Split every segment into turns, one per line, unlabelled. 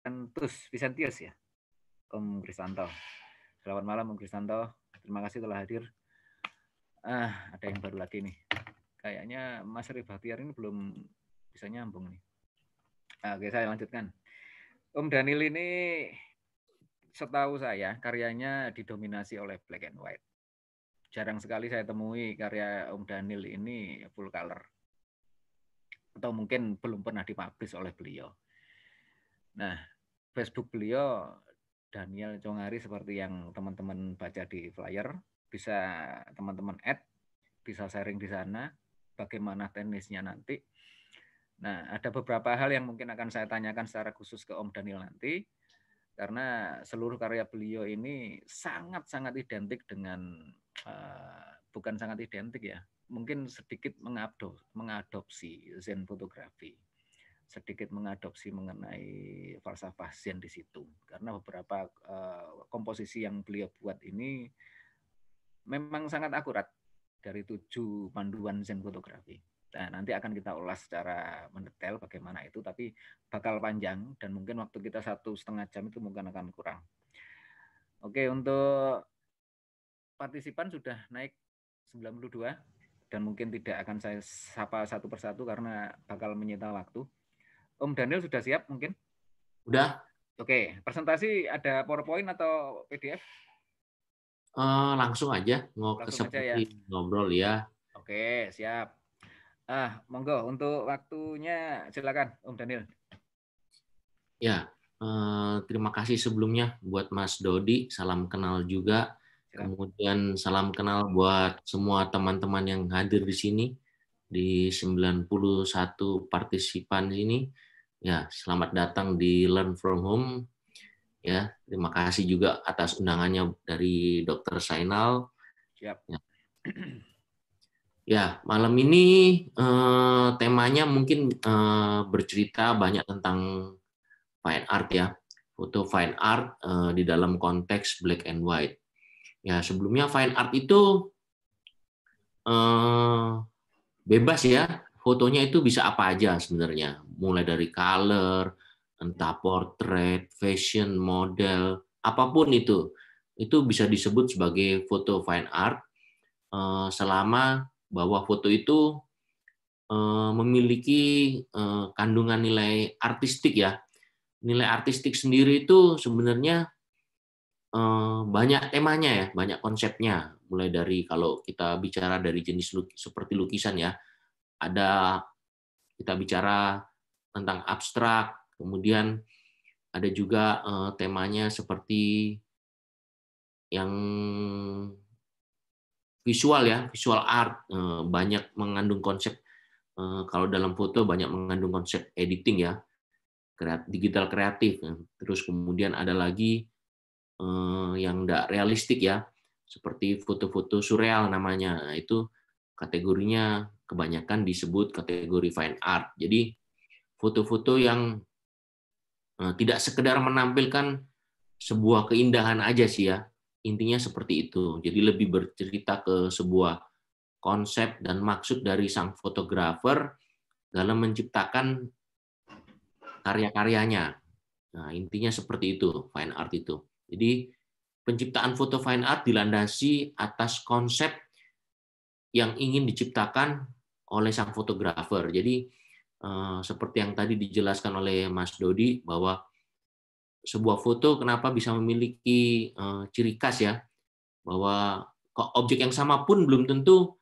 Vicentius, Vicentius ya, Om Kristanto. Selamat malam Om Kristanto, terima kasih telah hadir. Ah, ada yang baru lagi nih. Kayaknya Mas Arif ini belum bisa nyambung nih. Ah, oke, saya lanjutkan. Om Danil ini setahu saya karyanya didominasi oleh black and white. Jarang sekali saya temui karya Om Danil ini full color. Atau mungkin belum pernah dipublish oleh beliau. Nah, Facebook beliau Daniel Congari seperti yang teman-teman baca di flyer bisa teman-teman add bisa sharing di sana bagaimana teknisnya nanti. Nah, ada beberapa hal yang mungkin akan saya tanyakan secara khusus ke Om Daniel nanti karena seluruh karya beliau ini sangat-sangat identik dengan uh, bukan sangat identik ya, mungkin sedikit mengadopsi Zen fotografi sedikit mengadopsi mengenai falsafah Zen di situ karena beberapa uh, komposisi yang beliau buat ini memang sangat akurat dari tujuh panduan Zen fotografi. Nah, nanti akan kita ulas secara mendetail bagaimana itu, tapi bakal panjang dan mungkin waktu kita satu setengah jam itu mungkin akan kurang. Oke, untuk partisipan sudah naik 92 dan mungkin tidak akan saya sapa satu persatu karena bakal menyita waktu. Om Daniel sudah siap mungkin? Udah. Oke, presentasi ada PowerPoint atau PDF?
Uh, eh, langsung aja, ngobrol ya. ngobrol ya.
Oke, siap. Ah, monggo untuk waktunya silakan Om Daniel.
Ya, uh, terima kasih sebelumnya buat Mas Dodi, salam kenal juga. Kemudian salam kenal buat semua teman-teman yang hadir di sini di 91 partisipan ini. Ya, selamat datang di Learn From Home. Ya, terima kasih juga atas undangannya dari Dr. Sainal. Siap. Ya. ya, malam ini eh, temanya mungkin eh, bercerita banyak tentang fine art ya, foto fine art eh, di dalam konteks black and white. Ya, sebelumnya fine art itu eh, bebas ya, fotonya itu bisa apa aja sebenarnya mulai dari color, entah portrait, fashion, model, apapun itu. Itu bisa disebut sebagai foto fine art eh, selama bahwa foto itu eh, memiliki eh, kandungan nilai artistik ya. Nilai artistik sendiri itu sebenarnya banyak temanya ya, banyak konsepnya. Mulai dari kalau kita bicara dari jenis lukis, seperti lukisan ya, ada kita bicara tentang abstrak, kemudian ada juga uh, temanya seperti yang visual ya, visual art uh, banyak mengandung konsep uh, kalau dalam foto banyak mengandung konsep editing ya, digital kreatif. Nah, terus kemudian ada lagi uh, yang tidak realistik ya, seperti foto-foto surreal namanya. Nah, itu kategorinya kebanyakan disebut kategori fine art. Jadi foto-foto yang eh, tidak sekedar menampilkan sebuah keindahan aja sih ya. Intinya seperti itu. Jadi lebih bercerita ke sebuah konsep dan maksud dari sang fotografer dalam menciptakan karya-karyanya. Nah, intinya seperti itu, fine art itu. Jadi penciptaan foto fine art dilandasi atas konsep yang ingin diciptakan oleh sang fotografer. Jadi Eh, seperti yang tadi dijelaskan oleh Mas Dodi bahwa sebuah foto kenapa bisa memiliki eh, ciri khas ya bahwa kok objek yang sama pun belum tentu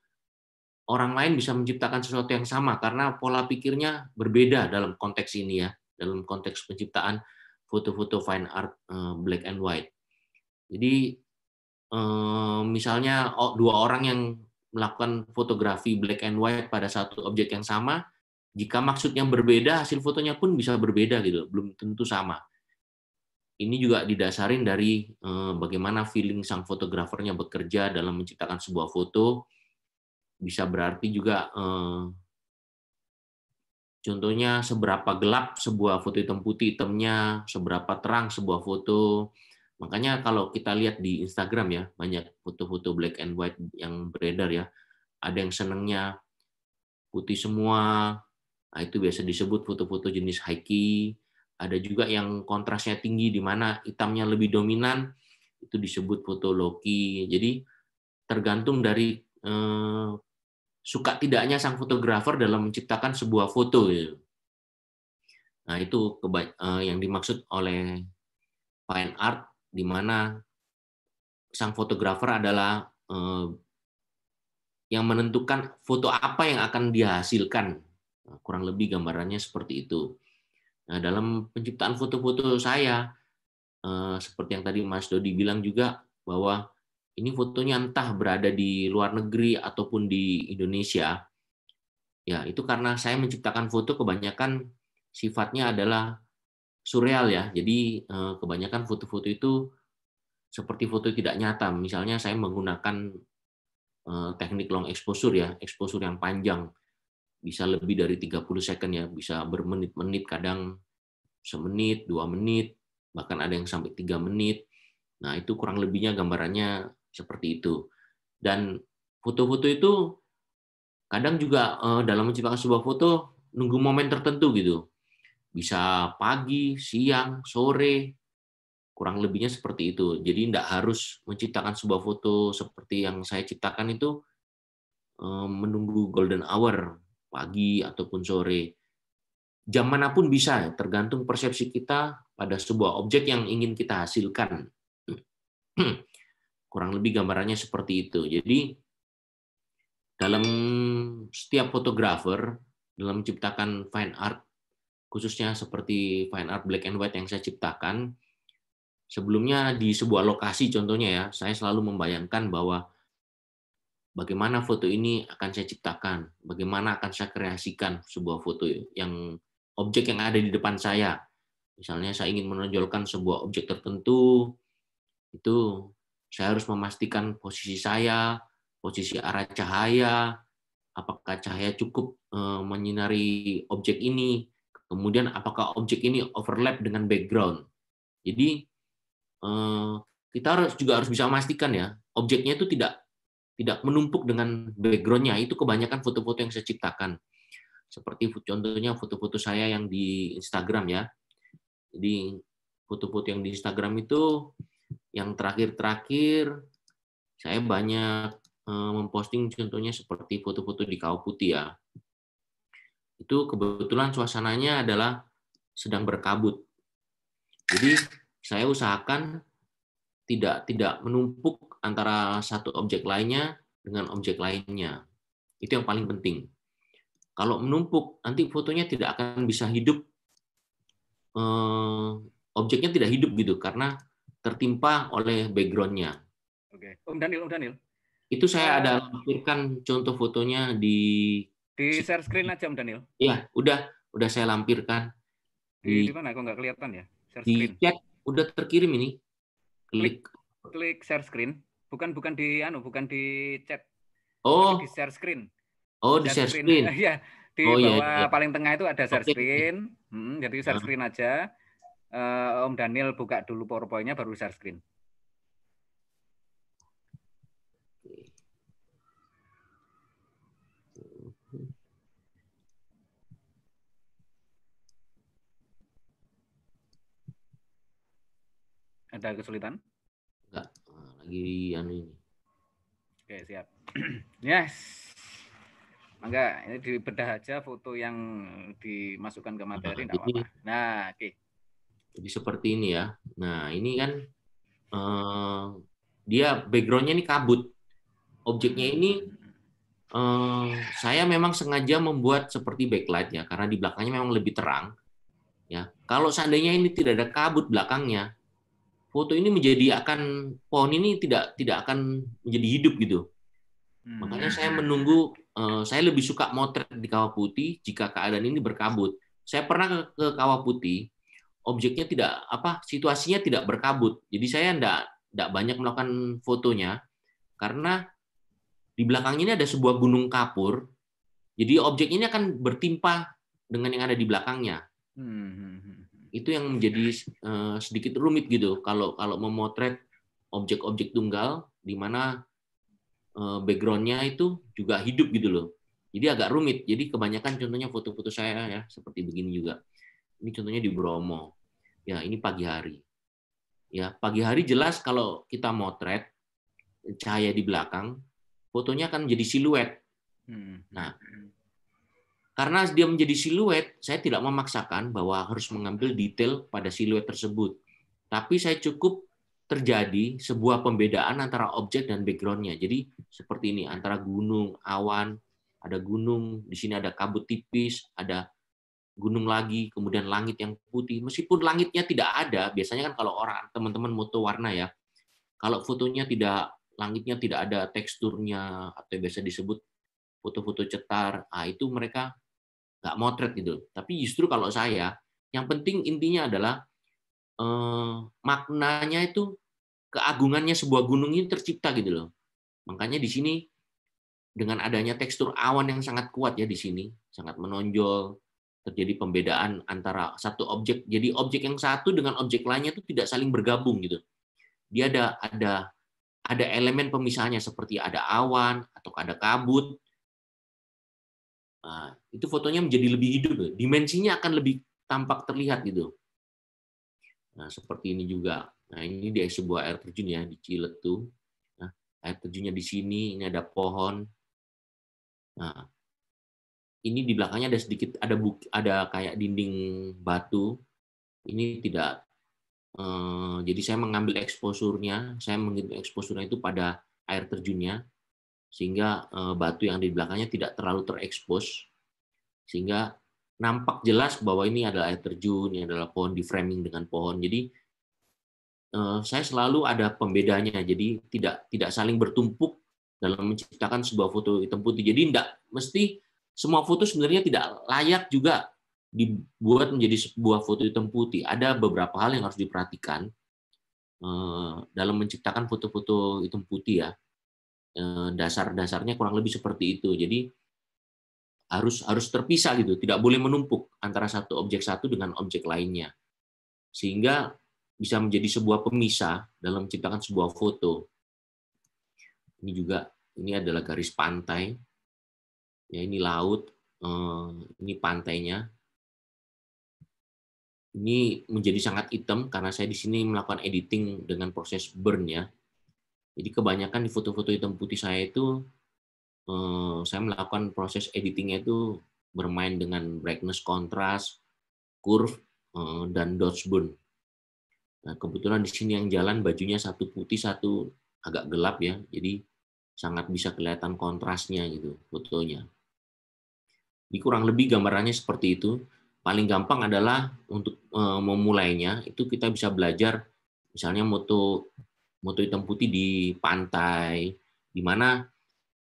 orang lain bisa menciptakan sesuatu yang sama karena pola pikirnya berbeda dalam konteks ini ya dalam konteks penciptaan foto-foto fine art eh, black and white. Jadi misalnya dua orang yang melakukan fotografi black and white pada satu objek yang sama jika maksudnya berbeda, hasil fotonya pun bisa berbeda gitu, belum tentu sama. Ini juga didasarin dari eh, bagaimana feeling sang fotografernya bekerja dalam menciptakan sebuah foto, bisa berarti juga eh, contohnya seberapa gelap sebuah foto hitam putih hitamnya, seberapa terang sebuah foto. Makanya kalau kita lihat di Instagram ya, banyak foto-foto black and white yang beredar ya. Ada yang senengnya putih semua, Nah, itu biasa disebut foto-foto jenis high key Ada juga yang kontrasnya tinggi di mana hitamnya lebih dominan, itu disebut foto low key Jadi tergantung dari eh, suka tidaknya sang fotografer dalam menciptakan sebuah foto. Ya. Nah itu eh, yang dimaksud oleh fine art di mana sang fotografer adalah eh, yang menentukan foto apa yang akan dihasilkan Nah, kurang lebih gambarannya seperti itu. Nah, dalam penciptaan foto-foto saya, eh, seperti yang tadi Mas Dodi bilang juga, bahwa ini fotonya entah berada di luar negeri ataupun di Indonesia, ya itu karena saya menciptakan foto kebanyakan sifatnya adalah surreal ya. Jadi eh, kebanyakan foto-foto itu seperti foto tidak nyata. Misalnya saya menggunakan eh, teknik long exposure ya, exposure yang panjang bisa lebih dari 30 second ya, bisa bermenit-menit kadang semenit, dua menit, bahkan ada yang sampai tiga menit. Nah itu kurang lebihnya gambarannya seperti itu. Dan foto-foto itu kadang juga eh, dalam menciptakan sebuah foto nunggu momen tertentu gitu. Bisa pagi, siang, sore, kurang lebihnya seperti itu. Jadi tidak harus menciptakan sebuah foto seperti yang saya ciptakan itu eh, menunggu golden hour pagi ataupun sore. Jam manapun bisa, tergantung persepsi kita pada sebuah objek yang ingin kita hasilkan. Kurang lebih gambarannya seperti itu. Jadi dalam setiap fotografer dalam menciptakan fine art khususnya seperti fine art black and white yang saya ciptakan sebelumnya di sebuah lokasi contohnya ya saya selalu membayangkan bahwa bagaimana foto ini akan saya ciptakan, bagaimana akan saya kreasikan sebuah foto yang objek yang ada di depan saya. Misalnya saya ingin menonjolkan sebuah objek tertentu, itu saya harus memastikan posisi saya, posisi arah cahaya, apakah cahaya cukup eh, menyinari objek ini, kemudian apakah objek ini overlap dengan background. Jadi eh, kita harus juga harus bisa memastikan ya, objeknya itu tidak tidak menumpuk dengan backgroundnya itu kebanyakan foto-foto yang saya ciptakan seperti contohnya foto-foto saya yang di Instagram ya jadi foto-foto yang di Instagram itu yang terakhir-terakhir saya banyak eh, memposting contohnya seperti foto-foto di Kau Putih ya itu kebetulan suasananya adalah sedang berkabut jadi saya usahakan tidak tidak menumpuk antara satu objek lainnya dengan objek lainnya. Itu yang paling penting. Kalau menumpuk, nanti fotonya tidak akan bisa hidup. Eh, objeknya tidak hidup gitu karena tertimpa oleh backgroundnya.
Oke, Om Daniel, Om Daniel.
Itu saya eh, ada lampirkan contoh fotonya di
di share screen aja Om Daniel.
Iya, udah udah saya lampirkan. Di, di
mana kok nggak kelihatan ya? Share screen.
Di chat udah terkirim ini. Klik
klik share screen bukan bukan di anu bukan di chat oh di share screen
oh di share, screen, screen. ya di oh,
iya, bawah iya, iya. paling tengah itu ada share okay. screen hmm, jadi share ah. screen aja uh, Om Daniel buka dulu powerpointnya baru share screen ada kesulitan? lagi anu ini. Oke, siap. yes. Mangga, ini dibedah aja foto yang dimasukkan ke materi nah, apa-apa. Nah, oke. Okay.
Jadi seperti ini ya. Nah, ini kan uh, dia backgroundnya ini kabut. Objeknya ini uh, saya memang sengaja membuat seperti backlight ya, karena di belakangnya memang lebih terang. Ya, kalau seandainya ini tidak ada kabut belakangnya, foto ini menjadi akan pohon ini tidak tidak akan menjadi hidup gitu.
Hmm. Makanya saya
menunggu uh, saya lebih suka motret di kawah putih jika keadaan ini berkabut. Saya pernah ke, ke kawah putih, objeknya tidak apa situasinya tidak berkabut. Jadi saya tidak tidak banyak melakukan fotonya karena di belakangnya ini ada sebuah gunung kapur. Jadi objek ini akan bertimpa dengan yang ada di belakangnya.
Hmm. hmm, hmm
itu yang menjadi eh, sedikit rumit gitu kalau kalau memotret objek-objek tunggal di mana uh, backgroundnya itu juga hidup gitu loh. Jadi agak rumit. Jadi kebanyakan contohnya foto-foto saya ya seperti begini juga. Ini contohnya di Bromo. Ya ini pagi hari. Ya pagi hari jelas kalau kita motret cahaya di belakang, fotonya akan jadi siluet. Hmm. Nah hmm. Karena dia menjadi siluet, saya tidak memaksakan bahwa harus mengambil detail pada siluet tersebut. Tapi saya cukup terjadi sebuah pembedaan antara objek dan backgroundnya. Jadi seperti ini, antara gunung, awan, ada gunung, di sini ada kabut tipis, ada gunung lagi, kemudian langit yang putih. Meskipun langitnya tidak ada, biasanya kan kalau orang teman-teman moto warna ya, kalau fotonya tidak langitnya tidak ada teksturnya atau yang biasa disebut foto-foto cetar, ah itu mereka nggak motret gitu. Tapi justru kalau saya, yang penting intinya adalah eh, maknanya itu keagungannya sebuah gunung ini tercipta gitu loh. Makanya di sini dengan adanya tekstur awan yang sangat kuat ya di sini, sangat menonjol, terjadi pembedaan antara satu objek. Jadi objek yang satu dengan objek lainnya itu tidak saling bergabung gitu. Dia ada ada ada elemen pemisahnya seperti ada awan atau ada kabut Nah, itu fotonya menjadi lebih hidup, ya. dimensinya akan lebih tampak terlihat gitu. Nah, seperti ini juga. Nah, ini di sebuah air terjun ya di Ciletu. Nah, air terjunnya di sini, ini ada pohon. Nah, ini di belakangnya ada sedikit ada buk, ada kayak dinding batu. Ini tidak eh, jadi saya mengambil eksposurnya, saya mengambil eksposurnya itu pada air terjunnya sehingga eh, batu yang di belakangnya tidak terlalu terekspos sehingga nampak jelas bahwa ini adalah air terjun, ini adalah pohon di framing dengan pohon. Jadi eh, saya selalu ada pembedanya, jadi tidak tidak saling bertumpuk dalam menciptakan sebuah foto hitam putih. Jadi tidak mesti semua foto sebenarnya tidak layak juga dibuat menjadi sebuah foto hitam putih. Ada beberapa hal yang harus diperhatikan eh, dalam menciptakan foto-foto hitam putih ya. Eh, dasar-dasarnya kurang lebih seperti itu. Jadi harus harus terpisah gitu, tidak boleh menumpuk antara satu objek satu dengan objek lainnya. Sehingga bisa menjadi sebuah pemisah dalam menciptakan sebuah foto. Ini juga ini adalah garis pantai. Ya, ini laut, eh, ini pantainya. Ini menjadi sangat hitam karena saya di sini melakukan editing dengan proses burn ya. Jadi kebanyakan di foto-foto hitam putih saya itu eh, saya melakukan proses editingnya itu bermain dengan brightness, kontras, curve eh, dan dodge burn. Nah, kebetulan di sini yang jalan bajunya satu putih satu agak gelap ya, jadi sangat bisa kelihatan kontrasnya gitu fotonya. Di kurang lebih gambarannya seperti itu. Paling gampang adalah untuk eh, memulainya itu kita bisa belajar misalnya moto moto hitam putih di pantai, di mana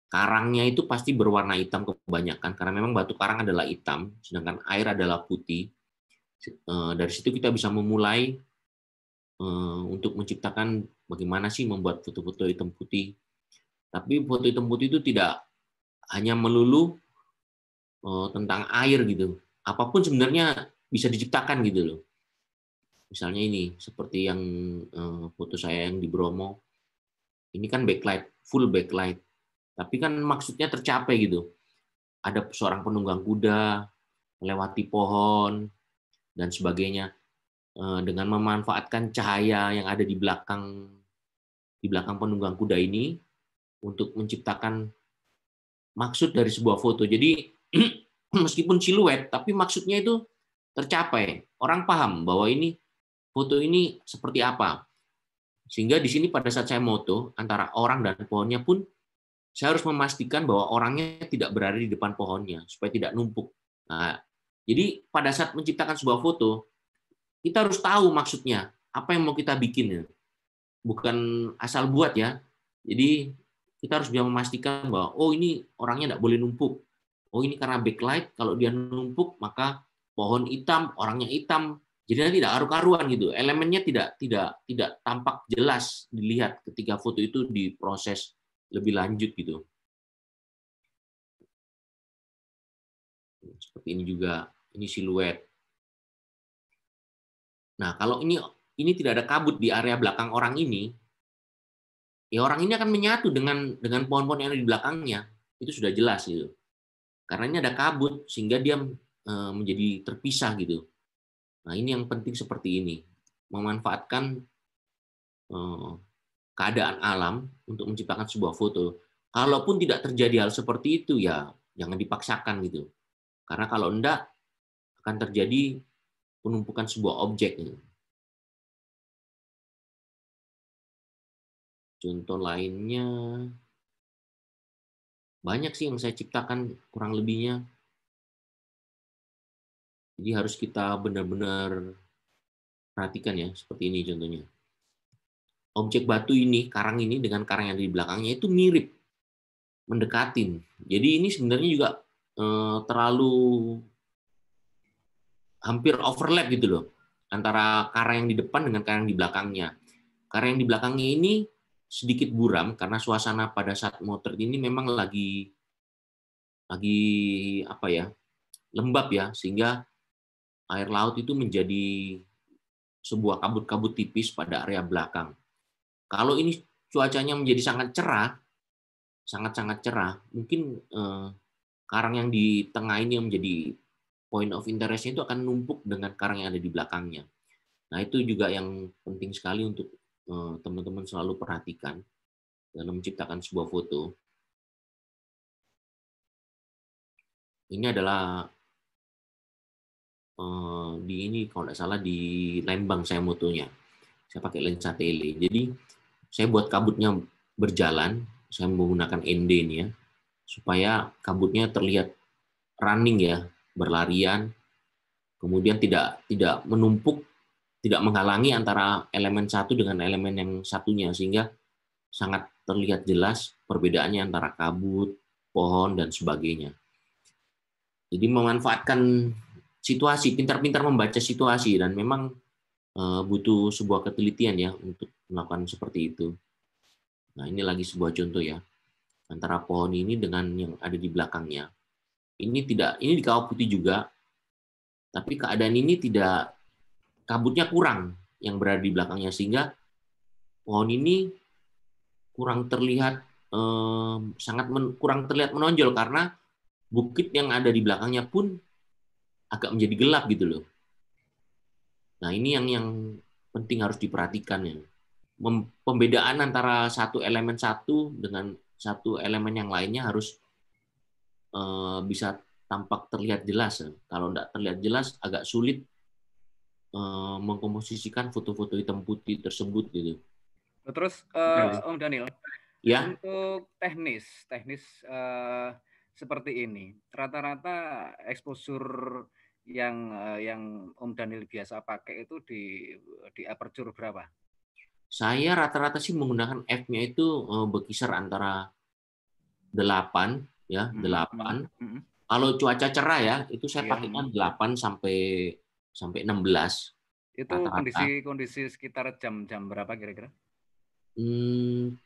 karangnya itu pasti berwarna hitam kebanyakan karena memang batu karang adalah hitam, sedangkan air adalah putih. Eh, dari situ kita bisa memulai eh, untuk menciptakan bagaimana sih membuat foto-foto hitam putih. Tapi foto hitam putih itu tidak hanya melulu eh, tentang air gitu. Apapun sebenarnya bisa diciptakan gitu loh. Misalnya ini, seperti yang eh, foto saya yang di Bromo. Ini kan backlight, full backlight. Tapi kan maksudnya tercapai gitu. Ada seorang penunggang kuda, melewati pohon, dan sebagainya. Eh, dengan memanfaatkan cahaya yang ada di belakang di belakang penunggang kuda ini untuk menciptakan maksud dari sebuah foto. Jadi meskipun siluet, tapi maksudnya itu tercapai. Orang paham bahwa ini foto ini seperti apa. Sehingga di sini pada saat saya moto antara orang dan pohonnya pun saya harus memastikan bahwa orangnya tidak berada di depan pohonnya supaya tidak numpuk. Nah, jadi pada saat menciptakan sebuah foto, kita harus tahu maksudnya apa yang mau kita bikin. Ya. Bukan asal buat ya. Jadi kita harus bisa memastikan bahwa oh ini orangnya tidak boleh numpuk. Oh ini karena backlight kalau dia numpuk maka pohon hitam, orangnya hitam, jadi tidak karu-karuan gitu elemennya tidak tidak tidak tampak jelas dilihat ketika foto itu diproses lebih
lanjut gitu
seperti
ini juga ini siluet nah kalau ini ini tidak ada kabut di area belakang orang ini ya orang ini akan menyatu dengan dengan pohon-pohon yang ada di belakangnya itu sudah jelas gitu karena ini ada kabut sehingga dia eh, menjadi terpisah gitu Nah, ini yang penting seperti ini. Memanfaatkan eh, keadaan alam untuk menciptakan sebuah foto. Kalaupun tidak terjadi hal seperti itu, ya jangan dipaksakan gitu. Karena kalau enggak, akan terjadi penumpukan sebuah objek. Gitu.
Contoh lainnya, banyak sih yang saya ciptakan kurang lebihnya
jadi harus kita benar-benar perhatikan ya, seperti ini contohnya. Objek batu ini, karang ini dengan karang yang di belakangnya itu mirip, mendekatin. Jadi ini sebenarnya juga eh, terlalu hampir overlap gitu loh antara karang yang di depan dengan karang yang di belakangnya. Karang yang di belakangnya ini sedikit buram karena suasana pada saat motor ini memang lagi lagi apa ya lembab ya sehingga air laut itu menjadi sebuah kabut-kabut tipis pada area belakang. Kalau ini cuacanya menjadi sangat cerah, sangat-sangat cerah, mungkin eh, karang yang di tengah ini yang menjadi point of interest itu akan numpuk dengan karang yang ada di belakangnya. Nah itu juga yang penting sekali untuk eh, teman-teman selalu perhatikan dalam menciptakan sebuah
foto. Ini adalah
Eh, di ini kalau tidak salah di Lembang saya mutunya. Saya pakai lensa tele. Jadi saya buat kabutnya berjalan, saya menggunakan ND ini ya, supaya kabutnya terlihat running ya, berlarian, kemudian tidak tidak menumpuk, tidak menghalangi antara elemen satu dengan elemen yang satunya sehingga sangat terlihat jelas perbedaannya antara kabut, pohon dan sebagainya. Jadi memanfaatkan situasi, pintar-pintar membaca situasi dan memang eh, butuh sebuah ketelitian ya untuk melakukan seperti itu. Nah, ini lagi sebuah contoh ya. Antara pohon ini dengan yang ada di belakangnya. Ini tidak ini di kawah putih juga. Tapi keadaan ini tidak kabutnya kurang yang berada di belakangnya sehingga pohon ini kurang terlihat eh, sangat men, kurang terlihat menonjol karena bukit yang ada di belakangnya pun agak menjadi gelap gitu loh. Nah ini yang yang penting harus diperhatikan ya. Pembedaan antara satu elemen satu dengan satu elemen yang lainnya harus uh, bisa tampak terlihat jelas. Ya. Kalau tidak terlihat jelas, agak sulit uh, mengkomposisikan foto-foto hitam putih tersebut gitu.
Nah, terus uh, Om Daniel, ya? untuk teknis, teknis uh, seperti ini, rata-rata eksposur yang eh, yang Om Daniel biasa pakai itu di di aperture berapa?
Saya rata-rata sih menggunakan f-nya itu eh, berkisar antara 8 ya, hmm. 8. Hmm, hmm. Kalau cuaca cerah ya, itu saya yeah. pakainya 8 hmm. sampai sampai 16. Itu rata -rata. kondisi
kondisi sekitar jam-jam berapa kira-kira?
Hmm,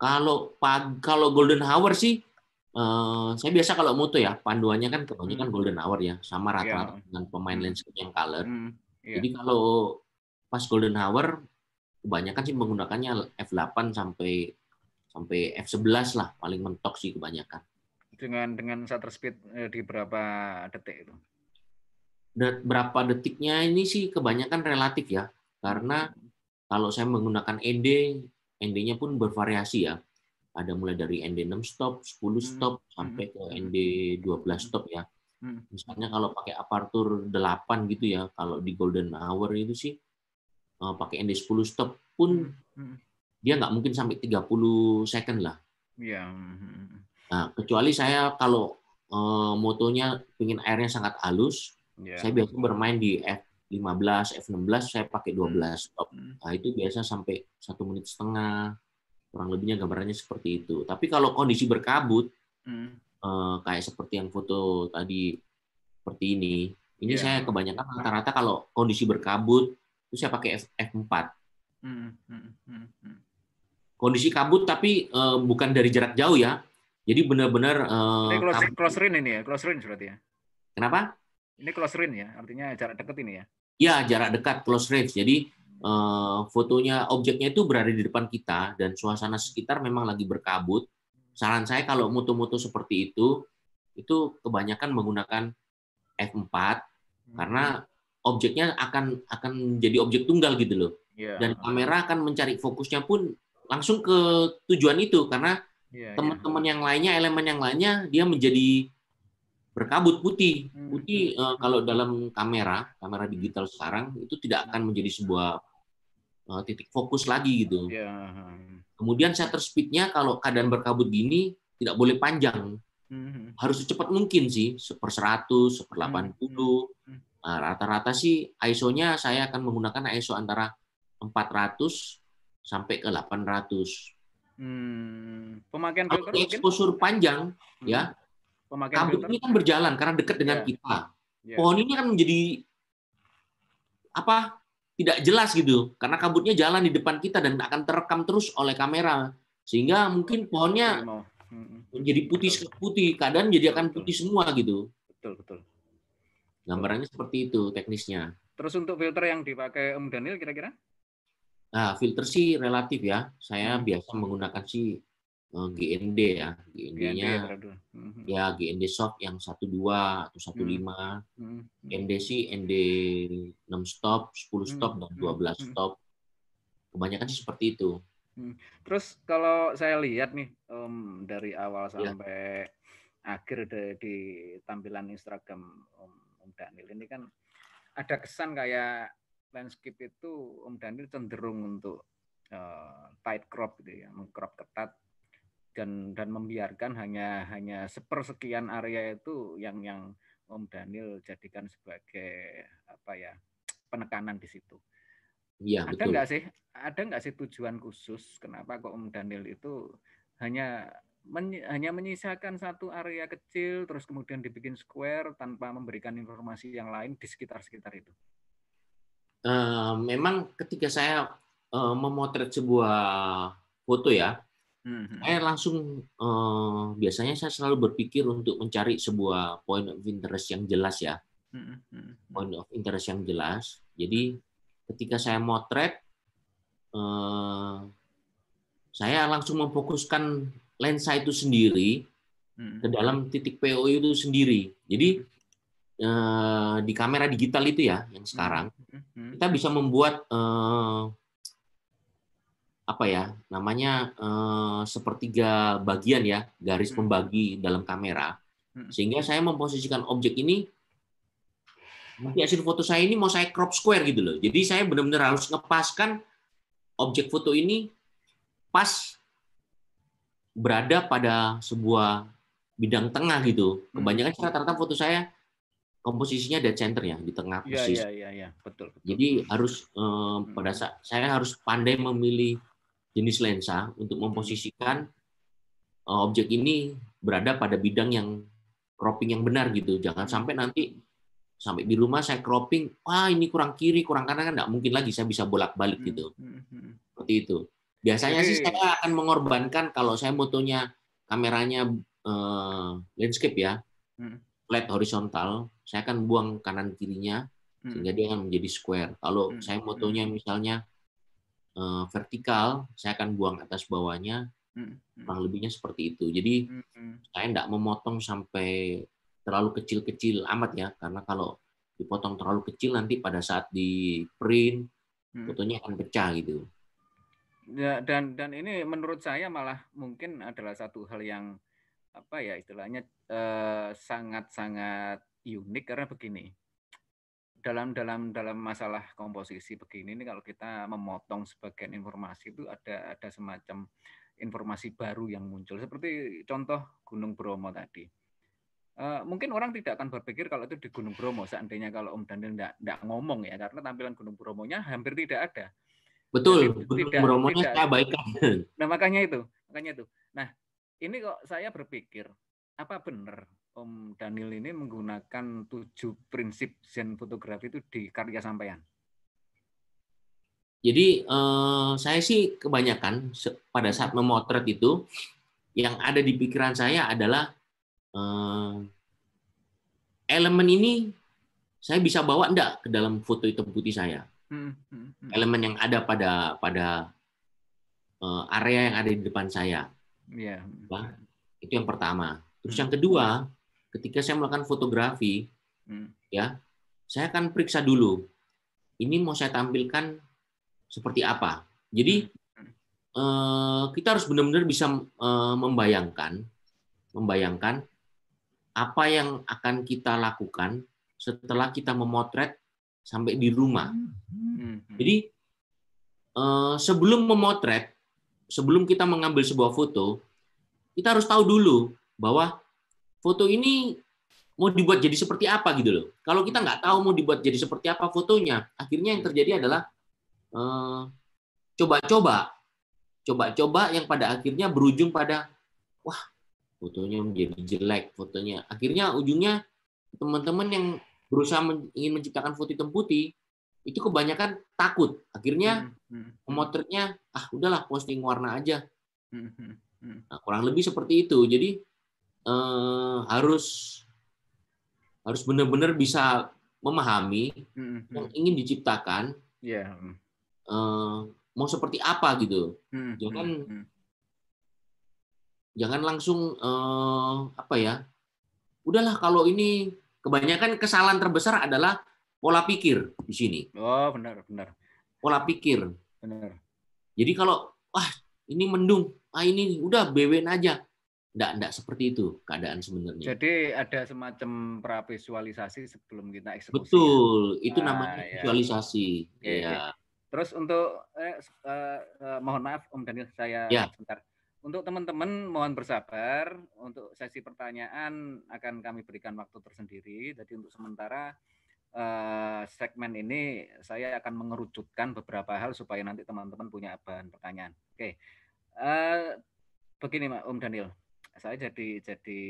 kalau pag, kalau golden hour sih Uh, saya biasa kalau moto ya panduannya kan kebanyakan hmm. golden hour ya sama iya. rata-rata yeah. dengan pemain hmm. landscape yang color. Hmm. Yeah. Jadi kalau pas golden hour kebanyakan sih menggunakannya F8 sampai sampai F11 lah paling mentok sih kebanyakan.
Dengan dengan shutter speed eh, di berapa detik itu?
berapa detiknya ini sih kebanyakan relatif ya karena hmm. kalau saya menggunakan ND, ND-nya pun bervariasi ya ada mulai dari ND 6 stop, 10 hmm. stop hmm. sampai ke hmm. ND 12 stop ya.
Hmm. Misalnya
kalau pakai apartur 8 gitu ya, kalau di golden hour itu sih uh, pakai ND 10 stop pun hmm. hmm. dia nggak mungkin sampai 30 second lah. Ya. Hmm. Nah, kecuali saya kalau uh, motonya pingin airnya sangat halus,
yeah. saya biasanya
bermain di F15, F16, saya pakai 12 stop. Nah, itu biasanya sampai satu menit setengah kurang lebihnya gambarannya seperti itu tapi kalau kondisi berkabut hmm. eh, kayak seperti yang foto tadi seperti ini ini yeah. saya kebanyakan rata-rata kalau kondisi berkabut itu saya pakai F 4
hmm, hmm. Hmm. Hmm.
kondisi kabut tapi eh, bukan dari jarak jauh ya jadi benar-benar eh, close,
close range ini ya close range berarti ya kenapa ini close range ya artinya jarak dekat ini ya
ya jarak dekat close range jadi Eh, fotonya objeknya itu berada di depan kita dan suasana sekitar memang lagi berkabut saran saya kalau moto-moto seperti itu itu kebanyakan menggunakan f4 hmm. karena objeknya akan akan jadi objek tunggal gitu loh iya. dan kamera akan mencari fokusnya pun langsung ke tujuan itu karena
iya, iya. teman-teman
yang lainnya elemen yang lainnya dia menjadi berkabut putih. Hmm. Putih eh, kalau dalam kamera, kamera digital sekarang itu tidak akan menjadi sebuah Eh, titik fokus lagi gitu. Yeah. Kemudian shutter speednya kalau keadaan berkabut gini tidak boleh panjang, mm-hmm. harus secepat mungkin sih, seper 100, seper mm-hmm. delapan puluh. Mm-hmm. Nah, rata-rata sih ISO-nya saya akan menggunakan ISO antara 400 sampai ke 800. Hmm. Pemakaian filter mungkin? panjang hmm. ya. Pemakaian kabut filter. ini kan berjalan karena dekat dengan yeah. kita. Yeah. Pohon ini kan menjadi apa tidak jelas gitu karena kabutnya jalan di depan kita dan akan terekam terus oleh kamera sehingga mungkin pohonnya menjadi putih putih keadaan jadi akan putih semua gitu betul betul gambarannya seperti itu teknisnya
terus untuk filter yang dipakai Om Daniel kira-kira
nah filter sih relatif ya saya hmm. biasa menggunakan si. Eh, GND ya, GND-nya GND, mhm. ya, ya GND soft yang satu dua atau satu lima, hmm mhm. ND sih ND 6 stop, sepuluh mhm. stop mm-hmm. dan 12 stop. Kebanyakan sih seperti itu.
Terus kalau saya lihat nih um, dari awal ya. sampai akhir di, di tampilan Instagram Om, um Daniel ini kan ada kesan kayak landscape itu Om Daniel cenderung untuk uh, tight crop gitu ya, mengcrop ketat dan dan membiarkan hanya hanya sepersekian area itu yang yang Om Daniel jadikan sebagai apa ya penekanan di situ. Ya, ada nggak sih ada nggak sih tujuan khusus kenapa kok Om Daniel itu hanya men, hanya menyisakan satu area kecil terus kemudian dibikin square tanpa memberikan informasi yang lain di sekitar-sekitar itu?
Uh, memang ketika saya uh, memotret sebuah foto ya Hmm. Saya hmm. langsung eh, biasanya saya selalu berpikir untuk mencari sebuah point of interest yang jelas ya. Hmm, hmm, hmm. Point of interest yang jelas. Jadi ketika saya motret eh, saya langsung memfokuskan lensa itu sendiri ke dalam titik PO itu sendiri. Jadi eh, di kamera digital itu ya yang sekarang kita bisa membuat eh, apa ya namanya eh, sepertiga bagian ya garis hmm. pembagi dalam kamera hmm. sehingga saya memposisikan objek ini nanti hasil foto saya ini mau saya crop square gitu loh jadi saya benar-benar harus ngepaskan objek foto ini pas berada pada sebuah bidang tengah gitu hmm. kebanyakan hmm. rata-rata foto saya komposisinya ada center ya di tengah iya, posisi ya,
ya, ya, ya. betul,
betul. Jadi harus eh, pada saat saya harus pandai memilih jenis lensa untuk memposisikan eh, objek ini berada pada bidang yang cropping yang benar gitu. Jangan sampai nanti sampai di rumah saya cropping, wah ini kurang kiri, kurang kanan kan mungkin lagi saya bisa bolak-balik hmm, gitu. Hmm, hmm. Seperti itu. Biasanya Jadi, sih saya akan mengorbankan kalau saya motonya kameranya eh, landscape ya, flat horizontal, saya akan buang kanan kirinya sehingga dia akan menjadi square. Kalau saya motonya misalnya uh, vertikal, saya akan buang atas bawahnya, hmm, hmm. kurang lebihnya seperti itu. Jadi
hmm,
saya tidak memotong sampai terlalu kecil-kecil amat ya, karena kalau dipotong terlalu kecil nanti pada saat di print fotonya akan pecah gitu.
Ya, dan dan ini menurut saya malah mungkin adalah satu hal yang apa ya istilahnya eh, sangat-sangat eh, sangat -sangat unik karena begini dalam dalam dalam masalah komposisi begini ini kalau kita memotong sebagian informasi itu ada ada semacam informasi baru yang muncul seperti contoh Gunung Bromo tadi. Uh, mungkin orang tidak akan berpikir kalau itu di Gunung Bromo seandainya kalau Om Daniel tidak ngomong ya karena tampilan Gunung Bromonya hampir tidak ada.
Betul, Jadi, Gunung tidak, Bromonya tidak, abaikan.
Nah makanya itu, makanya itu. Nah ini kok saya berpikir apa benar Om Daniel ini menggunakan tujuh prinsip Zen fotografi itu di karya sampeyan.
Jadi eh, saya sih kebanyakan pada saat memotret itu yang ada di pikiran saya adalah eh, elemen ini saya bisa bawa enggak ke dalam foto hitam putih saya.
Hmm, hmm, hmm. Elemen
yang ada pada pada eh, area yang ada di depan saya. Yeah. Nah, itu yang pertama. Terus yang kedua, ketika saya melakukan fotografi, hmm. ya, saya akan periksa dulu ini mau saya tampilkan seperti apa. Jadi hmm. eh, kita harus benar-benar bisa eh, membayangkan, membayangkan apa yang akan kita lakukan setelah kita memotret sampai di rumah. Hmm. Jadi eh, sebelum memotret, sebelum kita mengambil sebuah foto, kita harus tahu dulu bahwa foto ini mau dibuat jadi seperti apa gitu loh. Kalau kita nggak tahu mau dibuat jadi seperti apa fotonya, akhirnya yang terjadi adalah eh, coba-coba, uh, coba-coba yang pada akhirnya berujung pada wah fotonya menjadi jelek fotonya. Akhirnya ujungnya teman-teman yang berusaha men ingin menciptakan foto hitam putih itu kebanyakan takut. Akhirnya hmm, hmm, hmm. memotretnya ah udahlah posting warna aja. Nah, kurang lebih seperti itu. Jadi eh, harus harus benar-benar bisa memahami mm-hmm. yang ingin diciptakan. Yeah. Eh, mau seperti apa gitu.
Mm-hmm. Jangan mm-hmm.
jangan langsung eh, apa ya? Udahlah kalau ini kebanyakan kesalahan terbesar adalah pola pikir di sini. Oh, benar, benar. Pola pikir. Benar. Jadi kalau wah ini mendung, ah ini udah BWN aja enggak enggak seperti itu keadaan sebenarnya.
Jadi ada semacam pravisualisasi sebelum kita eksekusi. Ya? Betul, itu ah, namanya ya.
visualisasi. Okay, ya.
Terus untuk eh, eh, eh, mohon maaf Om Daniel saya ya. sebentar. Untuk teman-teman mohon bersabar. Untuk sesi pertanyaan akan kami berikan waktu tersendiri. Jadi untuk sementara eh, segmen ini saya akan mengerucutkan beberapa hal supaya nanti teman-teman punya bahan pertanyaan. Oke. Okay. Eh, begini Om Daniel saya jadi jadi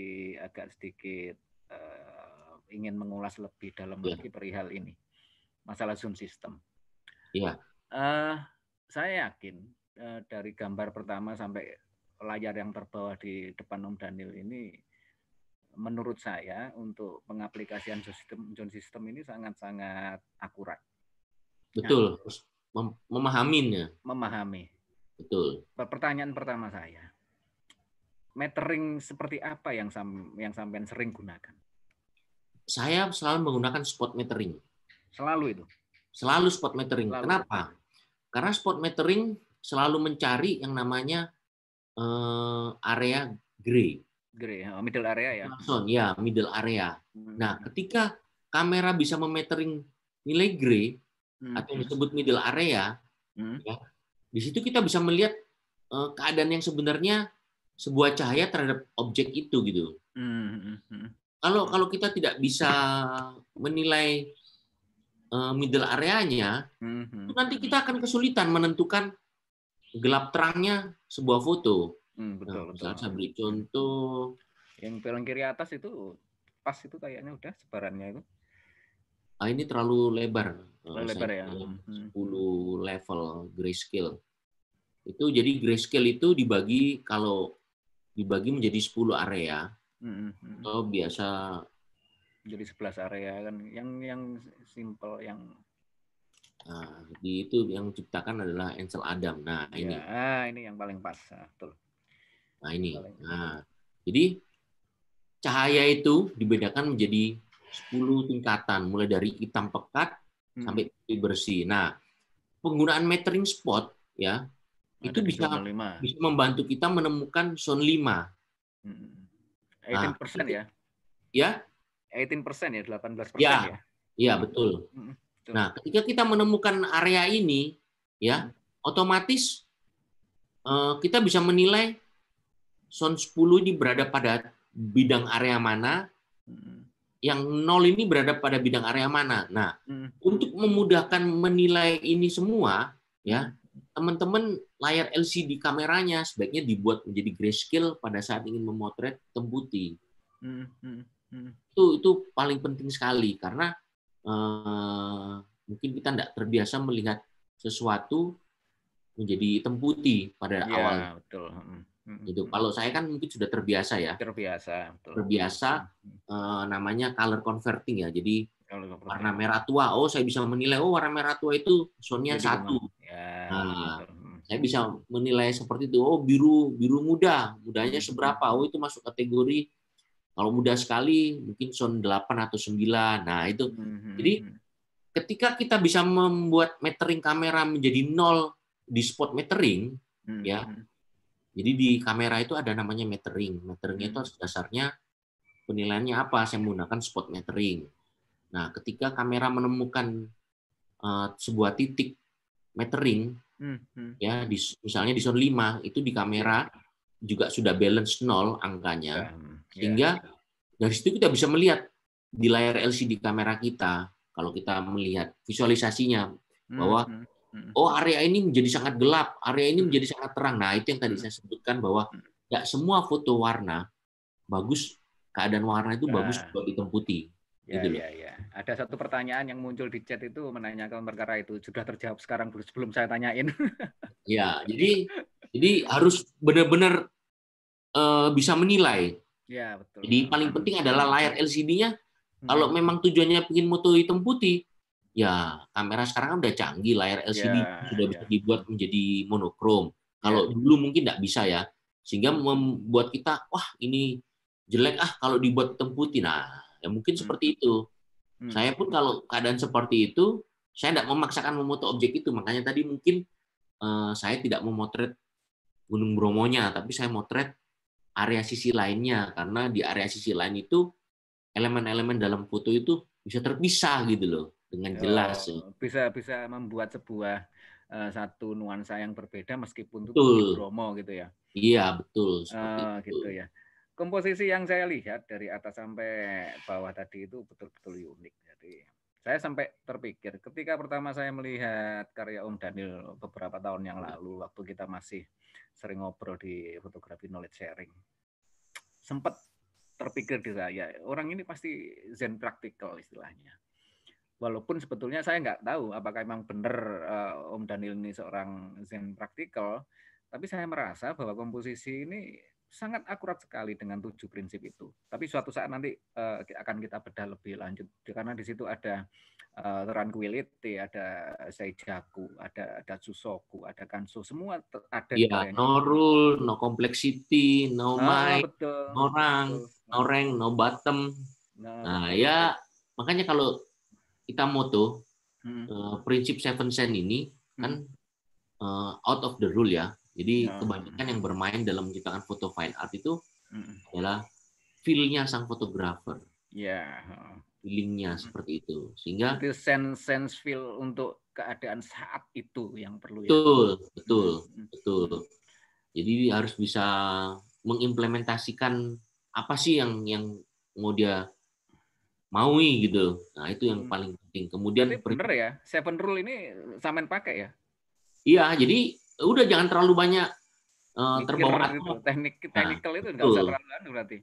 agak sedikit uh, ingin mengulas lebih dalam yeah. lagi perihal ini masalah zoom system. Iya. Yeah. Uh, saya yakin uh, dari gambar pertama sampai layar yang terbawah di depan Om Daniel ini, menurut saya untuk pengaplikasian zoom system, zoom system ini sangat-sangat akurat. Betul.
Nah, memahaminya. Memahami. Betul.
Pertanyaan pertama saya, metering seperti apa yang sam yang sampean sering gunakan?
Saya selalu menggunakan spot metering. Selalu itu. Selalu spot metering. Selalu. Kenapa? Karena spot metering selalu mencari yang namanya uh, area gray. Gray, oh, middle area ya. Zone, ya, middle area. Hmm. Nah, ketika kamera bisa memetering nilai gray hmm. atau disebut middle area, hmm. ya, di situ kita bisa melihat uh, keadaan yang sebenarnya sebuah cahaya terhadap objek itu gitu. Hmm, hmm, hmm. Kalau kalau kita tidak bisa menilai eh, middle areanya, mm -hmm. nanti kita akan kesulitan menentukan gelap terangnya sebuah foto. Mm, betul, nah, betul. saya beri
contoh yang film kiri atas itu pas itu kayaknya udah sebarannya itu.
Ah ini terlalu lebar. Terlalu lebar ya. 10 level grayscale. Itu jadi grayscale itu dibagi kalau dibagi menjadi 10 area. Mm -hmm. Atau biasa
jadi 11 area kan yang yang simple yang
Nah, jadi itu yang ciptakan adalah Ansel Adam. Nah, ya, ini.
Ah, ini yang paling pas. Nah, betul.
Nah, ini. Paling. Nah, jadi cahaya itu dibedakan menjadi 10 tingkatan, mulai dari hitam pekat hmm. sampai bersih. Nah, penggunaan metering spot ya itu bisa bisa membantu kita menemukan zone 5. Hmm.
18% nah,
ya? Ya? 18% ya, persen ya, 18% ya. ya? Iya, betul. Hmm. betul. Nah, ketika kita menemukan area ini, ya, hmm. otomatis uh, kita bisa menilai zone 10 ini berada pada bidang area mana, yang nol ini berada pada bidang area mana. Nah, untuk memudahkan menilai ini semua, ya, teman-teman layar LCD kameranya sebaiknya dibuat menjadi grayscale pada saat ingin memotret hitam putih.
Hmm, hmm, hmm.
Itu itu paling penting sekali karena uh, mungkin kita tidak terbiasa melihat sesuatu menjadi hitam pada ya, awal. Betul. Hmm, gitu. Kalau saya kan mungkin sudah terbiasa ya. Terbiasa. Betul. Terbiasa uh, namanya color converting ya. Jadi warna merah tua oh saya bisa menilai oh warna merah tua itu sonian satu ya, nah, hmm. saya bisa menilai seperti itu oh biru biru muda mudanya hmm. seberapa oh itu masuk kategori kalau muda sekali mungkin son 8 atau 9 nah itu hmm, jadi ketika kita bisa membuat metering kamera menjadi nol di spot metering hmm. ya jadi di kamera itu ada namanya metering. Meteringnya itu dasarnya penilaiannya apa? Saya menggunakan spot metering. Nah, ketika kamera menemukan uh, sebuah titik metering, hmm, hmm. ya, di, misalnya di zone 5 itu di kamera juga sudah balance nol angkanya, yeah. Hmm, ya. sehingga yeah. dari situ kita bisa melihat di layar LCD kamera kita kalau kita melihat visualisasinya hmm, bahwa oh area ini menjadi sangat gelap, area ini menjadi sangat terang. Nah, itu yang tadi saya sebutkan bahwa tidak semua foto warna bagus keadaan warna itu ya. bagus buat hitam putih. Ya, gitu ya, ya.
Ada satu pertanyaan yang muncul di chat itu menanyakan perkara itu sudah terjawab sekarang sebelum saya tanyain.
ya, jadi jadi harus benar-benar uh, bisa menilai.
Ya, betul. Jadi
paling penting adalah layar LCD-nya. Hmm. Kalau memang tujuannya ingin moto hitam putih, ya kamera sekarang udah canggih, layar LCD ya, sudah ya. bisa iya. dibuat menjadi monokrom. Kalau ya. dulu mungkin tidak bisa ya, sehingga membuat kita wah ini jelek ah kalau dibuat hitam putih. Nah, Ya mungkin hmm. seperti itu. Hmm. Saya pun kalau keadaan seperti itu, saya tidak memaksakan memoto objek itu. Makanya tadi mungkin uh, saya tidak memotret Gunung Bromonya, tapi saya motret area sisi lainnya. Karena di area sisi lain itu elemen-elemen dalam foto itu bisa terpisah gitu loh dengan jelas. Oh,
bisa bisa membuat sebuah uh, satu nuansa yang berbeda meskipun itu Bromo gitu ya.
Iya betul. Uh,
itu. gitu ya komposisi yang saya lihat dari atas sampai bawah tadi itu betul-betul unik. Jadi saya sampai terpikir ketika pertama saya melihat karya Om Daniel beberapa tahun yang lalu waktu kita masih sering ngobrol di fotografi knowledge sharing. Sempat terpikir di saya, orang ini pasti zen praktikal istilahnya. Walaupun sebetulnya saya nggak tahu apakah memang benar uh, eh, Om Daniel ini seorang zen praktikal, tapi saya merasa bahwa komposisi ini sangat akurat sekali dengan tujuh prinsip itu. Tapi suatu saat nanti uh, akan kita bedah lebih lanjut karena di situ ada uh, tranquility, ada seijaku, ada ada susoku, ada kanso, semua ada. Iya,
no rule, no complexity, no nah, mind, betul, no rank, betul. no rank, no bottom. Nah, nah ya makanya kalau kita moto hmm. uh, prinsip seven sen ini kan, hmm. kan uh, out of the rule ya jadi ya. kebanyakan yang bermain dalam menciptakan foto fine art itu hmm. adalah feel-nya sang fotografer. Ya. Feeling-nya seperti itu. Sehingga itu
sense sense feel untuk keadaan saat itu yang perlu. Betul, ya.
betul, mm. betul. Jadi harus bisa mengimplementasikan apa sih yang yang mau dia maui gitu. Nah, itu yang mm. paling penting. Kemudian benar ya, seven rule ini samen pakai ya? Iya, jadi Eh, udah jangan terlalu banyak uh, terbawa Teknik nah, teknikal itu nggak usah terlalu anu berarti.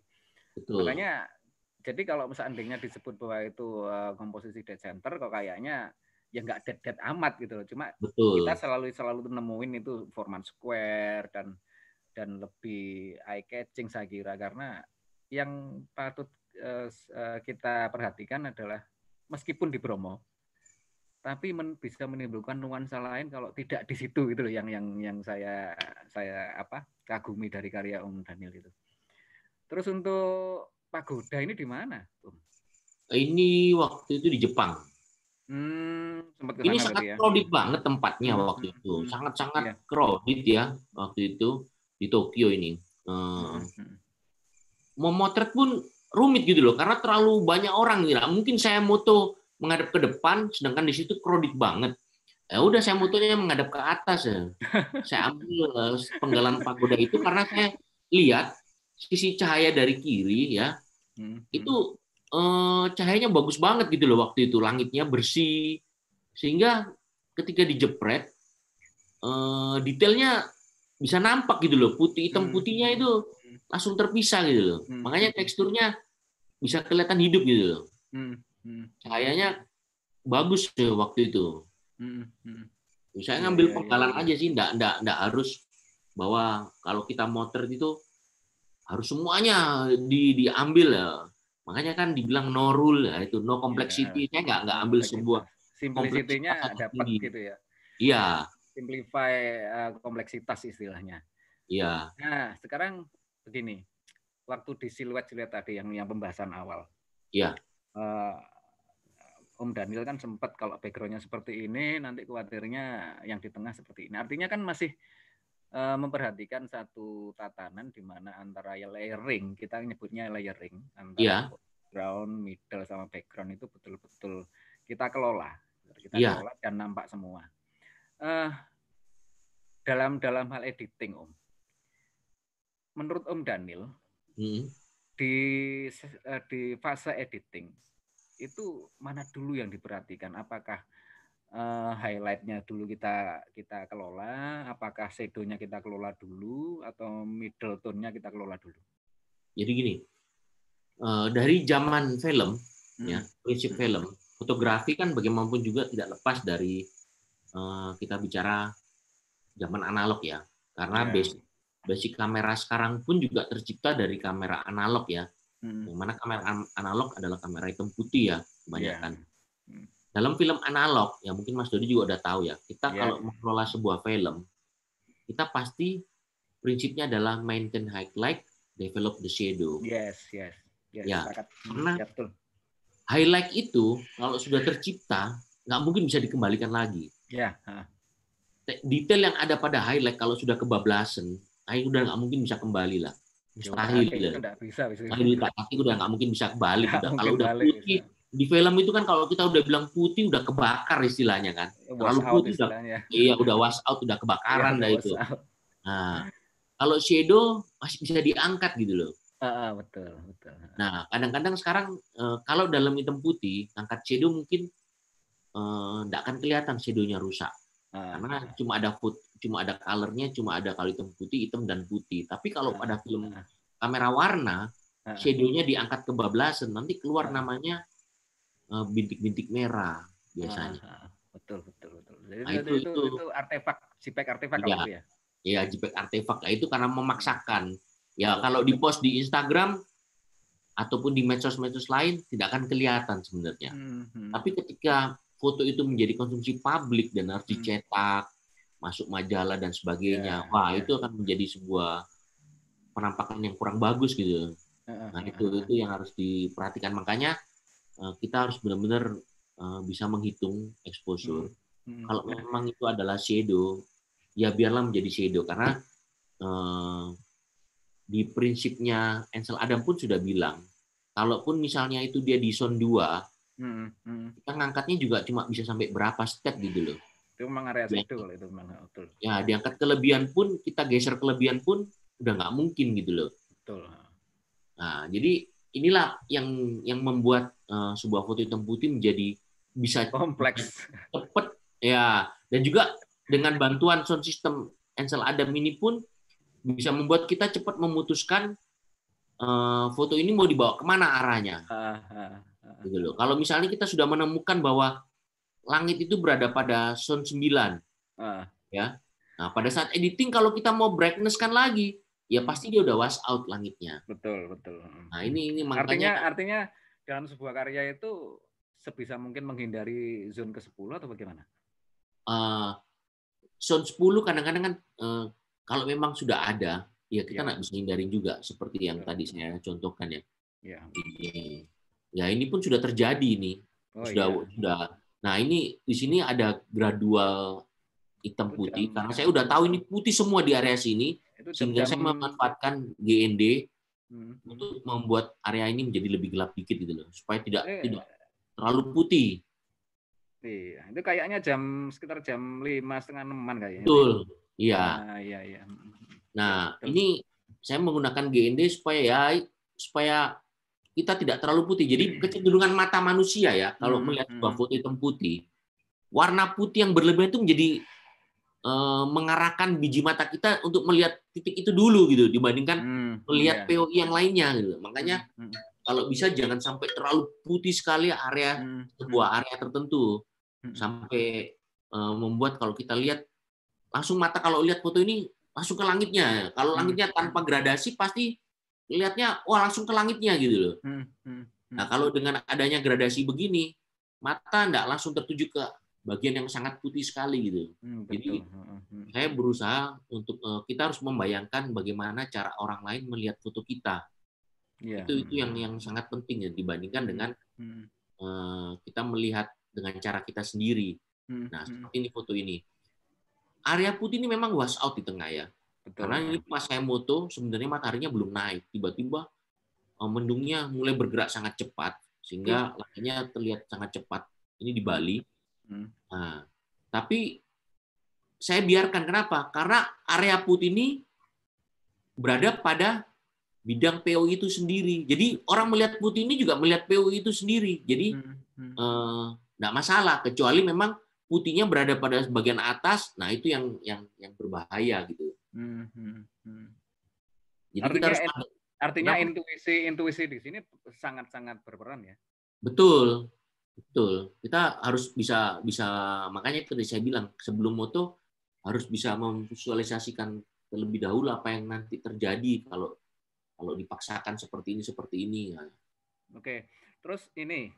Betul. Makanya
jadi kalau seandainya disebut bahwa itu uh, komposisi dead center kok kayaknya ya nggak dead dead amat gitu loh. Cuma betul. kita selalu selalu nemuin itu format Square dan dan lebih eye catching saya kira karena yang patut uh, kita perhatikan adalah meskipun di Bromo tapi men, bisa menimbulkan nuansa lain kalau tidak di situ gitu loh yang yang yang saya saya apa kagumi dari karya Om Daniel itu. Terus untuk pagoda ini di mana,
Ini waktu itu di Jepang.
Hmm, sempat ini sangat ya. crowded
banget tempatnya hmm. waktu itu, hmm, hmm. sangat-sangat hmm. Iya. yeah. crowded ya waktu itu di Tokyo ini. Hmm, eh, hmm. hmm. Memotret pun rumit gitu loh, karena terlalu banyak orang. gitu. mungkin saya moto menghadap ke depan, sedangkan di situ krodik banget. Ya udah saya mutunya menghadap ke atas ya. Saya ambil eh, penggalan pagoda itu karena saya lihat sisi cahaya dari kiri ya. Hmm, hmm. Itu eh, cahayanya bagus banget gitu loh waktu itu, langitnya bersih. Sehingga ketika dijepret eh, detailnya bisa nampak gitu loh, putih hitam hmm, putihnya itu langsung terpisah gitu loh. Makanya teksturnya bisa kelihatan hidup gitu loh. Hmm. Kayaknya bagus deh waktu itu.
Hmm. Hmm.
Saya ngambil yeah, penggalan yeah, yeah. aja sih, ndak ndak ndak harus bahwa kalau kita motor itu harus semuanya di diambil ya. Makanya kan dibilang no rule ya itu no complexity. Yeah. Saya nggak nggak ambil sebuah simplicity-nya dapat gitu ya. Iya.
Simplify eh, kompleksitas istilahnya. Iya. Nah, sekarang begini. Waktu di siluet-siluet tadi yang yang pembahasan awal. Iya. Uh, Om Daniel kan sempat kalau backgroundnya seperti ini nanti khawatirnya yang di tengah seperti ini artinya kan masih eh, memperhatikan satu tatanan di mana antara layering kita nyebutnya layering antara yeah. background, middle sama background itu betul-betul kita kelola kita yeah. kelola dan nampak semua uh, dalam dalam hal editing om menurut om Daniel hmm. di uh, di fase editing itu mana dulu yang diperhatikan? Apakah uh, highlightnya dulu kita kita kelola? Apakah sedonya kita kelola dulu atau middle tone-nya kita kelola dulu?
Jadi gini, uh, dari zaman film, hmm. ya prinsip hmm. film, fotografi kan bagaimanapun juga tidak lepas dari uh, kita bicara zaman analog ya, karena yeah. basic basic kamera sekarang pun juga tercipta dari kamera analog ya Hmm. mana kamera analog adalah kamera hitam putih ya kebanyakan. Yeah. Hmm. Dalam film analog ya mungkin Mas Dodi juga udah tahu ya. Kita yeah. kalau mengelola sebuah film kita pasti prinsipnya adalah maintain high highlight, develop the shadow. Yes, yes. yes ya. Karena ya, highlight itu kalau sudah tercipta nggak mungkin bisa dikembalikan lagi. Ya. Yeah. Detail yang ada pada highlight kalau sudah kebablasan, itu udah nggak mungkin bisa kembali lah mustahil ya. ya.
bisa, bisa, bisa.
kaki udah nggak mungkin bisa kembali. udah. kalau udah putih bisa. di film itu kan kalau kita udah bilang putih udah kebakar istilahnya kan terlalu putih udah iya udah wash out udah kebakaran iya, dah itu nah kalau shadow masih bisa diangkat gitu loh
Ah, betul, betul.
Nah, kadang-kadang sekarang eh, kalau dalam hitam putih, angkat shadow mungkin tidak eh, uh, akan kelihatan shadownya rusak, Ah, karena iya. cuma ada putih cuma ada colornya cuma ada kalau hitam putih hitam dan putih tapi kalau ah, pada ah. film kamera warna ah, shadownya diangkat ke bablasan nanti keluar namanya eh, bintik-bintik merah biasanya betul betul betul Jadi, nah, itu, itu, itu, itu artefak JPEG artefak iya. ya, ya ya JPEG artefak nah, itu karena hmm. memaksakan ya kalau di post di Instagram ataupun di medsos-medsos lain tidak akan kelihatan sebenarnya. hmm, -hmm. Tapi ketika foto itu menjadi konsumsi publik dan harus hmm. dicetak, masuk majalah dan sebagainya. Yeah, Wah, ya. itu akan menjadi sebuah penampakan yang kurang bagus gitu.
nah, itu itu
yang harus diperhatikan. Makanya eh, kita harus benar-benar eh, bisa menghitung exposure.
Hmm, -hmm. Kalau memang
itu adalah shadow, ya biarlah menjadi shadow karena uh, di prinsipnya Ansel Adam pun sudah bilang, kalaupun misalnya itu dia di zone 2,
mm hmm.
Kita ngangkatnya juga cuma bisa sampai berapa step gitu loh
itu memang area iya. situ kalau itu memang iya, betul ya
diangkat kelebihan pun kita geser kelebihan pun udah nggak mungkin gitu loh betul nah jadi inilah yang yang membuat uh, sebuah foto hitam putih menjadi bisa kompleks cepet ya dan juga dengan bantuan sound system Ansel Adam ini pun bisa membuat kita cepat memutuskan uh, foto ini mau dibawa kemana arahnya uh, uh, uh. gitu loh kalau misalnya kita sudah menemukan bahwa langit itu berada pada sound 9. Uh. Ya. Nah, pada saat editing kalau kita mau brightness kan lagi, ya pasti dia udah wash out langitnya. Betul, betul. Nah, ini ini makanya artinya
artinya dalam sebuah karya itu sebisa mungkin menghindari zone ke-10 atau bagaimana?
Uh, zone 10 kadang-kadang kan uh, kalau memang sudah ada, ya kita ya. nggak ya. bisa hindari juga seperti yang ya. tadi saya contohkan ya. Ya. ya ini pun sudah terjadi ini. Oh, sudah iya. sudah Nah, ini di sini ada gradual hitam putih karena saya udah tahu ini putih semua di area sini sehingga saya memanfaatkan GND hmm. untuk membuat area ini menjadi lebih gelap dikit gitu loh supaya tidak eh. tidak terlalu putih.
Iya, itu kayaknya jam sekitar jam lima setengah enaman kayaknya. Betul,
iya. Nah, iya, iya. Nah, ini saya menggunakan GND supaya ya supaya kita tidak terlalu putih. Jadi hmm. kecenderungan mata manusia ya, kalau hmm, melihat sebuah hmm. foto hitam putih, warna putih yang berlebihan itu menjadi eh, mengarahkan biji mata kita untuk melihat titik itu dulu gitu, dibandingkan hmm, melihat yeah. POI yang lainnya gitu. Makanya hmm. kalau bisa jangan sampai terlalu putih sekali area hmm. sebuah area tertentu hmm. sampai uh, membuat kalau kita lihat langsung mata kalau lihat foto ini masuk ke langitnya. Kalau langitnya tanpa gradasi pasti lihatnya wah langsung ke langitnya gitu loh.
Hmm, hmm, hmm.
Nah kalau hmm. dengan adanya gradasi begini, mata tidak langsung tertuju ke bagian yang sangat putih sekali gitu. Hmm, Jadi hmm, hmm, hmm. saya berusaha untuk eh, kita harus membayangkan bagaimana cara orang lain melihat foto kita. Yeah. Itu itu yang yang sangat penting ya dibandingkan dengan hmm. uh, kita melihat dengan cara kita sendiri.
Hmm. Nah seperti
ini foto ini. Area putih ini memang wash out di tengah ya. Betul. Karena ini pas saya moto sebenarnya mataharinya belum naik, tiba-tiba eh, mendungnya mulai bergerak sangat cepat sehingga iya. langitnya terlihat sangat cepat. Ini di Bali. Hmm. Nah, tapi saya biarkan kenapa? Karena area putih ini berada pada bidang po itu sendiri. Jadi orang melihat putih ini juga melihat po itu sendiri. Jadi tidak hmm, hmm. eh, masalah kecuali memang putihnya berada pada bagian atas. Nah itu yang yang yang berbahaya gitu. Hmm, hmm, hmm, Jadi artinya, kita harus
artinya intuisi intuisi di sini sangat-sangat berperan ya.
Betul. Betul. Kita harus bisa bisa makanya tadi saya bilang sebelum moto harus bisa memvisualisasikan terlebih dahulu apa yang nanti terjadi kalau kalau dipaksakan seperti ini seperti ini ya.
Oke. Terus ini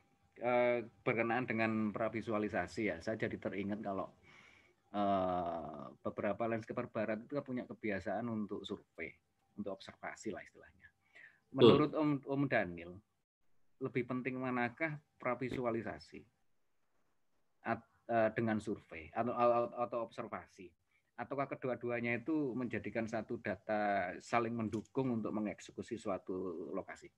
eh, berkenaan dengan visualisasi ya, saya jadi teringat kalau uh, beberapa landscaper barat itu kan punya kebiasaan untuk survei, untuk observasi lah istilahnya. Menurut Om, Om Daniel, lebih penting manakah pravisualisasi At, uh, dengan survei atau, atau observasi? Ataukah kedua-duanya itu menjadikan satu data saling mendukung untuk mengeksekusi suatu lokasi?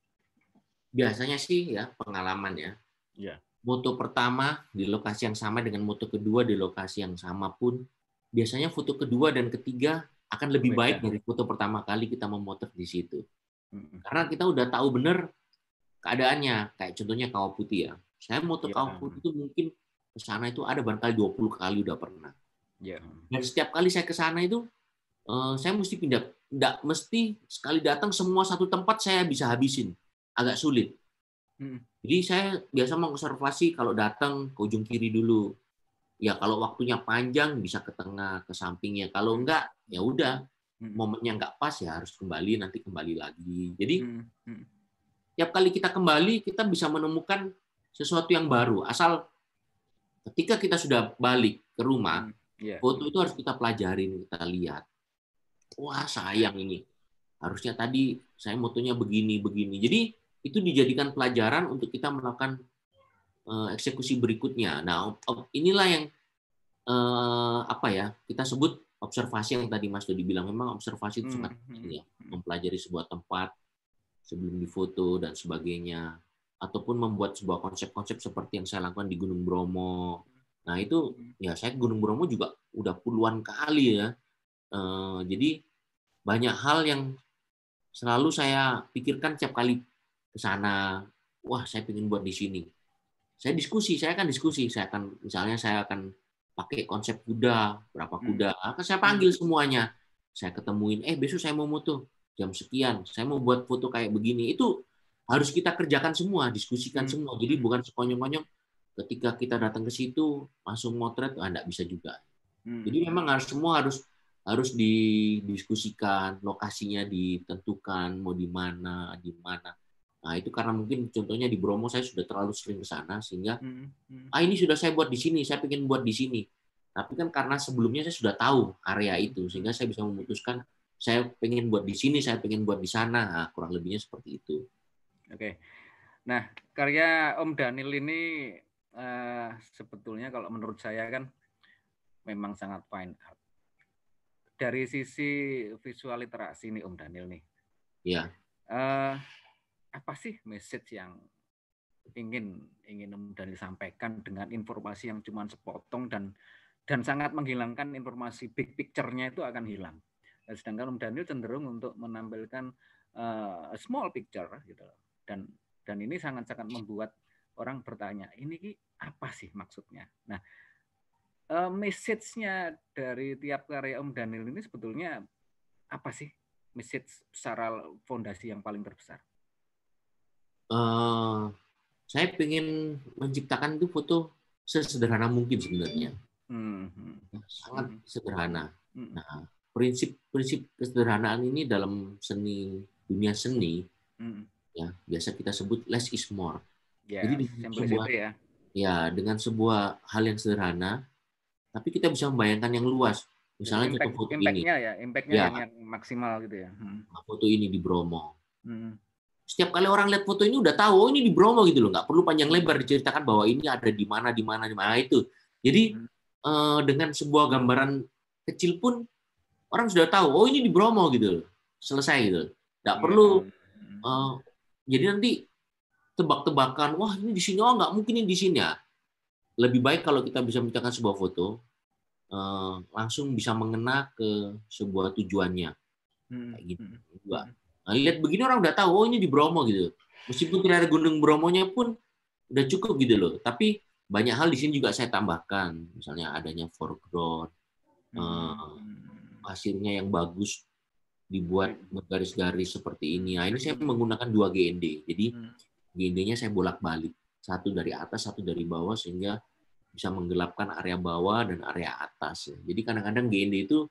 Biasanya sih ya pengalaman ya. Ya mutu pertama di lokasi yang sama dengan mutu kedua di lokasi yang sama pun biasanya foto kedua dan ketiga akan lebih baik dari foto pertama kali kita memotret di situ. Karena kita udah tahu benar keadaannya. Kayak contohnya kawah putih ya. Saya moto yeah. kawah putih itu mungkin ke sana itu ada barangkali 20 kali udah pernah. Yeah. Dan setiap kali saya ke sana itu eh, saya mesti pindah. tidak mesti sekali datang semua satu tempat saya bisa habisin. Agak sulit. Hmm. Jadi saya biasa mengobservasi kalau datang ke ujung kiri dulu. Ya kalau waktunya panjang bisa ke tengah, ke sampingnya. Kalau enggak ya udah hmm. momennya enggak pas ya harus kembali nanti kembali lagi. Jadi hmm. Hmm. tiap kali kita kembali kita bisa menemukan sesuatu yang baru. Asal ketika kita sudah balik ke rumah, hmm. yeah. foto itu harus kita pelajarin, kita lihat. Wah sayang ini. Harusnya tadi saya motonya begini begini. Jadi itu dijadikan pelajaran untuk kita melakukan eh, eksekusi berikutnya. Nah, inilah yang eh, apa ya kita sebut observasi yang tadi Mas Dodi bilang memang observasi itu sangat hmm, penting hmm, ya, hmm. mempelajari sebuah tempat sebelum difoto dan sebagainya ataupun membuat sebuah konsep-konsep seperti yang saya lakukan di Gunung Bromo. Nah, itu ya saya Gunung Bromo juga udah puluhan kali ya. Eh, jadi banyak hal yang selalu saya pikirkan setiap kali ke sana. Wah, saya ingin buat di sini. Saya diskusi, saya akan diskusi. Saya akan misalnya saya akan pakai konsep kuda, berapa hmm. kuda. Akan saya hmm. panggil semuanya. Saya ketemuin, eh besok saya mau mutu jam sekian. Saya mau buat foto kayak begini. Itu harus kita kerjakan semua, diskusikan hmm. semua. Jadi bukan sekonyong-konyong ketika kita datang ke situ langsung motret, ah, bisa juga.
Jadi memang
harus semua harus harus didiskusikan, lokasinya ditentukan, mau di mana, di mana. Nah, itu karena mungkin contohnya di Bromo saya sudah terlalu sering ke sana sehingga hmm, hmm. ah ini sudah saya buat di sini, saya ingin buat di sini. Tapi kan karena sebelumnya saya sudah tahu area itu hmm. sehingga saya bisa memutuskan saya ingin buat di sini, saya ingin buat di sana. Nah, kurang lebihnya seperti itu. Oke.
Nah, karya Om Daniel ini eh, sebetulnya kalau menurut saya kan memang sangat fine art. Dari sisi visual literasi nih Om Daniel nih. Iya. Eh, apa sih message yang ingin ingin dan disampaikan dengan informasi yang cuma sepotong dan dan sangat menghilangkan informasi big picture-nya itu akan hilang. Dan eh, sedangkan Om Daniel cenderung untuk menampilkan uh, small picture gitu Dan dan ini sangat-sangat membuat orang bertanya, ini ki apa sih maksudnya? Nah, uh, message-nya dari tiap karya Om Daniel ini sebetulnya apa sih? Message secara fondasi yang paling terbesar.
Eh, saya ingin menciptakan itu foto sesederhana mungkin sebenarnya. Mm-hmm. Sangat mm-hmm. sederhana. Mm-hmm. Nah, prinsip-prinsip kesederhanaan ini dalam seni dunia seni hmm. ya biasa kita sebut less is more. yeah, Jadi dengan sebuah ya. ya dengan sebuah hal yang sederhana, tapi kita bisa membayangkan yang luas. Misalnya foto impact ini, ya, impactnya ya. yang maksimal gitu ya. Hmm. Nah, foto ini di Bromo, hmm setiap kali orang lihat foto ini udah tahu oh ini di Bromo gitu loh nggak perlu panjang lebar diceritakan bahwa ini ada di mana di mana di mana itu jadi uh, dengan sebuah gambaran kecil pun orang sudah tahu oh ini di Bromo gitu loh selesai gitu nggak perlu uh, jadi nanti tebak-tebakan wah ini di sini oh nggak mungkin ini di sini ya lebih baik kalau kita bisa menciptakan sebuah foto uh, langsung bisa mengena ke sebuah tujuannya hmm. kayak gitu hmm. Nah, lihat begini orang udah tahu, oh ini di Bromo gitu. Meskipun tidak ada gunung Bromonya pun udah cukup gitu loh. Tapi banyak hal di sini juga saya tambahkan, misalnya adanya foreground, hmm. eh, pasirnya yang bagus dibuat bergaris-garis seperti ini. Nah, ini saya menggunakan dua GND. Jadi hmm. GND-nya saya bolak-balik, satu dari atas, satu dari bawah sehingga bisa menggelapkan area bawah dan area atas. Jadi kadang-kadang GND itu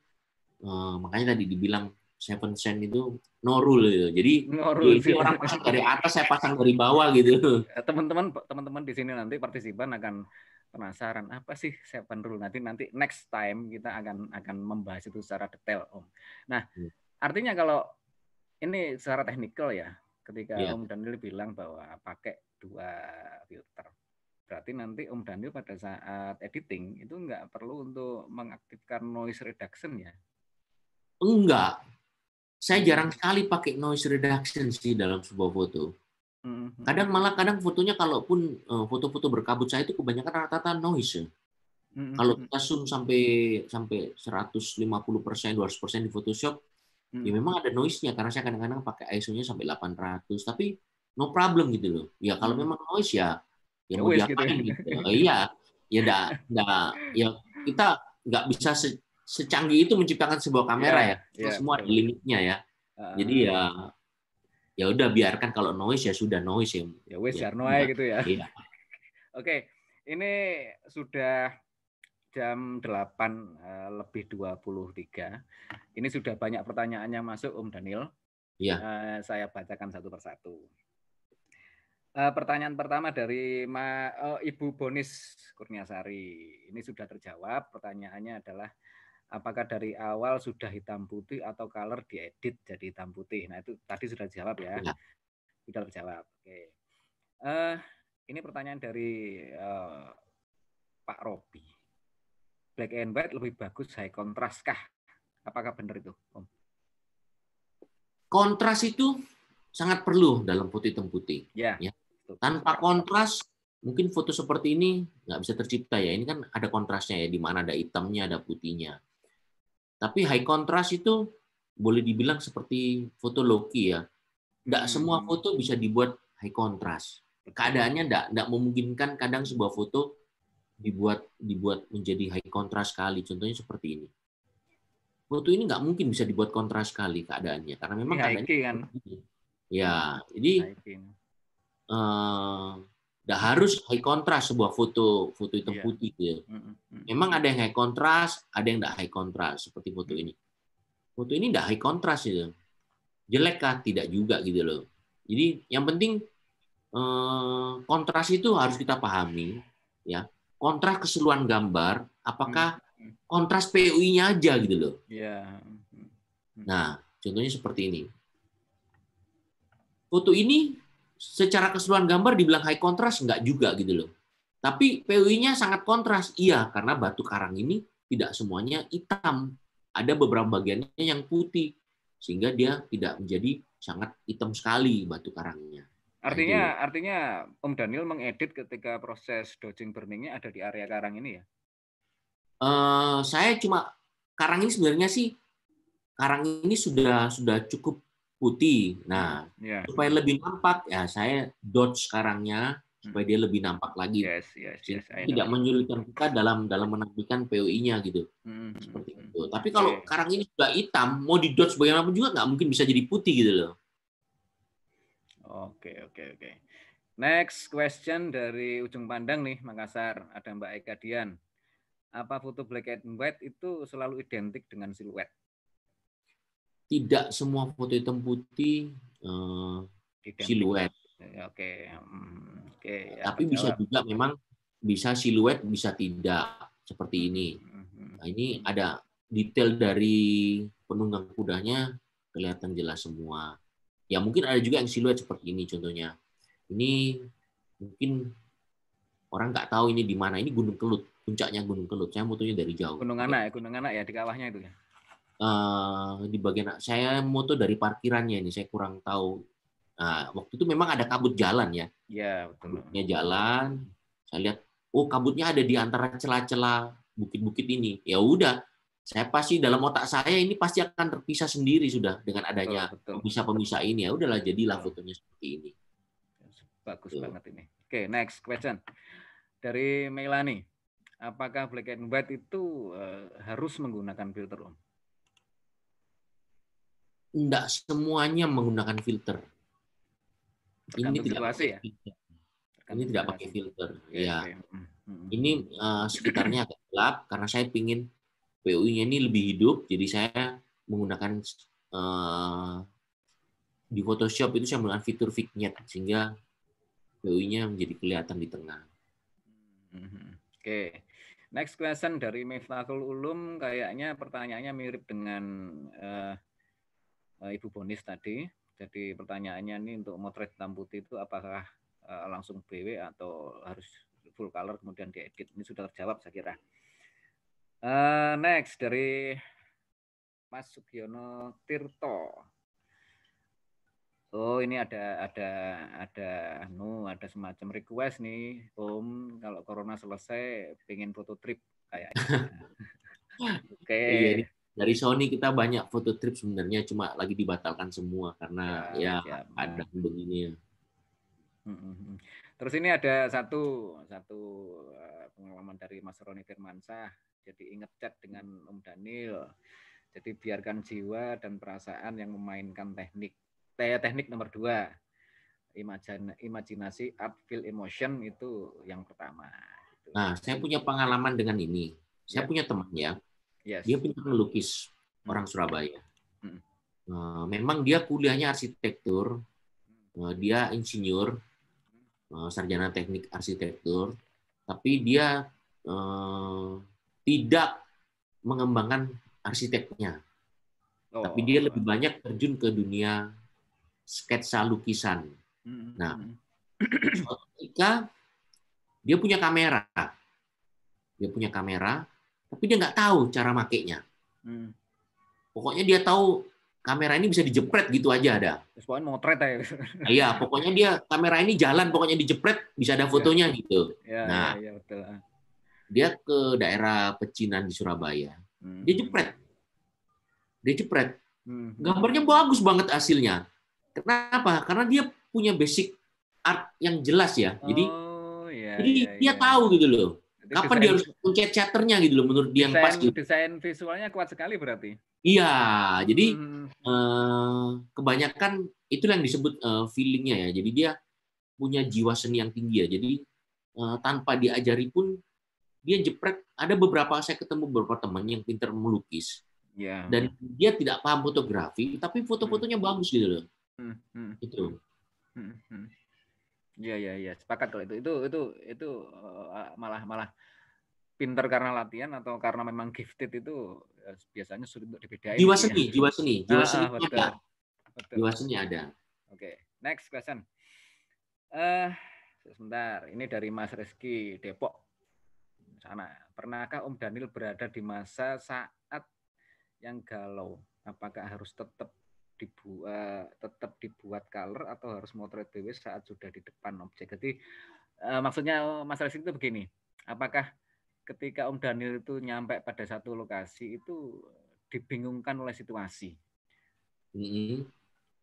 eh, makanya tadi dibilang seven cent itu no rule gitu. Jadi no rule, ya, orang pasang dari atas, saya pasang dari bawah gitu. Ya,
teman-teman, teman-teman di sini nanti partisipan akan penasaran apa sih seven rule nanti nanti next time kita akan akan membahas itu secara detail om. Nah hmm. artinya kalau ini secara teknikal ya ketika yeah. om Daniel bilang bahwa pakai dua filter berarti nanti Om Daniel pada saat editing itu nggak perlu untuk mengaktifkan noise reduction ya?
Enggak, saya hmm. jarang sekali pakai noise reduction sih dalam sebuah foto.
Hmm. Kadang
malah kadang fotonya kalaupun eh, foto-foto berkabut saya itu kebanyakan rata-rata noise. Hmm. Kalau kita zoom sampai sampai 150 persen, 200 persen di Photoshop, ya memang ada noise-nya karena saya kadang-kadang pakai ISO-nya sampai 800, tapi no problem gitu loh. Ya kalau memang noise ya
ya mau gitu ya. diapain gitu. iya,
ya enggak, enggak, ya kita nggak bisa secanggih itu menciptakan sebuah kamera yeah, ya. Yeah, semua ada limitnya ya. Uh, Jadi ya ya udah biarkan kalau noise ya sudah noise ya. Ya wes ya, noise gitu ya. Iya. Oke,
okay. ini sudah jam 8 eh, lebih 23. Ini sudah banyak pertanyaan yang masuk Om Daniel. Iya. Uh, saya bacakan satu persatu. Uh, pertanyaan pertama dari Ma, oh, Ibu Bonis Kurniasari. Ini sudah terjawab. Pertanyaannya adalah apakah dari awal sudah hitam putih atau color diedit jadi hitam putih. Nah itu tadi sudah dijawab ya, ya. sudah dijawab. Oke, uh, ini pertanyaan dari uh, Pak Robi. Black and white lebih bagus high kontras kah?
Apakah benar itu, Om? Kontras itu sangat perlu dalam putih hitam putih.
Ya. ya. Tanpa
kontras mungkin foto seperti ini nggak bisa tercipta ya. Ini kan ada kontrasnya ya, di mana ada hitamnya, ada putihnya. Tapi high contrast itu boleh dibilang seperti foto Loki ya. Tidak semua hmm. foto bisa dibuat high contrast. Keadaannya tidak tidak memungkinkan kadang sebuah foto dibuat dibuat menjadi high contrast sekali. Contohnya seperti ini. Foto ini nggak mungkin bisa dibuat kontras sekali keadaannya karena memang ya, keadaannya kan. Ya, jadi uh, Udah harus high contrast sebuah foto, foto itu yeah. putih gitu. Ya. Memang mm, mm, mm, ada yang high contrast, ada yang tidak high contrast seperti foto ini. Foto ini tidak high contrast gitu. Jelek kah? Tidak juga gitu loh. Jadi yang penting eh, kontras itu harus kita pahami ya. Kontras keseluruhan gambar apakah kontras PUI-nya aja gitu loh. Iya. Nah, contohnya seperti ini. Foto ini secara keseluruhan gambar dibilang high contrast nggak juga gitu loh. Tapi PUI-nya sangat kontras, iya karena batu karang ini tidak semuanya hitam, ada beberapa bagiannya yang putih sehingga dia tidak menjadi sangat hitam sekali batu karangnya.
Artinya, Jadi, artinya Om Daniel mengedit ketika proses dodging burningnya ada di area karang ini ya?
Uh, saya cuma karang ini sebenarnya sih karang ini sudah sudah cukup putih. Nah, yeah. supaya lebih nampak ya saya dodge sekarangnya hmm. supaya dia lebih nampak lagi. Yes, yes, yes, tidak menyulitkan kita dalam dalam menampilkan POI-nya gitu. Mm-hmm. Seperti hmm. itu. Tapi kalau okay. karang ini sudah hitam, mau di dodge bagaimanapun juga nggak mungkin bisa jadi putih gitu loh.
Oke, okay, oke, okay, oke. Okay. Next question dari ujung pandang nih Makassar, ada Mbak Eka Dian. Apa foto black and white itu selalu identik dengan siluet?
tidak semua foto hitam putih uh, siluet. Oke, okay. Hmm, okay, ya, Tapi bisa jawab. juga memang bisa siluet, bisa tidak seperti hmm, ini. Hmm, nah, ini ada detail dari penunggang kudanya kelihatan jelas semua. Ya mungkin ada juga yang siluet seperti ini contohnya. Ini mungkin orang nggak tahu ini di mana. Ini Gunung Kelut, puncaknya Gunung Kelut. Saya fotonya dari jauh. Gunung Anak ya,
Gunung Anak ya di kawahnya itu ya.
Eh, di bagian saya moto dari parkirannya ini saya kurang tahu. Nah, waktu itu memang ada kabut jalan ya.
ya betul.
Kabutnya jalan. Saya lihat, oh kabutnya ada di antara celah-celah bukit-bukit ini. Ya udah, saya pasti dalam otak saya ini pasti akan terpisah sendiri sudah dengan adanya pemisah-pemisah ini. Ya udahlah iya, jadilah fotonya seperti ini. Bagus Tuh. banget ini.
Oke, okay, next question. Dari Melani. Apakah black and white itu uh, harus menggunakan filter, Om?
tidak semuanya menggunakan filter. Ini tidak pakai ya? filter. Ini tidak pakai filter. Ya. ya. Ini uh, sekitarnya agak gelap karena saya pingin PUI-nya ini lebih hidup, jadi saya menggunakan uh, di Photoshop itu saya menggunakan fitur vignette sehingga PUI-nya menjadi kelihatan di tengah.
Mm-hmm. Oke. Okay. Next question dari Miftahul Ulum kayaknya pertanyaannya mirip dengan uh, Eh, Ibu Bonis tadi. Jadi pertanyaannya ini untuk motret hitam putih itu apakah eh, langsung BW atau harus full color kemudian diedit? Ini sudah terjawab saya kira. Eh, next dari Mas Sugiono Tirto. Oh ini ada ada ada nu ada semacam request nih Om kalau corona selesai pengen foto trip kayak Oke. Okay. Iya, dari Sony kita
banyak foto trip sebenarnya cuma lagi dibatalkan semua karena ya, ya, ada begini ya. Hmm, hmm, hmm.
Terus ini ada satu satu eh, pengalaman dari Mas Roni Firmansyah. Jadi ingat chat dengan Om Daniel. Jadi biarkan jiwa dan perasaan yang memainkan teknik. Teknik nomor dua. imajinasi, up feel, emotion itu yang pertama.
Nah, saya punya pengalaman dengan ini. Saya ya. punya teman ya Yes. Dia pintar melukis orang Surabaya. Eh, memang dia kuliahnya arsitektur, eh, dia insinyur, eh, sarjana teknik arsitektur, tapi dia tidak mengembangkan arsiteknya. Oh. Tapi dia lebih banyak terjun ke dunia sketsa lukisan. Nah, ketika dia punya kamera, dia punya kamera, tapi dia nggak tahu cara makainya. Hmm. Pokoknya dia tahu kamera ini bisa dijepret gitu aja ada.
Terus pokoknya motret aja. Iya,
pokoknya dia kamera ini jalan, pokoknya dijepret bisa ada iya. fotonya ya. gitu. Ya, nah, ya, ya, betul. Ah. dia ke daerah Pecinan di Surabaya, hmm. dia jepret, dia jepret. Hmm. Gambarnya bagus banget hasilnya. Kenapa? Karena dia punya basic art yang jelas ya. Jadi,
oh, ya, jadi ya,
dia ya. tahu gitu loh. Kapan dia harus pencet chatternya gitu loh menurut dia yang pas gitu.
Desain visualnya kuat sekali berarti.
Iya, jadi hmm. eh, kebanyakan itu yang disebut eh, feelingnya ya. Jadi dia punya jiwa seni yang tinggi ya. Jadi eh, tanpa diajari pun dia jepret. Ada beberapa saya ketemu beberapa teman yang pintar melukis. Yeah. Dan dia tidak paham fotografi, tapi foto-fotonya hmm. bagus gitu loh. Hmm. Hmm. Itu.
Hmm. Hmm. Iya iya iya, sepakat kalau itu. Itu itu itu uh, malah malah pinter karena latihan atau karena memang gifted itu uh, biasanya sulit untuk dibedain. Jiwa seni, ya. jiwa gitu. seni, jiwa seni ah, ah, ada. Betul. Jiwa seni ada. Oke, okay. next question. Eh, uh, sebentar. Ini dari Mas Reski Depok. Sana. Pernahkah Om Daniel berada di masa saat yang galau? Apakah harus tetap uh, tetap dibuat color atau harus motret BW saat sudah di depan objek. Jadi uh, maksudnya Mas Resi itu begini, apakah ketika Om Daniel itu nyampe pada satu lokasi itu dibingungkan oleh situasi?
Mm -hmm.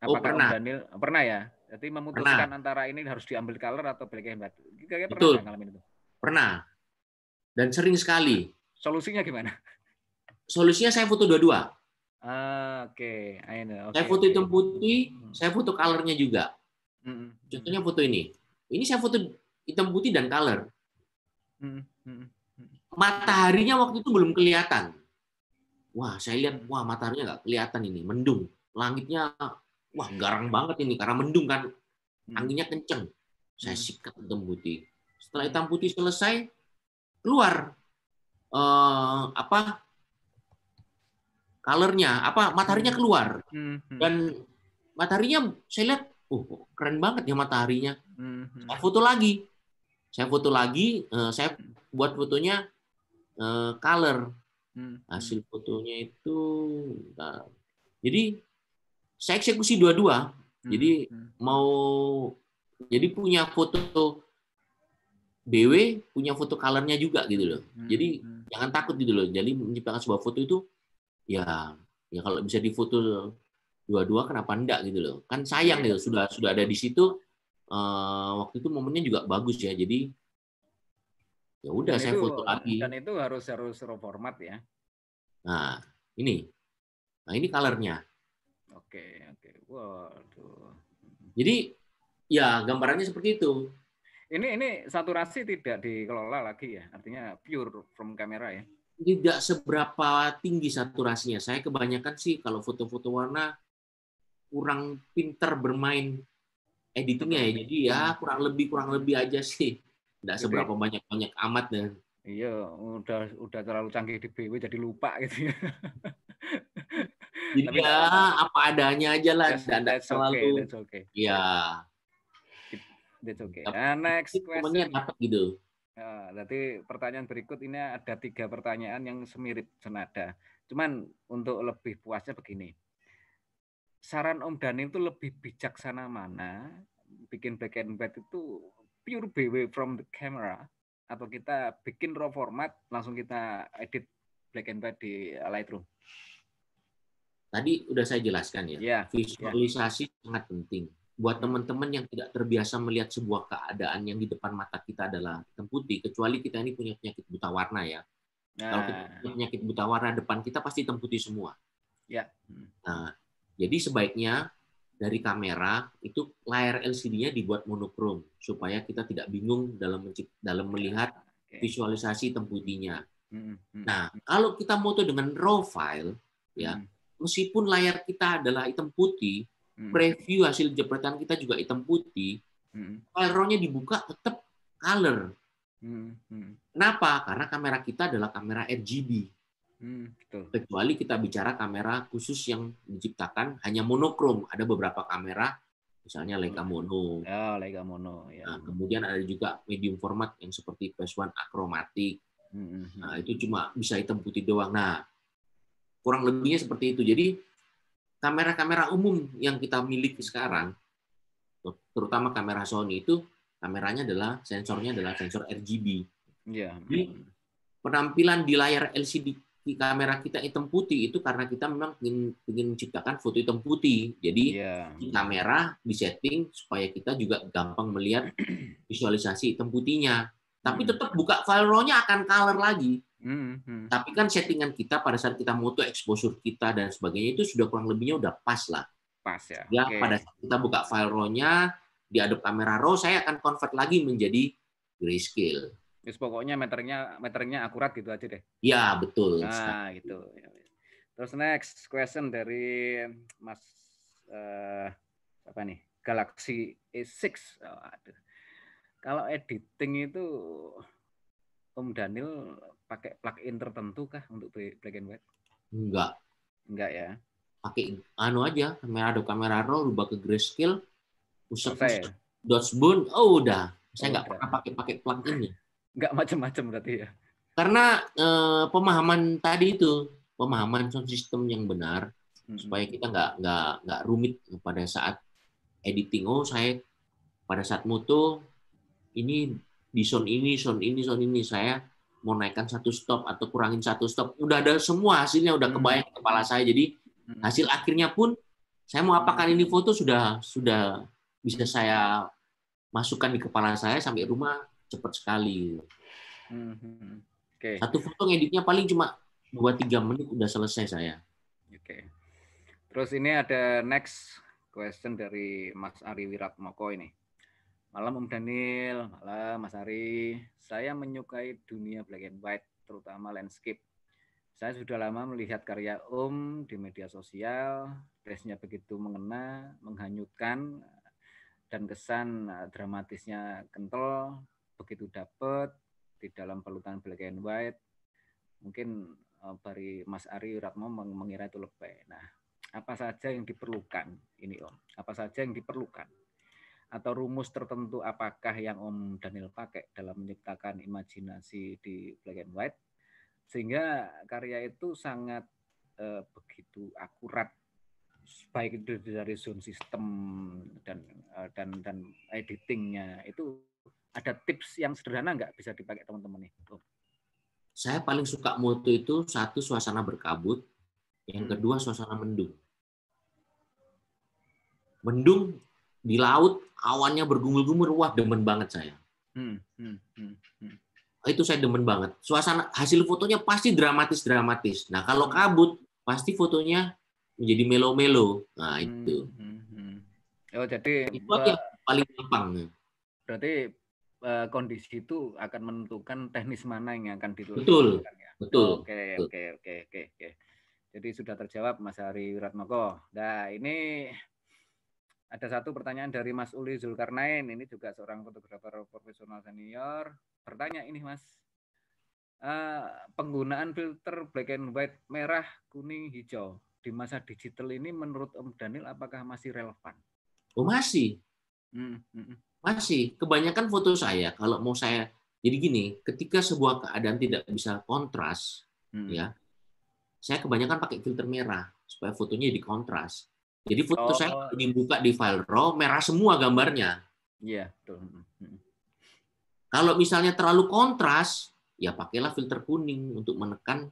Apakah oh, pernah. Om
Daniel pernah ya? Jadi memutuskan pernah. antara ini harus diambil color atau black and white. Betul. pernah itu.
Pernah. Dan sering sekali. Solusinya gimana? Solusinya saya foto dua-dua. Ah, oke. Okay. Okay. Saya foto hitam putih, hmm. saya foto colornya juga. Hmm, hmm, hmm. Contohnya foto ini. Ini saya foto hitam putih dan color.
Hmm, hmm. Hmm.
Mataharinya waktu itu belum kelihatan. Wah, saya lihat, wah mataharinya nggak kelihatan ini, mendung. Langitnya, wah garang banget ini karena mendung kan. Anginnya kenceng. Saya sikat hitam putih. Setelah hitam putih selesai, keluar uh, apa colornya apa mataharinya hmm. keluar hmm, hmm. dan mataharinya saya lihat uh keren banget ya mataharinya
hmm. saya
foto lagi saya foto lagi eh, saya buat fotonya eh, color hasil fotonya itu nah, jadi saya eksekusi dua-dua jadi mau jadi punya foto BW punya foto colornya juga gitu loh jadi jangan takut gitu loh jadi menciptakan sebuah foto itu ya ya kalau bisa difoto dua-dua kenapa enggak gitu loh kan sayang gitu sudah sudah ada di situ uh, waktu itu momennya juga bagus ya jadi ya udah saya foto lagi dan
itu harus harus format ya
nah ini nah ini colornya
oke oke waduh
jadi ya gambarannya seperti
itu ini ini saturasi tidak dikelola lagi ya artinya pure from kamera ya
tidak seberapa tinggi saturasinya. Saya kebanyakan sih kalau foto-foto warna kurang pinter bermain editingnya ya. Jadi ya hmm. kurang lebih kurang lebih aja sih. Tidak seberapa banyak banyak amat dan.
Iya, udah udah terlalu canggih di BW jadi lupa gitu ya.
Jadi ya apa adanya aja lah, tidak selalu. Okay, that's okay.
Ya. That's
okay. Nah, next question. Temennya dapat gitu.
Ya, berarti pertanyaan berikut ini ada tiga pertanyaan yang semirip senada. Cuman untuk lebih puasnya begini. Saran Om Dani itu lebih bijaksana mana? Bikin black and white itu pure BW from the camera atau kita bikin raw
format langsung kita edit black and white di Lightroom? Tadi udah saya jelaskan ya. yeah, iya. Visualisasi yeah. sangat penting buat teman-teman yang tidak terbiasa melihat sebuah keadaan yang di depan mata kita adalah hitam putih, kecuali kita ini punya penyakit buta warna ya. Nah. Kalau kita nah. punya penyakit buta warna depan kita pasti hitam putih semua. Ya. Nah, jadi sebaiknya dari kamera itu layar LCD-nya dibuat monokrom supaya kita tidak bingung dalam dalam ya, melihat visualisasi hitam putihnya.
Hmm, hmm, nah, hmm.
kalau kita moto dengan raw file ya, meskipun layar kita adalah hitam putih, Hmm. preview hasil jepretan kita juga hitam putih, hmm. dibuka tetap color. Hmm. Hmm. Kenapa? Karena kamera kita adalah kamera RGB. Hmm, Kecuali kita bicara kamera khusus yang diciptakan hanya monokrom. Ada beberapa kamera, misalnya Leica hmm. mono. Ya, Leica mono. Ya. Nah, kemudian ada juga medium format yang seperti PS1 akromatik. Hmm, hmm, nah, itu cuma bisa hitam putih doang. Nah, kurang lebihnya seperti itu. Jadi kamera-kamera umum yang kita miliki sekarang, terutama kamera Sony itu kameranya adalah sensornya adalah sensor RGB. Yeah. penampilan di layar LCD di kamera kita hitam putih itu karena kita memang ingin, ingin menciptakan foto hitam putih. Jadi yeah. di kamera disetting supaya kita juga gampang melihat visualisasi hitam putihnya. Tapi hmm. tetap buka file RAW-nya akan color lagi. Hmm, -hmm. Tapi kan settingan kita pada saat kita moto exposure kita dan sebagainya itu sudah kurang lebihnya udah pas lah. Pas ya. Ya okay. pada saat kita buka file RAW-nya di Adobe Camera Raw saya akan convert lagi menjadi grayscale. Yes, pokoknya meternya
meternya akurat gitu aja deh.
Ya betul. Nah
gitu. Ya, ya. Terus next question dari Mas uh, apa nih Galaxy A6. Oh, Kalau editing itu Om Daniel pakai plugin tertentu kah untuk black and white?
Enggak. Enggak ya. Pakai anu aja, kamera do kamera roll rubah ke grayscale, usap ya? bone oh udah. Saya enggak oh, pernah pakai pakai plugin ya. Enggak macam-macam berarti ya. Karena eh, pemahaman tadi itu, pemahaman sound system yang benar hmm. supaya kita enggak nggak nggak rumit pada saat editing. Oh, saya pada saat moto ini di sound ini, sound ini, sound ini saya mau naikkan satu stop atau kurangin satu stop udah ada semua hasilnya udah hmm. kebayang hmm. kepala saya jadi hmm. hasil akhirnya pun saya mau apakan ini hmm. foto sudah sudah bisa saya masukkan di kepala saya sampai rumah cepat sekali okay. satu foto ngeditnya paling cuma dua tiga menit udah selesai saya
oke okay. terus ini ada next question dari Mas Ari Wiratmoko ini Malam Om Daniel, malam Mas Ari. Saya menyukai dunia black and white, terutama landscape. Saya sudah lama melihat karya Om di media sosial, dressnya begitu mengena, menghanyutkan, dan kesan eh, dramatisnya kental, begitu dapet di dalam pelukan black and white. Mungkin dari eh, Mas Ari Ratmo mengira itu lebih. Nah, apa saja yang diperlukan ini Om? Apa saja yang diperlukan? atau rumus tertentu apakah yang Om Daniel pakai dalam menciptakan imajinasi di black and white sehingga karya itu sangat eh, begitu akurat baik itu dari sound system dan eh, dan dan editingnya itu ada tips yang sederhana nggak bisa dipakai teman-teman nih? Om
Saya paling suka moto itu satu suasana berkabut, yang hmm. kedua suasana mendung. Mendung di laut awannya bergumul-gumul wah demen banget saya
hmm, hmm, hmm, hmm.
Ah, itu saya demen banget suasana hasil fotonya pasti dramatis dramatis nah kalau hmm. kabut pasti fotonya menjadi melo-melo nah hmm, itu hmm, hmm, oh jadi itu aja eh, paling gampang
berarti uh, kondisi itu akan menentukan teknis mana yang akan dituliskan betul ya? betul oke oke oke oke jadi sudah terjawab Mas Hari Ratmoko nah ini ada satu pertanyaan dari Mas Uli Zulkarnain, ini juga seorang fotografer profesional senior. Bertanya ini Mas, uh, penggunaan filter black and white merah, kuning, hijau di masa digital ini menurut Om Daniel apakah masih relevan?
Oh masih, hmm, hmm, hmm. masih. Kebanyakan foto saya kalau mau saya jadi gini, ketika sebuah keadaan tidak bisa kontras, hmm. ya, saya kebanyakan pakai filter merah supaya fotonya jadi kontras. Jadi foto oh. saya dibuka di file RAW merah semua gambarnya. Iya, betul. Kalau misalnya terlalu kontras, ya pakailah filter kuning untuk menekan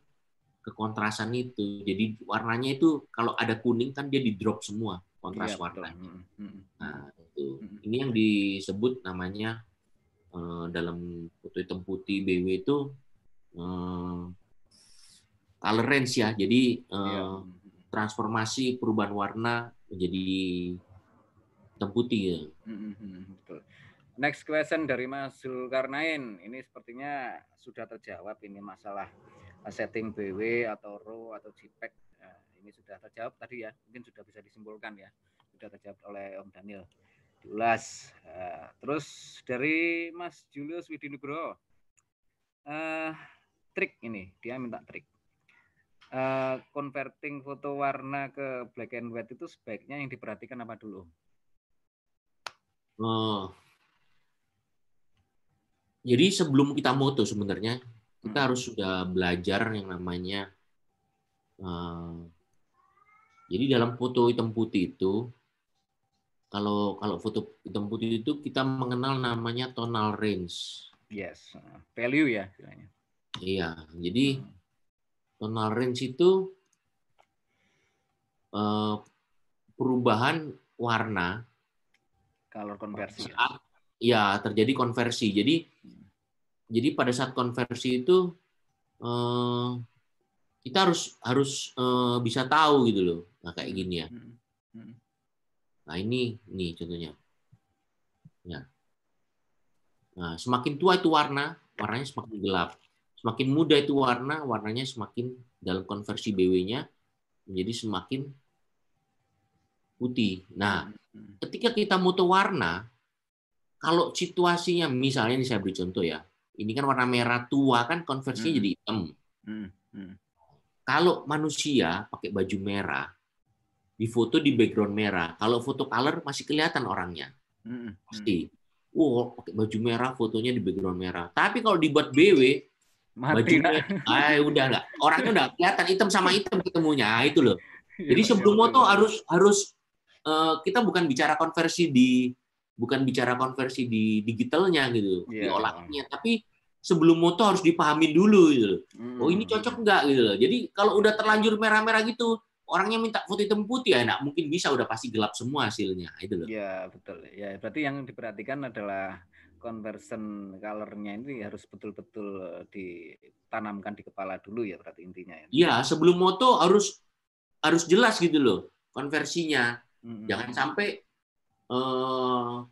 kekontrasan itu. Jadi warnanya itu kalau ada kuning kan dia di drop semua kontras iya, warnanya. Betul. Nah, itu. Ini yang disebut namanya eh, dalam foto hitam putih BW itu uh, eh, color range ya. Jadi uh, iya eh, transformasi perubahan warna menjadi hitam putih ya. Hmm,
hmm, hmm, Next question dari Mas Zulkarnain. Ini sepertinya sudah terjawab ini masalah eh, setting BW atau RO atau JPEG. E nah, ini sudah terjawab tadi ya. Mungkin sudah bisa disimpulkan ya. Sudah terjawab oleh Om Daniel. Diulas. Eh, terus dari Mas Julius Widinugro. Uh, eh, trik ini, dia minta trik uh, converting foto warna ke black and white itu sebaiknya yang diperhatikan apa dulu
Oh. Jadi sebelum kita moto sebenarnya kita harus sudah belajar yang namanya uh, jadi dalam foto hitam putih itu kalau kalau foto hitam putih itu kita mengenal namanya tonal range. Yes, value ya Iya, jadi Tonal range itu perubahan warna color konversi. Ya? Saat, ya, terjadi konversi. Jadi hmm. jadi pada saat konversi itu eh, kita harus harus eh, bisa tahu gitu loh. Nah, kayak gini ya. Hmm, hmm. Nah, ini nih contohnya. Ya. Nah, semakin tua itu warna, warnanya semakin gelap. Semakin muda itu warna, warnanya semakin dalam konversi BW-nya menjadi semakin putih. Nah, ketika kita mutu warna, kalau situasinya misalnya ini saya beri contoh ya, ini kan warna merah tua kan konversinya hmm. jadi hitam. Hmm. Hmm. Kalau manusia pakai baju merah, di foto di background merah. Kalau foto color masih kelihatan orangnya. Hmm. hmm. Pasti. Wow, pakai baju merah, fotonya di background merah. Tapi kalau dibuat BW, Mati, bajunya, udahlah udah lah. orangnya udah kelihatan hitam sama hitam ketemunya ah, itu loh. Iya, Jadi sebelum moto harus harus uh, kita bukan bicara konversi di bukan bicara konversi di digitalnya gitu, ya. di iya, iya. olahnya, tapi sebelum moto harus dipahami dulu gitu. Hmm. Oh ini cocok nggak gitu Jadi kalau udah terlanjur merah-merah gitu, orangnya minta putih hitam putih ya enak mungkin bisa udah pasti gelap semua hasilnya itu loh. Iya, betul. Ya, berarti yang
diperhatikan adalah conversion colornya ini ya harus betul-betul eh, ditanamkan di kepala dulu ya berarti intinya ya. Iya,
sebelum moto harus harus jelas gitu loh konversinya. Mm-hmm. Jangan sampai uh,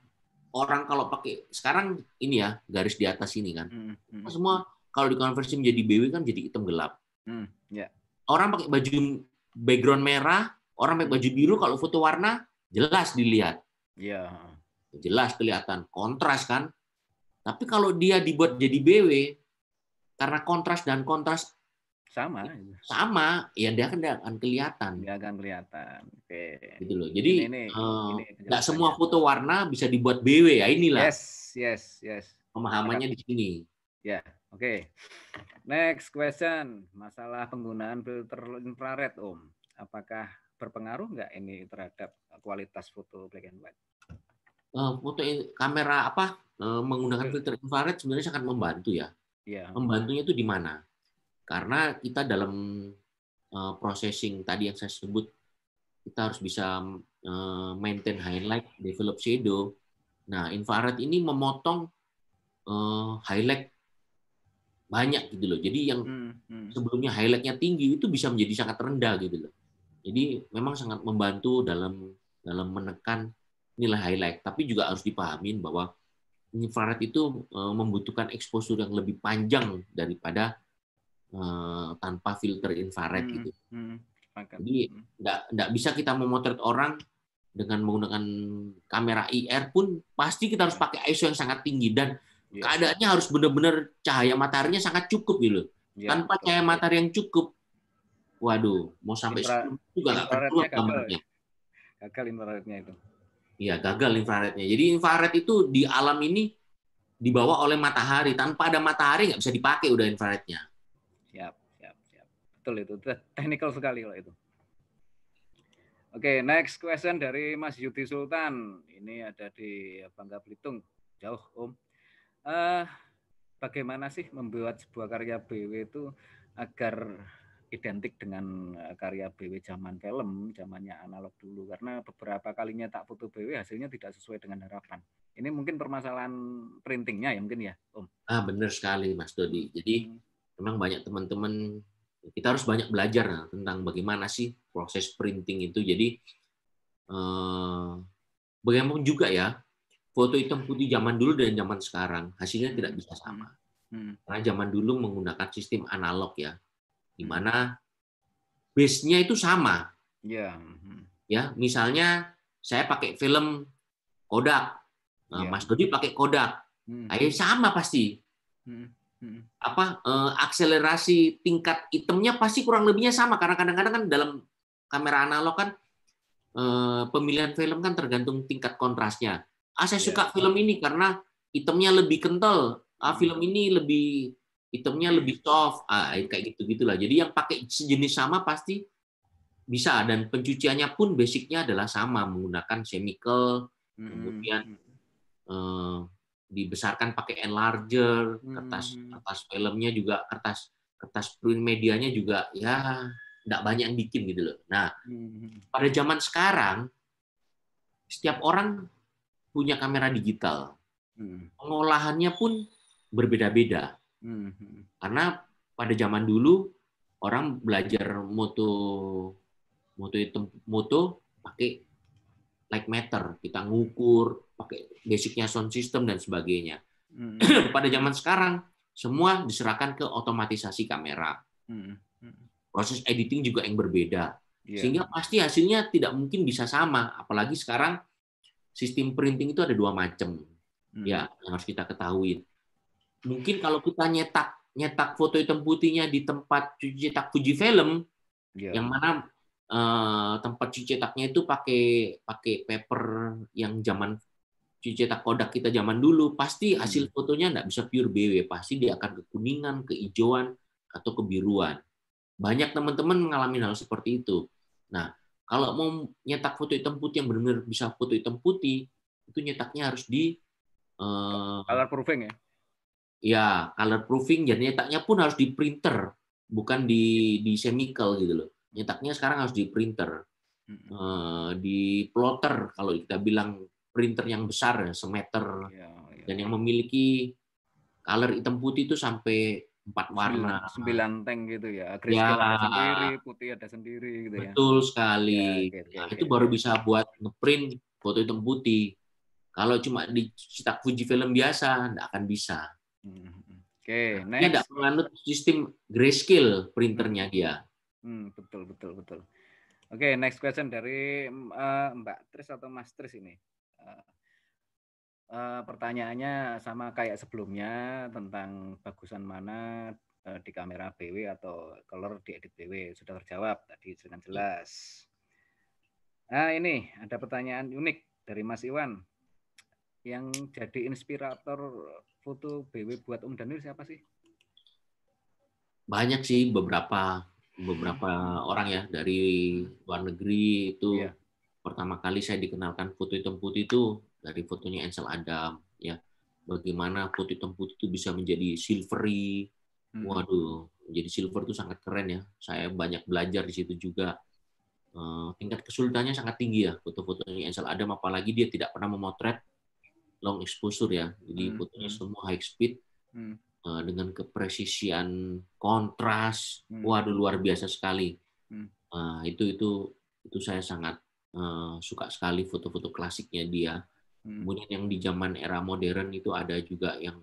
orang kalau pakai sekarang ini ya garis di atas ini kan. Mm-hmm. Semua kalau dikonversi menjadi BW kan jadi hitam gelap. Mm, yeah. Orang pakai baju background merah, orang pakai baju biru kalau foto warna jelas dilihat. Iya. Yeah jelas kelihatan kontras kan. Tapi kalau dia dibuat jadi BW karena kontras dan kontras sama sama ya dia kan dia akan kelihatan dia akan kelihatan oke gitu loh jadi eh, nggak uh, semua foto warna bisa dibuat BW ya inilah
yes yes yes pemahamannya di
sini ya
oke okay. next question masalah penggunaan filter infrared om apakah berpengaruh nggak ini terhadap kualitas foto black and white
Eh, foto kamera apa eh, menggunakan iya. filter infrared sebenarnya sangat membantu ya. Yeah. Membantunya itu di mana? Karena kita dalam eh, processing tadi yang saya sebut kita harus bisa maintain highlight, develop shadow. Nah, infrared ini memotong highlight banyak gitu loh. Jadi yang hmm, hmm. sebelumnya highlightnya tinggi itu bisa menjadi sangat rendah gitu loh. Jadi memang sangat membantu dalam dalam menekan nilai highlight. Tapi juga harus dipahamin bahwa infrared itu eh, membutuhkan exposure yang lebih panjang daripada uh, tanpa filter infrared hmm, gitu. Hmm, Jadi hmm. nggak bisa kita memotret orang dengan menggunakan kamera IR pun pasti kita harus hmm. pakai ISO yang sangat tinggi dan yeah. keadaannya harus benar-benar cahaya mataharinya sangat cukup gitu. Yeah, iya, Tanpa betul. cahaya matahari yang cukup, waduh, mau sampai Infra, juga nggak keluar gambarnya.
Gagal infrarednya itu.
Iya, gagal infrarednya. Jadi infrared itu di alam ini dibawa oleh matahari. Tanpa ada matahari nggak bisa dipakai udah infrarednya.
Siap, siap, siap. Betul itu. Technical sekali loh itu. Oke, okay, next question dari Mas Yudi Sultan. Ini ada di Bangka Belitung. Jauh, Om. Uh, bagaimana sih membuat sebuah karya BW itu agar identik dengan eh, karya BW zaman film, zamannya analog dulu karena beberapa kalinya tak foto BW hasilnya tidak sesuai dengan harapan. Ini mungkin permasalahan printingnya ya mungkin ya, Om.
Ah, benar sekali Mas Dodi. Jadi hmm. memang banyak teman-teman kita harus banyak belajar nah, tentang bagaimana sih proses printing itu. Jadi eh, bagaimanapun juga ya, foto hitam putih zaman dulu dan zaman sekarang hasilnya tidak hmm. bisa sama. Hmm. Karena zaman dulu menggunakan sistem analog ya. Hmm. di mana base-nya itu sama. ya Ya, misalnya saya pakai film Kodak, ya. Mas Dodi pakai Kodak, hmm. sama pasti.
Hmm. Hmm.
Apa eh, akselerasi tingkat itemnya pasti kurang lebihnya sama karena kadang-kadang kan dalam kamera analog kan eh, pemilihan film kan tergantung tingkat kontrasnya. Ah saya iya. suka film ini karena itemnya lebih kental. Ah hmm. film ini lebih hitungnya lebih soft ah, ah, kayak gitu gitulah jadi yang pakai sejenis sama pasti bisa dan pencuciannya pun basicnya adalah sama menggunakan chemical hmm. kemudian uh, dibesarkan pakai enlarger kertas hmm. kertas filmnya juga kertas kertas print medianya juga ya tidak banyak yang bikin gitu loh nah
hmm.
pada zaman sekarang setiap orang punya kamera digital pengolahannya pun berbeda-beda Hmm. karena pada zaman dulu orang belajar moto mutu itu moto pakai light meter kita ngukur pakai basicnya sound system dan sebagainya hmm. pada zaman sekarang semua diserahkan ke otomatisasi kamera hmm. proses editing juga yang berbeda yeah. sehingga pasti hasilnya tidak mungkin bisa sama apalagi sekarang sistem printing itu ada dua macam hmm. ya yang harus kita ketahui mungkin kalau kita nyetak nyetak foto hitam putihnya di tempat cuci cetak Fuji Film yeah. yang mana uh, tempat cuci cetaknya itu pakai pakai paper yang zaman cuci cetak kodak kita zaman dulu pasti hmm. hasil fotonya nggak bisa pure BW pasti dia akan kekuningan keijauan atau kebiruan banyak teman-teman mengalami hal seperti itu nah kalau mau nyetak foto hitam putih yang benar-benar bisa foto hitam putih itu nyetaknya harus di uh, color proofing ya ya color proofing jadi nyetaknya pun harus di printer bukan di di chemical gitu loh nyetaknya sekarang harus di printer eh, di plotter kalau kita bilang printer yang besar ya, semeter yeah, yeah. dan yang iya. memiliki color hitam putih itu sampai empat warna sembilan
tank gitu ya ya, sendiri putih ada sendiri gitu ya. betul ya
sekali ya, okay, nah, itu okay. baru bisa buat ngeprint foto hitam putih kalau cuma dicetak Fuji film biasa tidak akan bisa Oke, okay, next. Dia tidak menganut sistem grayscale printernya hmm. dia.
Hmm, betul, betul, betul. Oke, okay, next question dari uh, Mbak Tris atau Mas Tris ini. Uh, uh, pertanyaannya sama kayak sebelumnya tentang bagusan mana uh, di kamera BW atau color di edit BW. Sudah terjawab tadi dengan iya. jelas. Nah, ini ada pertanyaan unik dari Mas Iwan. Yang jadi inspirator foto BW buat Om Daniel siapa sih?
Banyak sih beberapa beberapa orang ya dari luar negeri itu yeah. pertama kali saya dikenalkan foto hitam putih itu dari fotonya Ansel Adam ya bagaimana foto hitam putih itu bisa menjadi silvery hmm. waduh jadi silver itu sangat keren ya saya banyak belajar di situ juga eh, tingkat kesulitannya sangat tinggi ya foto-fotonya Ansel Adam apalagi dia tidak pernah memotret long exposure ya. Jadi hmm. fotonya hmm. semua high speed hmm. uh, dengan kepresisian kontras. Hmm. Waduh luar biasa sekali. Hmm. Uh, itu itu itu saya sangat uh, suka sekali foto-foto klasiknya dia. Hmm. Kemudian yang di zaman era modern itu ada juga yang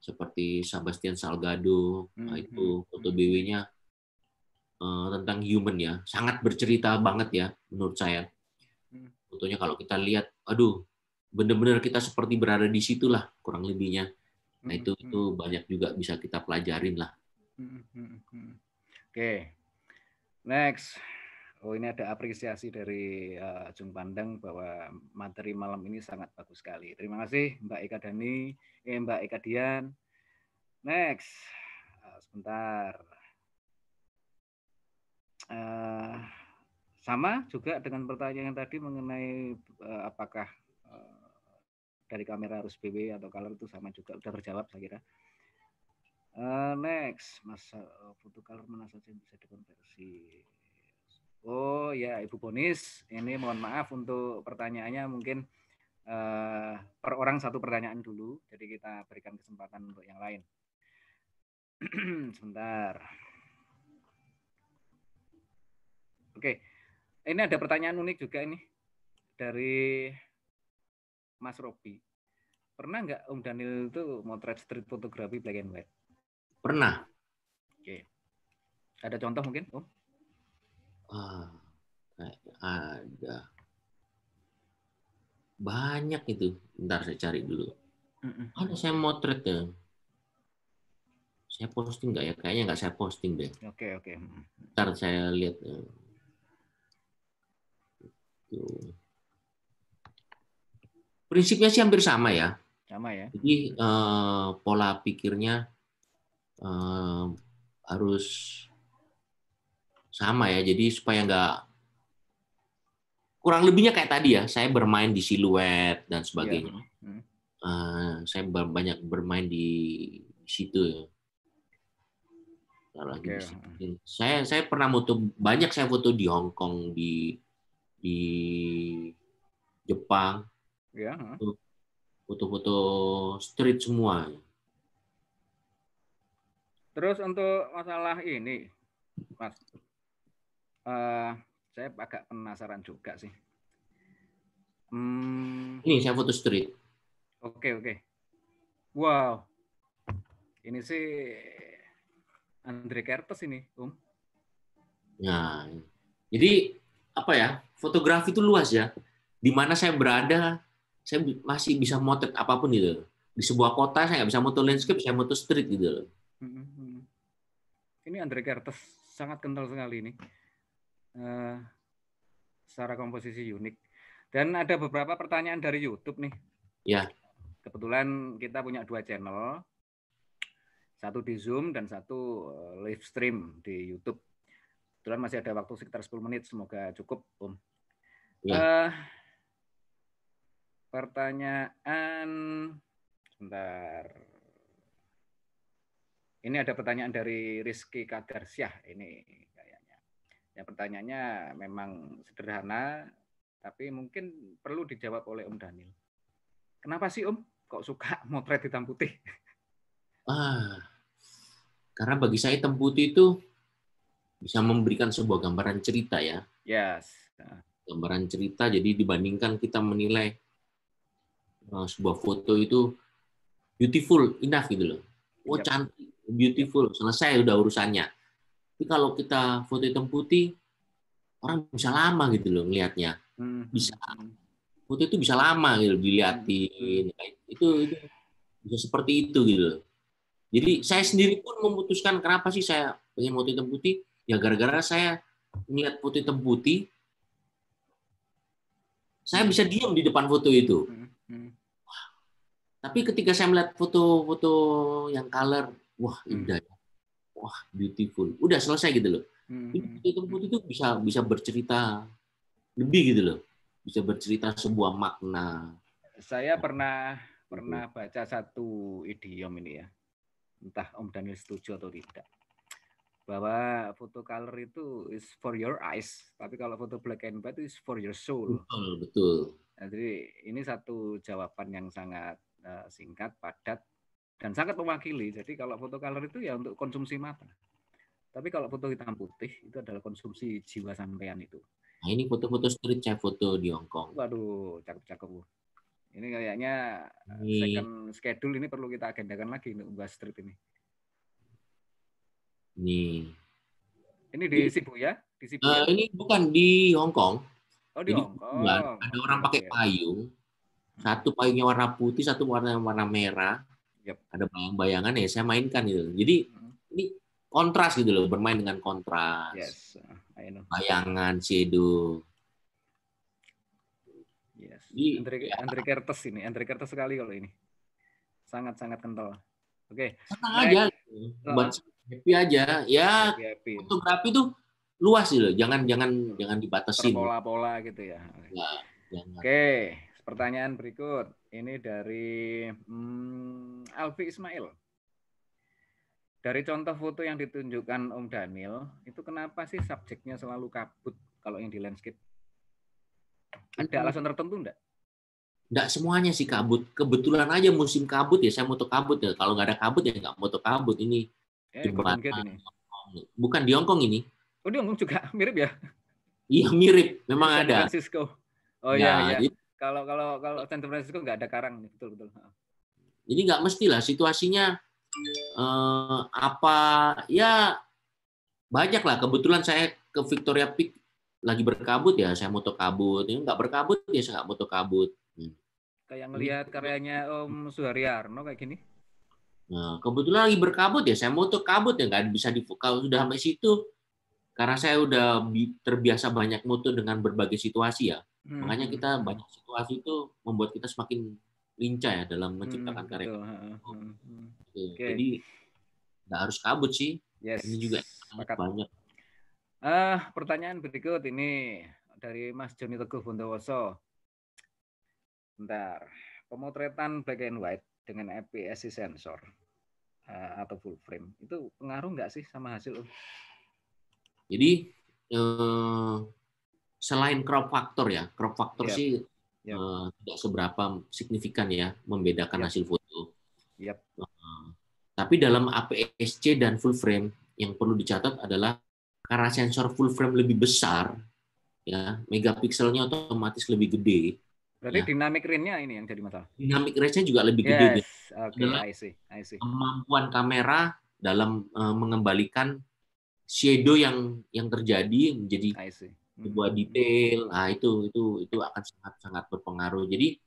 seperti Sebastian Salgado hmm. nah, itu hmm, foto hmm. BW-nya uh, eh, tentang human ya sangat bercerita banget ya menurut saya. Fotonya kalau kita lihat, aduh benar-benar kita seperti berada di situlah kurang lebihnya. Nah itu mm-hmm. itu banyak juga bisa kita pelajarin lah.
Mm-hmm. Oke, okay. next. Oh ini ada apresiasi dari uh, Jung Pandang bahwa materi malam ini sangat bagus sekali. Terima kasih Mbak Eka Dani, eh, Mbak Eka Dian. Next, uh, sebentar. Uh, sama juga dengan pertanyaan yang tadi mengenai uh, apakah dari kamera harus BW atau color itu sama juga udah terjawab saya kira uh, next masa eh, foto color mana saja yang bisa dikonversi oh ya Ibu Bonis ini mohon maaf untuk pertanyaannya mungkin uh, per orang satu pertanyaan dulu jadi kita berikan kesempatan untuk yang lain sebentar oke okay. ini ada pertanyaan unik juga ini dari Mas Robi, pernah nggak Om Daniel itu motret street fotografi black and white? Pernah. Oke. Ada contoh mungkin, Om?
Ah, ada. Banyak itu. Ntar saya cari dulu. Mm-mm. Ada saya motret ya. Saya posting nggak ya? Kayaknya nggak saya posting deh.
Oke, okay, oke. Okay.
Ntar saya lihat. Eh. Tuh prinsipnya sih hampir sama ya. Sama ya. Jadi uh, pola pikirnya uh, harus sama ya. Jadi supaya nggak kurang lebihnya kayak tadi ya. Saya bermain di siluet dan sebagainya. Ya. Hmm. Uh, saya banyak bermain di, situ ya. Lagi okay. Hmm, hmm. Saya saya pernah foto banyak saya foto di Hong Kong di di Jepang ya foto-foto street semua
terus untuk masalah ini mas uh, saya agak penasaran juga sih
hmm.
ini saya foto street
oke okay, oke okay. wow ini sih Andre Kertes ini um
nah jadi apa ya fotografi itu luas ya di mana saya berada saya masih bisa motret apapun gitu di sebuah kota saya nggak bisa motret landscape saya motret street gitu loh
mm-hmm. ini Andre Kertes sangat kental sekali ini uh, secara komposisi unik dan ada beberapa pertanyaan dari YouTube nih ya kebetulan kita punya dua channel satu di Zoom dan satu eh, live stream di YouTube kebetulan masih ada waktu sekitar 10 menit semoga cukup Om ya. uh, Pertanyaan sebentar. Ini ada pertanyaan dari Rizky Kadersyah ini kayaknya. Ya, pertanyaannya memang sederhana, tapi mungkin perlu dijawab oleh Om Daniel. Kenapa sih Om kok suka motret hitam putih?
Ah, karena bagi saya hitam putih itu bisa memberikan sebuah gambaran cerita ya. Yes. Gambaran cerita, jadi dibandingkan kita menilai uh, sebuah foto itu beautiful, indah gitu loh. Oh iya. cantik, beautiful, selesai udah urusannya. Tapi kalau kita foto hitam putih, orang bisa lama gitu loh ngelihatnya. Hmm, bisa hmm, hmm. foto itu bisa lama gitu diliatin. Itu, itu bisa seperti itu gitu loh. Jadi saya sendiri pun memutuskan kenapa sih saya pengen foto hitam putih? Ya gara-gara saya melihat foto hitam putih, saya bisa diam di depan foto itu. Tapi ketika saya melihat foto-foto yang color, wah hmm. indah, ya. wah beautiful, udah selesai gitu loh. Hmm. Itu foto itu bisa bisa bercerita lebih gitu loh, bisa bercerita sebuah makna.
Saya nah, pernah pernah gitu. baca satu idiom ini ya, entah Om Daniel setuju atau tidak bahwa foto color itu is for your eyes, tapi kalau foto black and white itu is for your soul. Betul, betul. Nah, jadi ini satu jawaban yang sangat Eh, singkat, padat, dan sangat mewakili. Jadi kalau foto color itu ya untuk konsumsi mata. Tapi kalau foto hitam putih itu adalah konsumsi jiwa sampean itu.
Nah ini foto-foto street cek foto di Hong Kong.
Waduh, cakep-cakep. Ini kayaknya eh, ini... second schedule ini perlu kita agendakan lagi untuk bahas street ini. Ini. Ini di ya, Di Shibuya. Eh, uh, ini bukan
di Hong Kong.
Oh di Hong Kong.
Ada orang pakai iya. payung satu payungnya warna putih, satu warna warna merah. Yep. Ada bayang-bayangan ya saya mainkan gitu. Jadi hmm. ini kontras gitu loh, bermain dengan kontras. Yes, uh, I know. Bayangan, shadow. Yes.
Andre, ya. Andre Kertes ini, Andre Kertes sekali kalau ini. Sangat-sangat kental. Oke. Okay. Senang Baik. aja. Uh-uh. Buat happy aja. Ya, happy, happy.
fotografi tuh luas sih gitu loh. Jangan jangan jangan dibatasi. Pola-pola
gitu. gitu ya.
ya
Oke. Okay. Oke.
Okay. Pertanyaan berikut ini dari hmm, Alfi Ismail. Dari contoh foto yang ditunjukkan Om Daniel, itu kenapa sih subjeknya selalu kabut kalau yang di landscape? Ada alasan tertentu enggak?
Enggak semuanya sih kabut. Kebetulan aja musim kabut ya saya foto kabut ya. Kalau nggak ada kabut ya nggak foto kabut ini. Eh, jembatan. Ini. Bukan di Hongkong ini. Oh di Hongkong juga mirip ya? Iya mirip, memang San ada.
Francisco. Oh iya. ya. Kalau kalau kalau San Francisco nggak ada karang nih, betul betul.
Jadi nggak mesti lah situasinya eh, apa ya banyak lah. Kebetulan saya ke Victoria Peak lagi berkabut ya, saya moto kabut. Ini nggak berkabut ya saya nggak moto kabut. Hmm.
Kayak ngelihat karyanya Om
Suharyarno kayak gini. Nah, kebetulan lagi berkabut ya, saya moto kabut ya nggak bisa di kalau sudah sampai situ karena saya udah terbiasa banyak moto dengan berbagai situasi ya Hmm. Makanya kita banyak situasi itu membuat kita semakin lincah ya dalam menciptakan hmm, karya. Hmm. Okay. Okay. Jadi nggak harus kabut sih. Yes. Ini
juga Makat. banyak. Uh, pertanyaan berikut ini dari Mas Joni Teguh Bondowoso. Bentar. Pemotretan black and white dengan APS-C sensor uh, atau full frame itu pengaruh nggak sih sama
hasil? Jadi eh, selain crop factor ya, crop factor yep. sih yep. Uh, eh, tidak seberapa signifikan ya membedakan yep. hasil foto. Yep. Uh, eh, tapi dalam APS-C dan full frame yang perlu dicatat adalah karena sensor full frame lebih besar, ya megapikselnya otomatis lebih gede.
Berarti ya. dynamic range-nya ini yang jadi masalah. Dynamic range-nya juga lebih yes. gede. okay, adalah I see, I see.
Kemampuan kamera dalam uh, mengembalikan shadow yang yang terjadi menjadi sebuah detail nah itu itu itu akan sangat sangat berpengaruh jadi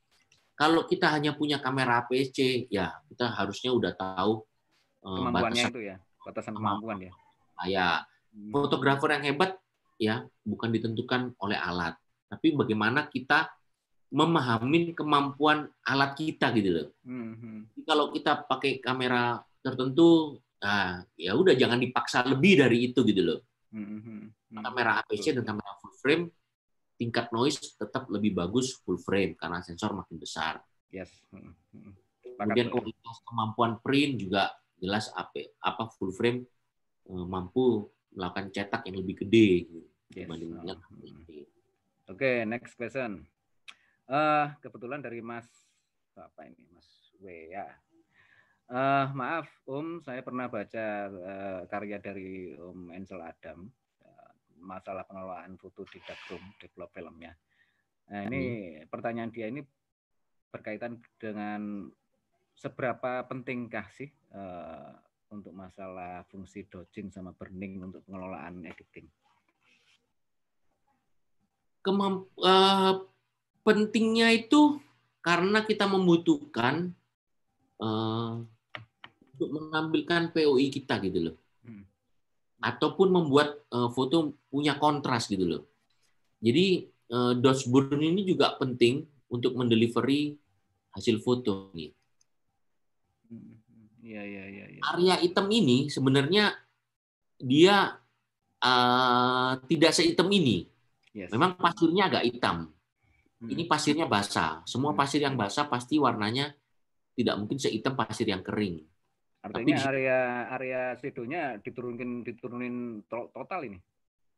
kalau kita hanya punya kamera aps ya kita harusnya udah tahu eh, kemampuannya batasan, itu ya batasan kemampuan ya nah, ya hmm. fotografer yang hebat ya bukan ditentukan oleh alat tapi bagaimana kita memahami kemampuan alat kita gitu loh hmm. hmm. kalau kita pakai kamera tertentu nah ya udah jangan dipaksa lebih dari itu gitu loh hmm. hmm kamera APC dan kamera frame tingkat noise tetap lebih bagus full frame karena sensor makin besar. Yes. Hmm, hmm. Kemudian kualitas kemampuan print juga jelas apa apa full frame eh, mampu melakukan cetak yang lebih gede gitu yes. oh. Oke, okay,
next question. Uh, kebetulan dari Mas apa ini Mas W ya. Uh, maaf Om, saya pernah baca uh, karya dari Om Ansel Adam masalah pengelolaan foto di Darkroom develop filmnya. Nah, ini hmm. pertanyaan dia ini berkaitan dengan seberapa pentingkah sih uh, untuk masalah fungsi dodging sama
burning untuk pengelolaan editing? Kemamp uh, pentingnya itu karena kita membutuhkan uh, untuk mengambilkan POI kita gitu loh ataupun membuat uh, foto punya kontras gitu loh. Jadi uh, dashboard ini juga penting untuk mendelivery hasil foto ini hmm, Ya, ya, ya, ya. Area hitam ini sebenarnya dia uh, tidak sehitam ini. Yes. Memang pasirnya agak hitam. Hmm. Ini pasirnya basah. Semua hmm. pasir yang basah pasti warnanya tidak mungkin sehitam pasir yang kering. Artinya Tapi,
area area sedonya diturunkan diturunin total ini.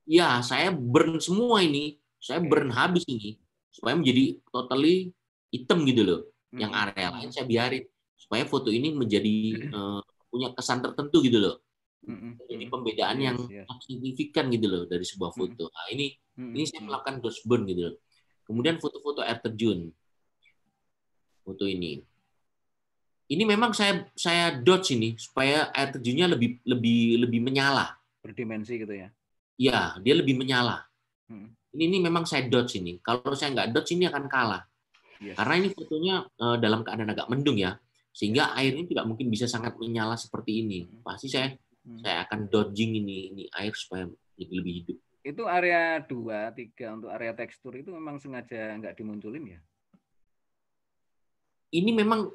ya saya burn semua ini. Saya okay. burn habis ini supaya menjadi totally hitam gitu loh. Hmm. Yang area lain saya biarin supaya foto ini menjadi uh, punya kesan tertentu gitu loh. Hmm, hmm Jadi pembedaan yes, yang yes. signifikan gitu loh dari sebuah hmm. foto. hmm Nah, ini hmm ini saya melakukan dust burn gitu loh. Kemudian foto-foto air terjun. Foto ini ini memang saya saya dodge ini supaya air terjunnya lebih lebih lebih menyala
berdimensi gitu ya
Iya, dia lebih menyala hmm. ini ini memang saya dodge ini kalau saya nggak dodge ini akan kalah yes. Iya karena ini fotonya uh, dalam keadaan agak mendung ya sehingga iya. airnya tidak mungkin bisa sangat menyala seperti ini hmm. pasti saya hmm. saya akan dodging ini ini air supaya lebih lebih hidup
itu area dua tiga untuk area tekstur itu
memang sengaja nggak dimunculin ya ini memang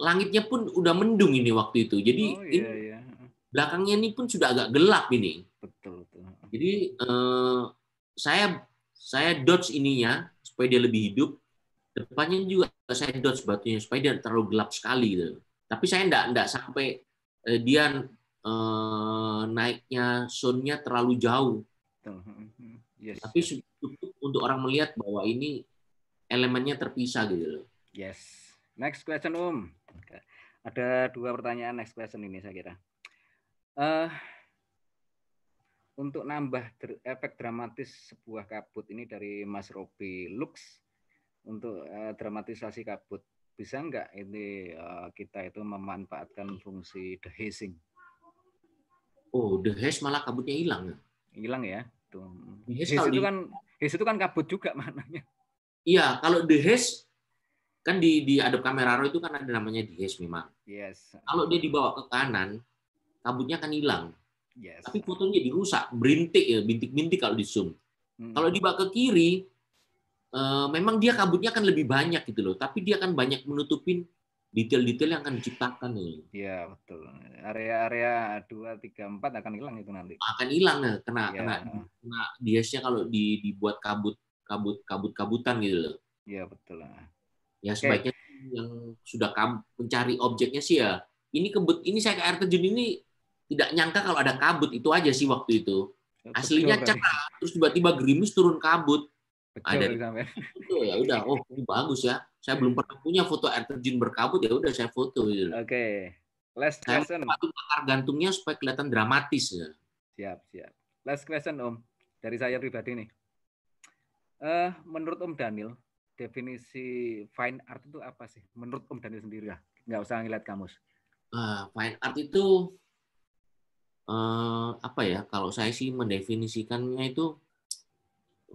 langitnya pun udah mendung ini waktu itu. Jadi oh, iya, ini, iya. belakangnya ini pun sudah agak gelap ini.
Betul betul.
Jadi eh, saya saya dodge ininya supaya dia lebih hidup. Depannya juga saya dodge batunya supaya dia terlalu gelap sekali gitu. Tapi saya enggak enggak sampai eh, dia eh, naiknya sunnya terlalu jauh.
Hmm, hmm.
Yes. Tapi cukup untuk orang melihat bahwa ini elemennya terpisah gitu Yes.
Next question, Om. Um. Ada dua pertanyaan next question ini saya kira. Uh, untuk nambah efek dramatis sebuah kabut ini dari Mas Robi Lux untuk uh, dramatisasi kabut bisa nggak ini uh, kita itu memanfaatkan fungsi dehazing. Oh,
dehaze malah kabutnya hilang. Ya? Hilang ya. Tuh. itu kan
dehes itu kan kabut juga maknanya.
Iya, kalau dehaze kan di di Camera kameraro itu kan ada namanya dihes memang. Yes. Kalau dia dibawa ke kanan, kabutnya akan hilang. Yes. Tapi fotonya dirusak, berintik ya, bintik-bintik kalau di zoom. Hmm. Kalau dibawa ke kiri, e, memang dia kabutnya akan lebih banyak gitu loh, tapi dia akan banyak menutupin detail-detail yang akan diciptakan nih. Gitu
iya betul. Area-area dua tiga empat akan
hilang itu nanti. Akan hilang ya, kena ya. kena kena biasanya kalau di, dibuat kabut kabut kabut kabutan gitu loh. Iya betul. Lah. Ya sebaiknya yang sudah kam mencari objeknya sih ya. Ini kebut ini saya ke air terjun ini tidak nyangka kalau ada kabut itu aja sih waktu itu. Aslinya cerah, terus tiba-tiba gerimis turun kabut. Betul, ada itu ya. ya udah, oh ini bagus ya. Saya belum hmm. pernah punya foto air terjun berkabut ya udah saya foto. Gitu oke. Okay. Last question. Saya bakar gantungnya supaya kelihatan dramatis ya. Siap, siap.
Last question Om dari saya pribadi nih. Uh, menurut Om Daniel, definisi fine art itu apa sih menurut Om Daniel sendiri ya nggak usah ngeliat kamus
uh, fine art itu uh, apa ya kalau saya sih mendefinisikannya itu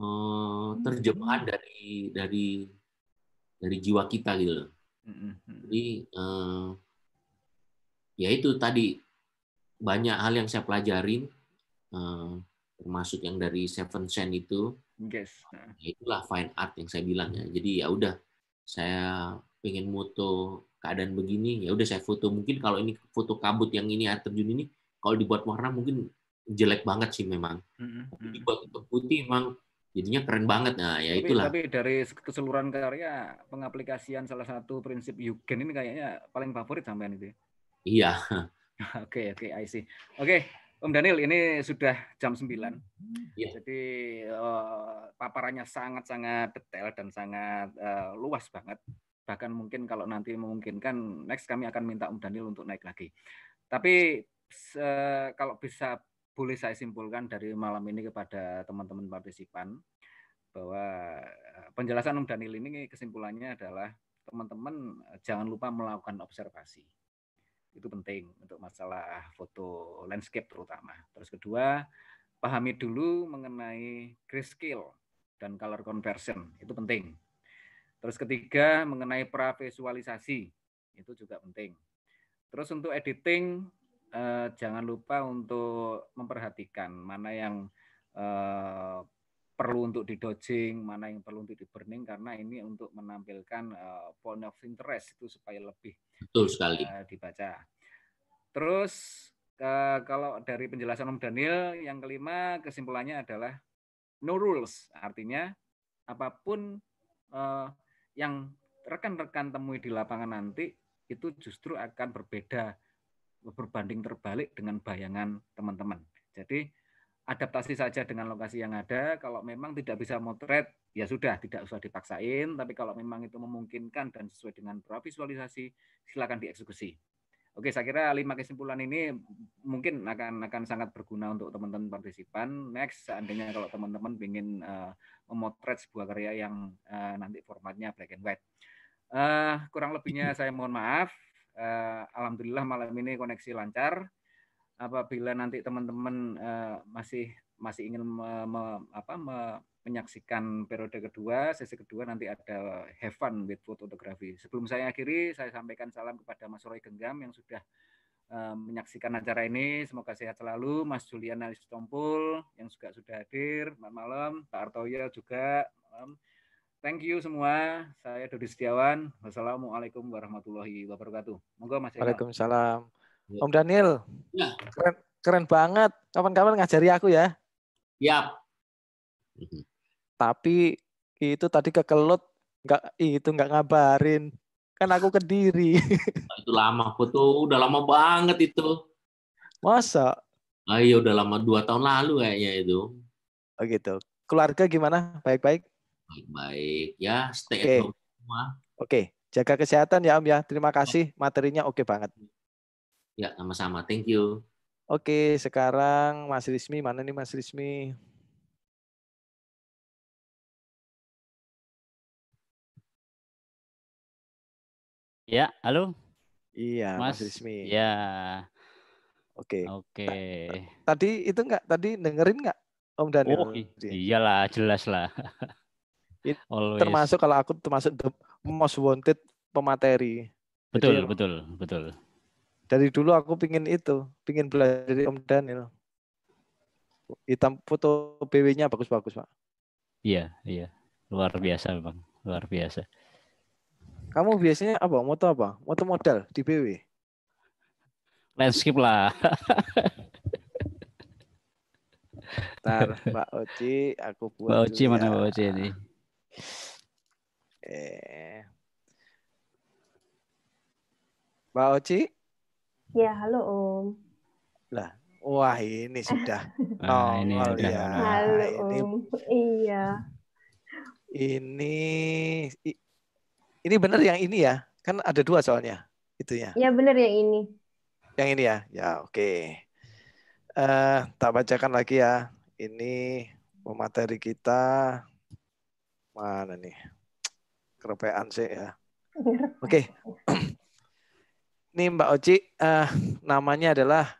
uh, terjemahan hmm. dari dari dari jiwa kita gitu hmm, hmm, jadi uh, ya itu tadi banyak hal yang saya pelajarin uh, termasuk yang dari Seven Sen itu Guys. Nah. Ya itulah fine art yang saya bilang ya. Jadi ya udah saya pengen foto keadaan begini, ya udah saya foto. Mungkin kalau ini foto kabut yang ini air terjun ini, kalau dibuat warna mungkin jelek banget sih memang. Mm -hmm. Dibuat untuk putih memang jadinya keren banget. Nah, ya itulah.
Tapi dari keseluruhan karya, pengaplikasian salah satu prinsip Yugen ini kayaknya paling favorit sampean itu ya? Iya. Oke, oke, okay, okay, I see. Oke, okay. Om Daniel, ini sudah jam 9. Ya. Jadi uh, paparannya sangat-sangat detail dan sangat uh, luas banget. Bahkan mungkin kalau nanti memungkinkan, next kami akan minta Om Daniel untuk naik lagi. Tapi uh, kalau bisa boleh saya simpulkan dari malam ini kepada teman-teman partisipan bahwa eh, penjelasan Om Daniel ini kesimpulannya adalah teman-teman jangan lupa melakukan observasi itu penting untuk masalah foto landscape terutama. Terus kedua, pahami dulu mengenai grayscale dan color conversion, itu penting. Terus ketiga, mengenai pravisualisasi, itu juga penting. Terus untuk editing, eh, jangan lupa untuk memperhatikan mana yang eh, perlu untuk di dodging, mana yang perlu untuk di burning karena ini untuk menampilkan eh, point of interest itu supaya lebih Betul sekali. Eh, dibaca. Terus uh, kalau dari penjelasan Om Daniel yang kelima kesimpulannya adalah no rules, artinya apapun uh, yang rekan-rekan temui di lapangan nanti itu justru akan berbeda berbanding terbalik dengan bayangan teman-teman. Jadi adaptasi saja dengan lokasi yang ada. Kalau memang tidak bisa motret, ya sudah, tidak usah dipaksain. Tapi kalau memang itu memungkinkan dan sesuai dengan visualisasi, silakan dieksekusi. Oke, saya kira lima kesimpulan ini mungkin akan akan sangat berguna untuk teman-teman partisipan. Next, seandainya kalau teman-teman ingin uh, memotret sebuah karya yang uh, nanti formatnya black and white. Uh, kurang lebihnya saya mohon maaf. Uh, Alhamdulillah malam ini koneksi lancar apabila nanti teman-teman uh, masih masih ingin me, me, apa, me, menyaksikan periode kedua, sesi kedua nanti ada have fun with photography. Sebelum saya akhiri, saya sampaikan salam kepada Mas Roy Genggam yang sudah uh, menyaksikan acara ini. Semoga sehat selalu. Mas Julian Aristompul yang juga sudah hadir. Selamat malam. Pak Artoyo juga. Malam. Thank you semua. Saya Dodi Setiawan. Wassalamualaikum warahmatullahi wabarakatuh. Monggo Mas.
Waalaikumsalam. Iya. Om Daniel. Ya. Keren, keren banget. Kapan-kapan ngajari aku ya. Ya. Tapi itu tadi kekelut nggak itu nggak ngabarin kan aku kediri
itu lama aku tuh udah lama banget itu masa ayo ah, iya, udah lama dua tahun lalu kayaknya itu oh gitu
keluarga gimana baik-baik baik-baik ya stay okay. at home oke okay. jaga kesehatan ya om ya terima kasih materinya oke okay banget Ya, sama-sama. Thank you. Oke, sekarang Mas Rismi, mana nih Mas Rismi?
Ya, halo. Iya,
Mas, Mas Rismi. Ya.
Oke. Oke.
Tadi itu enggak tadi dengerin enggak Om Daniel? Oh,
iya. lah jelas lah. termasuk
kalau aku termasuk the most wanted pemateri. Betul,
Jadi, betul, betul
dari dulu aku pingin itu, pingin belajar dari Om Daniel. Hitam foto BW-nya bagus-bagus, Pak.
Iya, iya. Luar biasa, Bang. Luar biasa.
Kamu biasanya apa? Moto apa? Moto model di BW?
Landscape lah.
Bentar, Pak Oci, aku buat. Pak Oci mana Pak ya. Oci ini? Eh. Pak Oci,
Ya, halo Om.
Lah, wah ini sudah normal nongol ini ya. Halo nah, ini, Om. Iya. Ini ini benar yang ini ya? Kan ada dua soalnya Itu Ya
Ya, benar yang ini.
Yang ini ya. Ya, oke. Okay. Uh, eh, tak bacakan lagi ya. Ini pemateri kita mana nih? Kerepean sih ya. Oke. Okay. Ini Mbak Oci, uh, eh, namanya adalah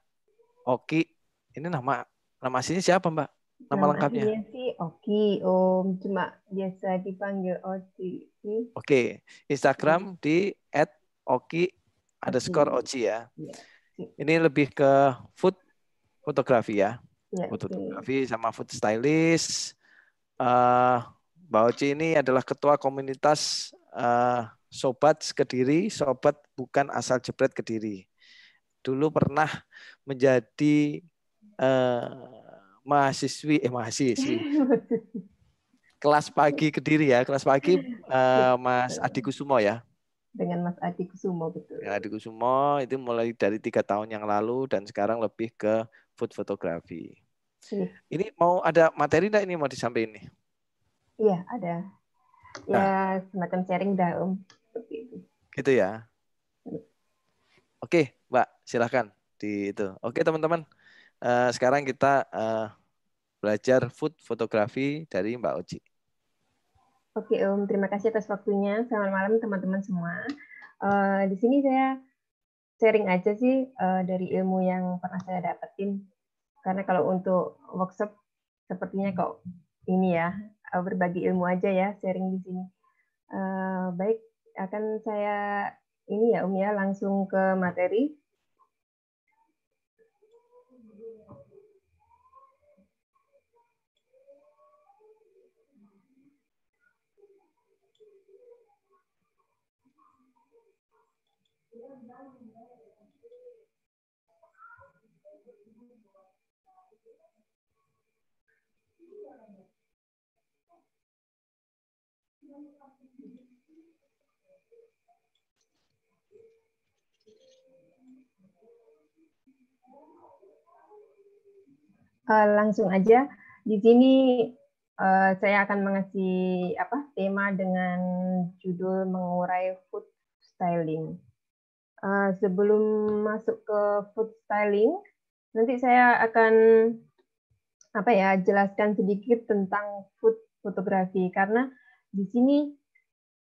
Oki. Ini nama nama aslinya siapa Mbak?
Nama, nama lengkapnya? Nama sih Oki, Om. Cuma biasa dipanggil Oci. Oke,
okay. Instagram di at Oki skor Oci ya. Iya, ini lebih ke food fotografi ya.
Iya,
food
fotografi sama food stylist. Uh, Mbak Oci ini adalah ketua komunitas uh, Sobat Kediri, Sobat bukan asal jebret Kediri. Dulu pernah menjadi eh, mahasiswi, eh mahasiswi, kelas pagi Kediri ya, kelas pagi eh, Mas Adi Kusumo ya.
Dengan Mas Adi Kusumo betul.
Ya, Adi Kusumo itu mulai dari tiga tahun yang lalu dan sekarang lebih ke food photography. Yeah. Ini mau ada materi enggak ini mau disampaikan nih?
Iya, ada. Ya, nah. semacam sharing dah, Om. Seperti itu.
Gitu ya. Oke, Mbak, silahkan di itu. Oke, teman-teman. Eh, sekarang kita eh, belajar food fotografi dari Mbak Oci.
Oke, Om. Terima kasih atas waktunya. Selamat malam, teman-teman semua. Eh, di sini saya sharing aja sih dari ilmu yang pernah saya dapetin. Karena kalau untuk workshop sepertinya kok ini ya berbagi ilmu aja ya sharing di sini. baik, akan saya ini ya Umi ya langsung ke materi. Eh, langsung aja. Di sini uh, saya akan mengasih apa tema dengan judul mengurai food styling. Uh, sebelum masuk ke food styling, nanti saya akan apa ya jelaskan sedikit tentang food fotografi karena di sini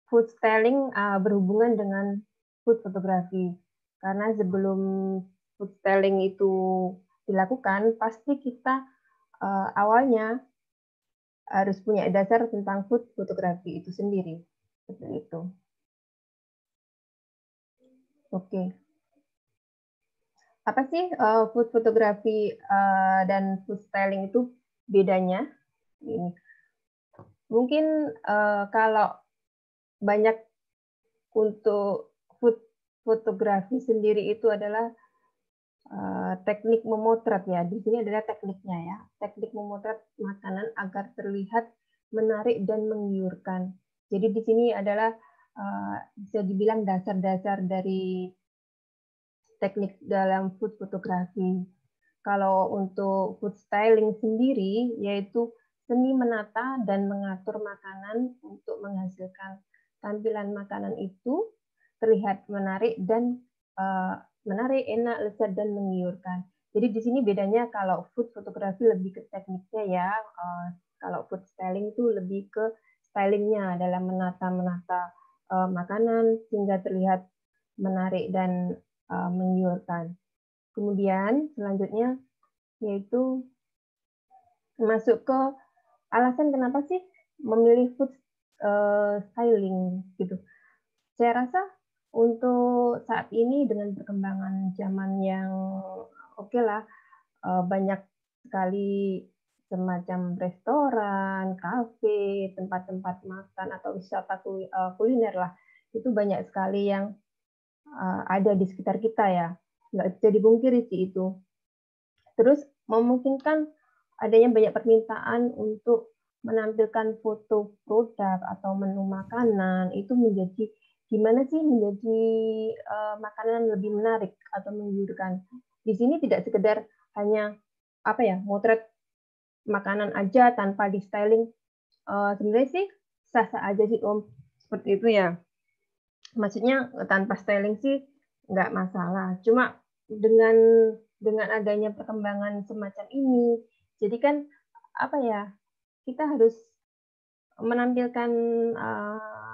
food styling uh, berhubungan dengan food fotografi karena sebelum food styling itu dilakukan, pasti kita uh, awalnya harus punya dasar tentang food fotografi itu sendiri. Seperti itu. Oke. Okay. Apa sih uh, food fotografi uh, dan food styling itu bedanya? Ini. Mungkin uh, kalau banyak untuk food fotografi sendiri itu adalah Eh, teknik memotret ya. Di sini adalah tekniknya ya. Teknik memotret makanan agar terlihat menarik dan menggiurkan. Jadi di sini adalah eh, bisa dibilang dasar-dasar dari teknik dalam food fotografi. Kalau untuk food styling sendiri yaitu seni menata dan mengatur makanan untuk menghasilkan tampilan makanan itu terlihat menarik dan eh, menarik, enak, lezat, dan menggiurkan. Jadi di sini bedanya kalau food fotografi lebih ke tekniknya ya, eh, kalau food styling itu lebih ke stylingnya dalam menata-menata eh, makanan sehingga terlihat menarik dan eh, menggiurkan. Kemudian selanjutnya yaitu masuk ke alasan kenapa sih memilih food styling gitu. Saya rasa untuk saat ini dengan perkembangan zaman yang oke okay lah eh, banyak sekali semacam restoran, kafe, tempat-tempat makan atau wisata eh, kuliner lah itu banyak sekali yang eh, ada di sekitar kita ya nggak bisa dibungkiri sih itu terus memungkinkan adanya banyak permintaan untuk menampilkan foto produk atau menu makanan itu menjadi gimana sih menjadi uh, makanan lebih menarik atau menggiurkan. Di sini tidak sekedar hanya apa ya, motret makanan aja tanpa di styling. Uh, sebenarnya sih sah-sah aja sih Om. Seperti itu ya. Maksudnya eh, tanpa styling sih nggak masalah. Cuma dengan dengan adanya perkembangan semacam ini, jadi kan apa ya? Kita harus menampilkan uh,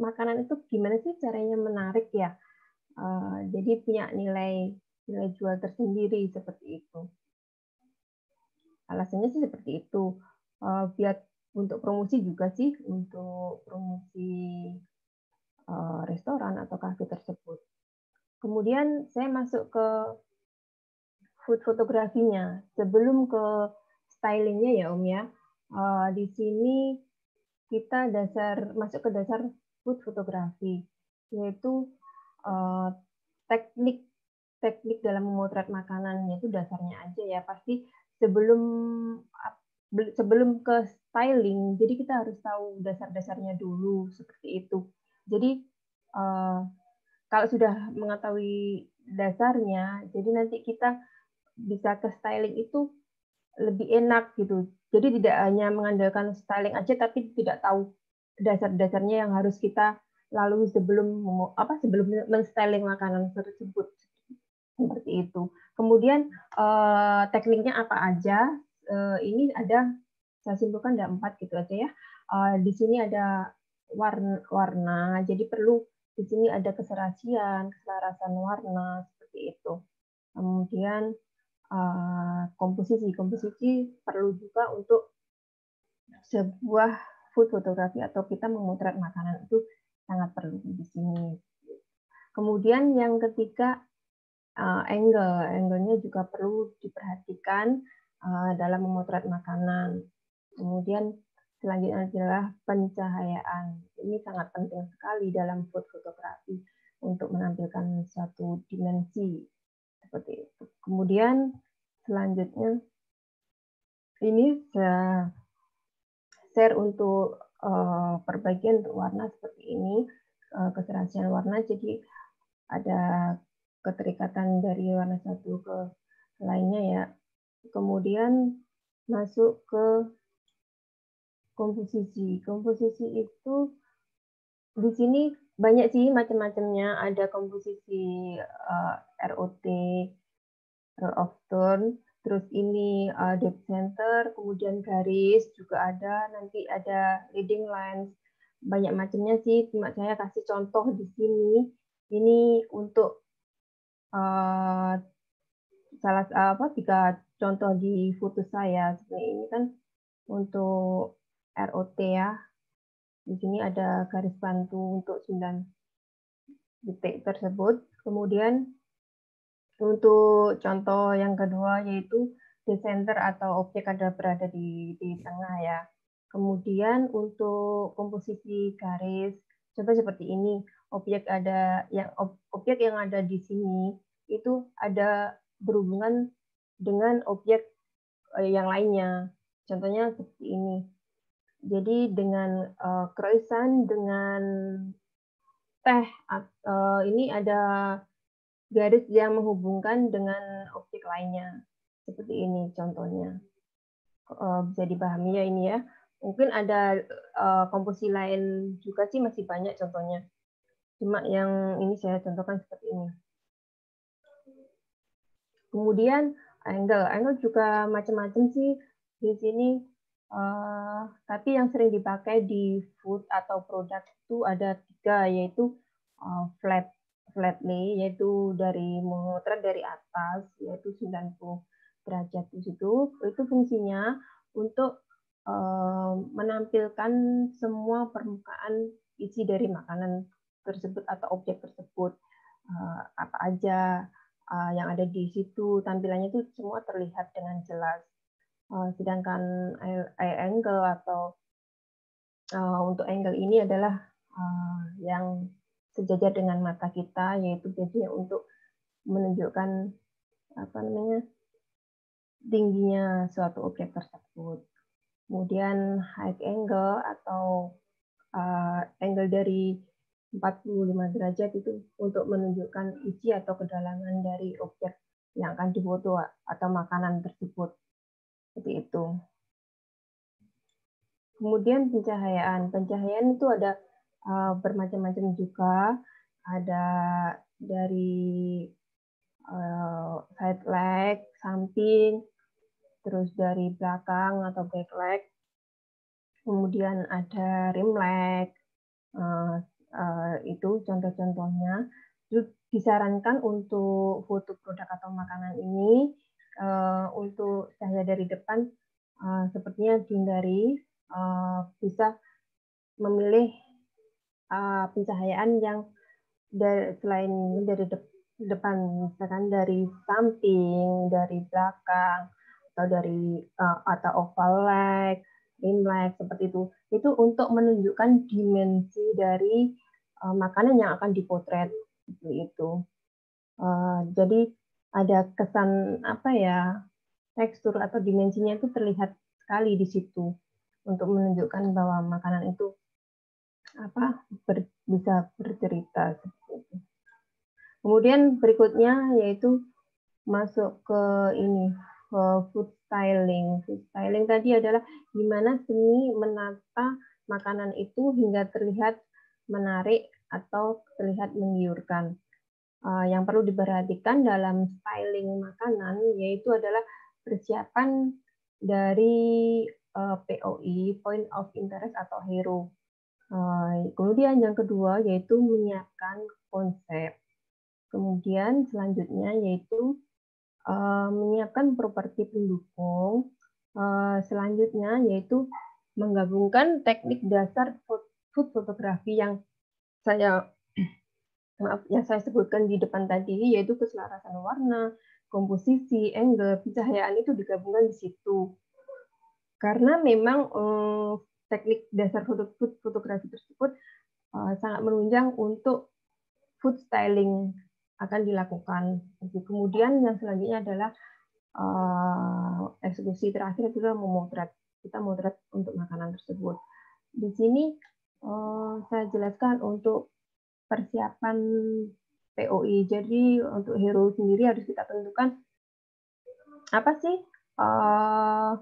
makanan itu gimana sih caranya menarik ya? Uh, jadi punya nilai nilai jual tersendiri seperti itu. Alasannya sih seperti itu. Uh, biar untuk promosi juga sih untuk promosi uh, restoran atau kafe tersebut. Kemudian saya masuk ke food fotografinya. Sebelum ke stylingnya ya Om ya. Uh, di sini kita dasar masuk ke dasar food fotografi, yaitu uh, teknik teknik dalam memotret makanan yaitu dasarnya aja ya pasti sebelum sebelum ke styling jadi kita harus tahu dasar-dasarnya dulu seperti itu jadi uh, kalau sudah mengetahui dasarnya jadi nanti kita bisa ke styling itu lebih enak gitu jadi tidak hanya mengandalkan styling aja tapi tidak tahu dasar-dasarnya yang harus kita lalui sebelum apa sebelum menstyling makanan tersebut seperti itu. Kemudian eh, tekniknya apa aja? Eh, ini ada saya simpulkan ada empat gitu aja ya. Eh, di sini ada warna, warna, jadi perlu di sini ada keserasian, keselarasan warna seperti itu. Kemudian eh, komposisi, komposisi perlu juga untuk sebuah food photography atau kita memotret makanan itu sangat perlu di sini. Kemudian yang ketiga eh, angle, angle-nya juga perlu diperhatikan eh, dalam memotret makanan. Kemudian selanjutnya adalah pencahayaan. Ini sangat penting sekali dalam food fotografi untuk menampilkan satu dimensi seperti itu. Kemudian selanjutnya ini share untuk uh, perbagian untuk warna seperti ini, uh, eh, keserasian warna. Jadi ada keterikatan dari warna satu ke lainnya ya. Kemudian masuk ke komposisi. Komposisi itu di sini banyak sih macam-macamnya. Ada komposisi uh, eh, ROT, roll of tone, terus ini uh, eh, dead center, kemudian garis juga ada, nanti ada leading lines, banyak macamnya sih. Cuma saya kasih contoh di sini. Ini untuk uh, salah apa tiga contoh di foto saya. Sebenarnya ini kan untuk ROT ya. Di sini ada garis bantu untuk 9 detik tersebut. Kemudian untuk contoh yang kedua yaitu di center atau objek ada berada di, di tengah ya. Kemudian untuk komposisi garis, contoh seperti ini, objek ada yang objek yang ada di sini itu ada berhubungan dengan objek eh, yang lainnya. Contohnya seperti ini. Jadi dengan uh, eh, kroisan dengan teh uh, ini ada garis yang menghubungkan dengan objek lainnya. Seperti ini contohnya. Eh, bisa dipahami ya ini ya. Mungkin ada eh, komposisi lain juga sih masih banyak contohnya. Cuma yang ini saya contohkan seperti ini. Kemudian angle. Angle juga macam-macam sih di sini. Uh, tapi yang sering dipakai di food atau produk itu ada tiga, yaitu uh, flap flatly yaitu dari memotret dari atas yaitu 90 derajat di situ itu fungsinya untuk eh, menampilkan semua permukaan isi dari makanan tersebut atau objek tersebut eh, apa aja eh, yang ada di situ tampilannya itu semua terlihat dengan jelas sedangkan eye angle atau untuk angle ini adalah yang sejajar dengan mata kita yaitu biasanya untuk menunjukkan apa namanya tingginya suatu objek tersebut. Kemudian high angle atau uh, angle dari 45 derajat itu untuk menunjukkan isi atau kedalaman dari objek yang akan difoto atau makanan tersebut. Seperti itu. Kemudian pencahayaan. Pencahayaan itu ada uh, bermacam-macam juga. Ada dari uh, side leg, samping, terus dari belakang atau back leg. Kemudian ada rim leg. Uh, uh, itu contoh-contohnya. Disarankan untuk foto produk atau makanan ini uh, untuk cahaya dari depan uh, sepertinya dihindari. Uh, bisa memilih uh, pencahayaan yang dari, selain dari de depan misalkan dari samping, dari belakang atau dari uh, atau oval light, rim light seperti itu. Itu untuk menunjukkan dimensi dari uh, makanan yang akan dipotret itu. Uh, jadi ada kesan apa ya tekstur atau dimensinya itu terlihat sekali di situ untuk menunjukkan bahwa makanan itu apa ber, bisa bercerita seperti itu. Kemudian berikutnya yaitu masuk ke ini ke food styling. Food styling tadi adalah gimana seni menata makanan itu hingga terlihat menarik atau terlihat menggiurkan. Uh, yang perlu diperhatikan dalam styling makanan yaitu adalah persiapan dari uh, eh, POI (Point of Interest) atau hero Kemudian yang kedua yaitu menyiapkan konsep. Kemudian selanjutnya yaitu eh, menyiapkan properti pendukung. Eh, selanjutnya yaitu menggabungkan teknik dasar food fotografi yang saya maaf yang saya sebutkan di depan tadi yaitu keselarasan warna, komposisi, angle, pencahayaan itu digabungkan di situ. Karena memang eh, teknik dasar foto fotografi tersebut eh, sangat menunjang untuk food styling akan dilakukan. kemudian yang selanjutnya adalah uh, eksekusi terakhir adalah memotret. Kita memotret untuk makanan tersebut. Di sini uh, saya jelaskan untuk persiapan POI. Jadi untuk hero sendiri harus kita tentukan apa sih uh,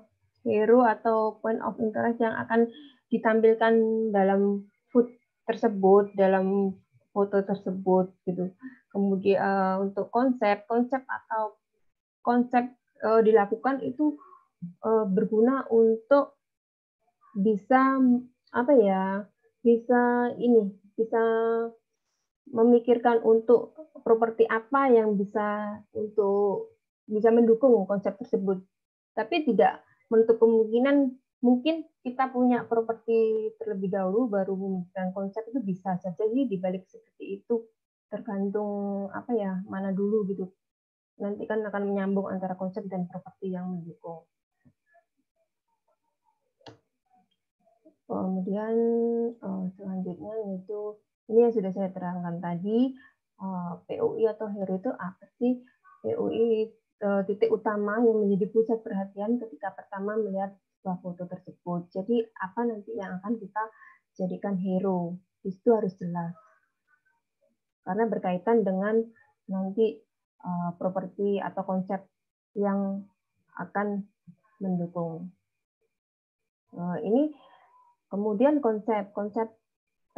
hero atau point of interest yang akan ditampilkan dalam food tersebut dalam foto tersebut gitu kemudian uh, untuk konsep konsep atau konsep uh, dilakukan itu uh, berguna untuk bisa apa ya bisa ini bisa memikirkan untuk properti apa yang bisa untuk bisa mendukung konsep tersebut tapi tidak menutup kemungkinan mungkin kita punya properti terlebih dahulu baru memikirkan konsep itu bisa saja sih dibalik seperti itu tergantung apa ya mana dulu gitu nanti kan akan menyambung antara konsep dan properti yang mendukung kemudian eh, selanjutnya yaitu ini yang sudah saya terangkan tadi eh, POI atau HERO itu apa sih POI Eh, titik utama yang menjadi pusat perhatian ketika pertama melihat sebuah foto tersebut. Jadi apa nanti yang akan kita jadikan hero Itu harus jelas karena berkaitan dengan nanti eh, properti atau konsep yang akan mendukung. Eh, ini kemudian konsep-konsep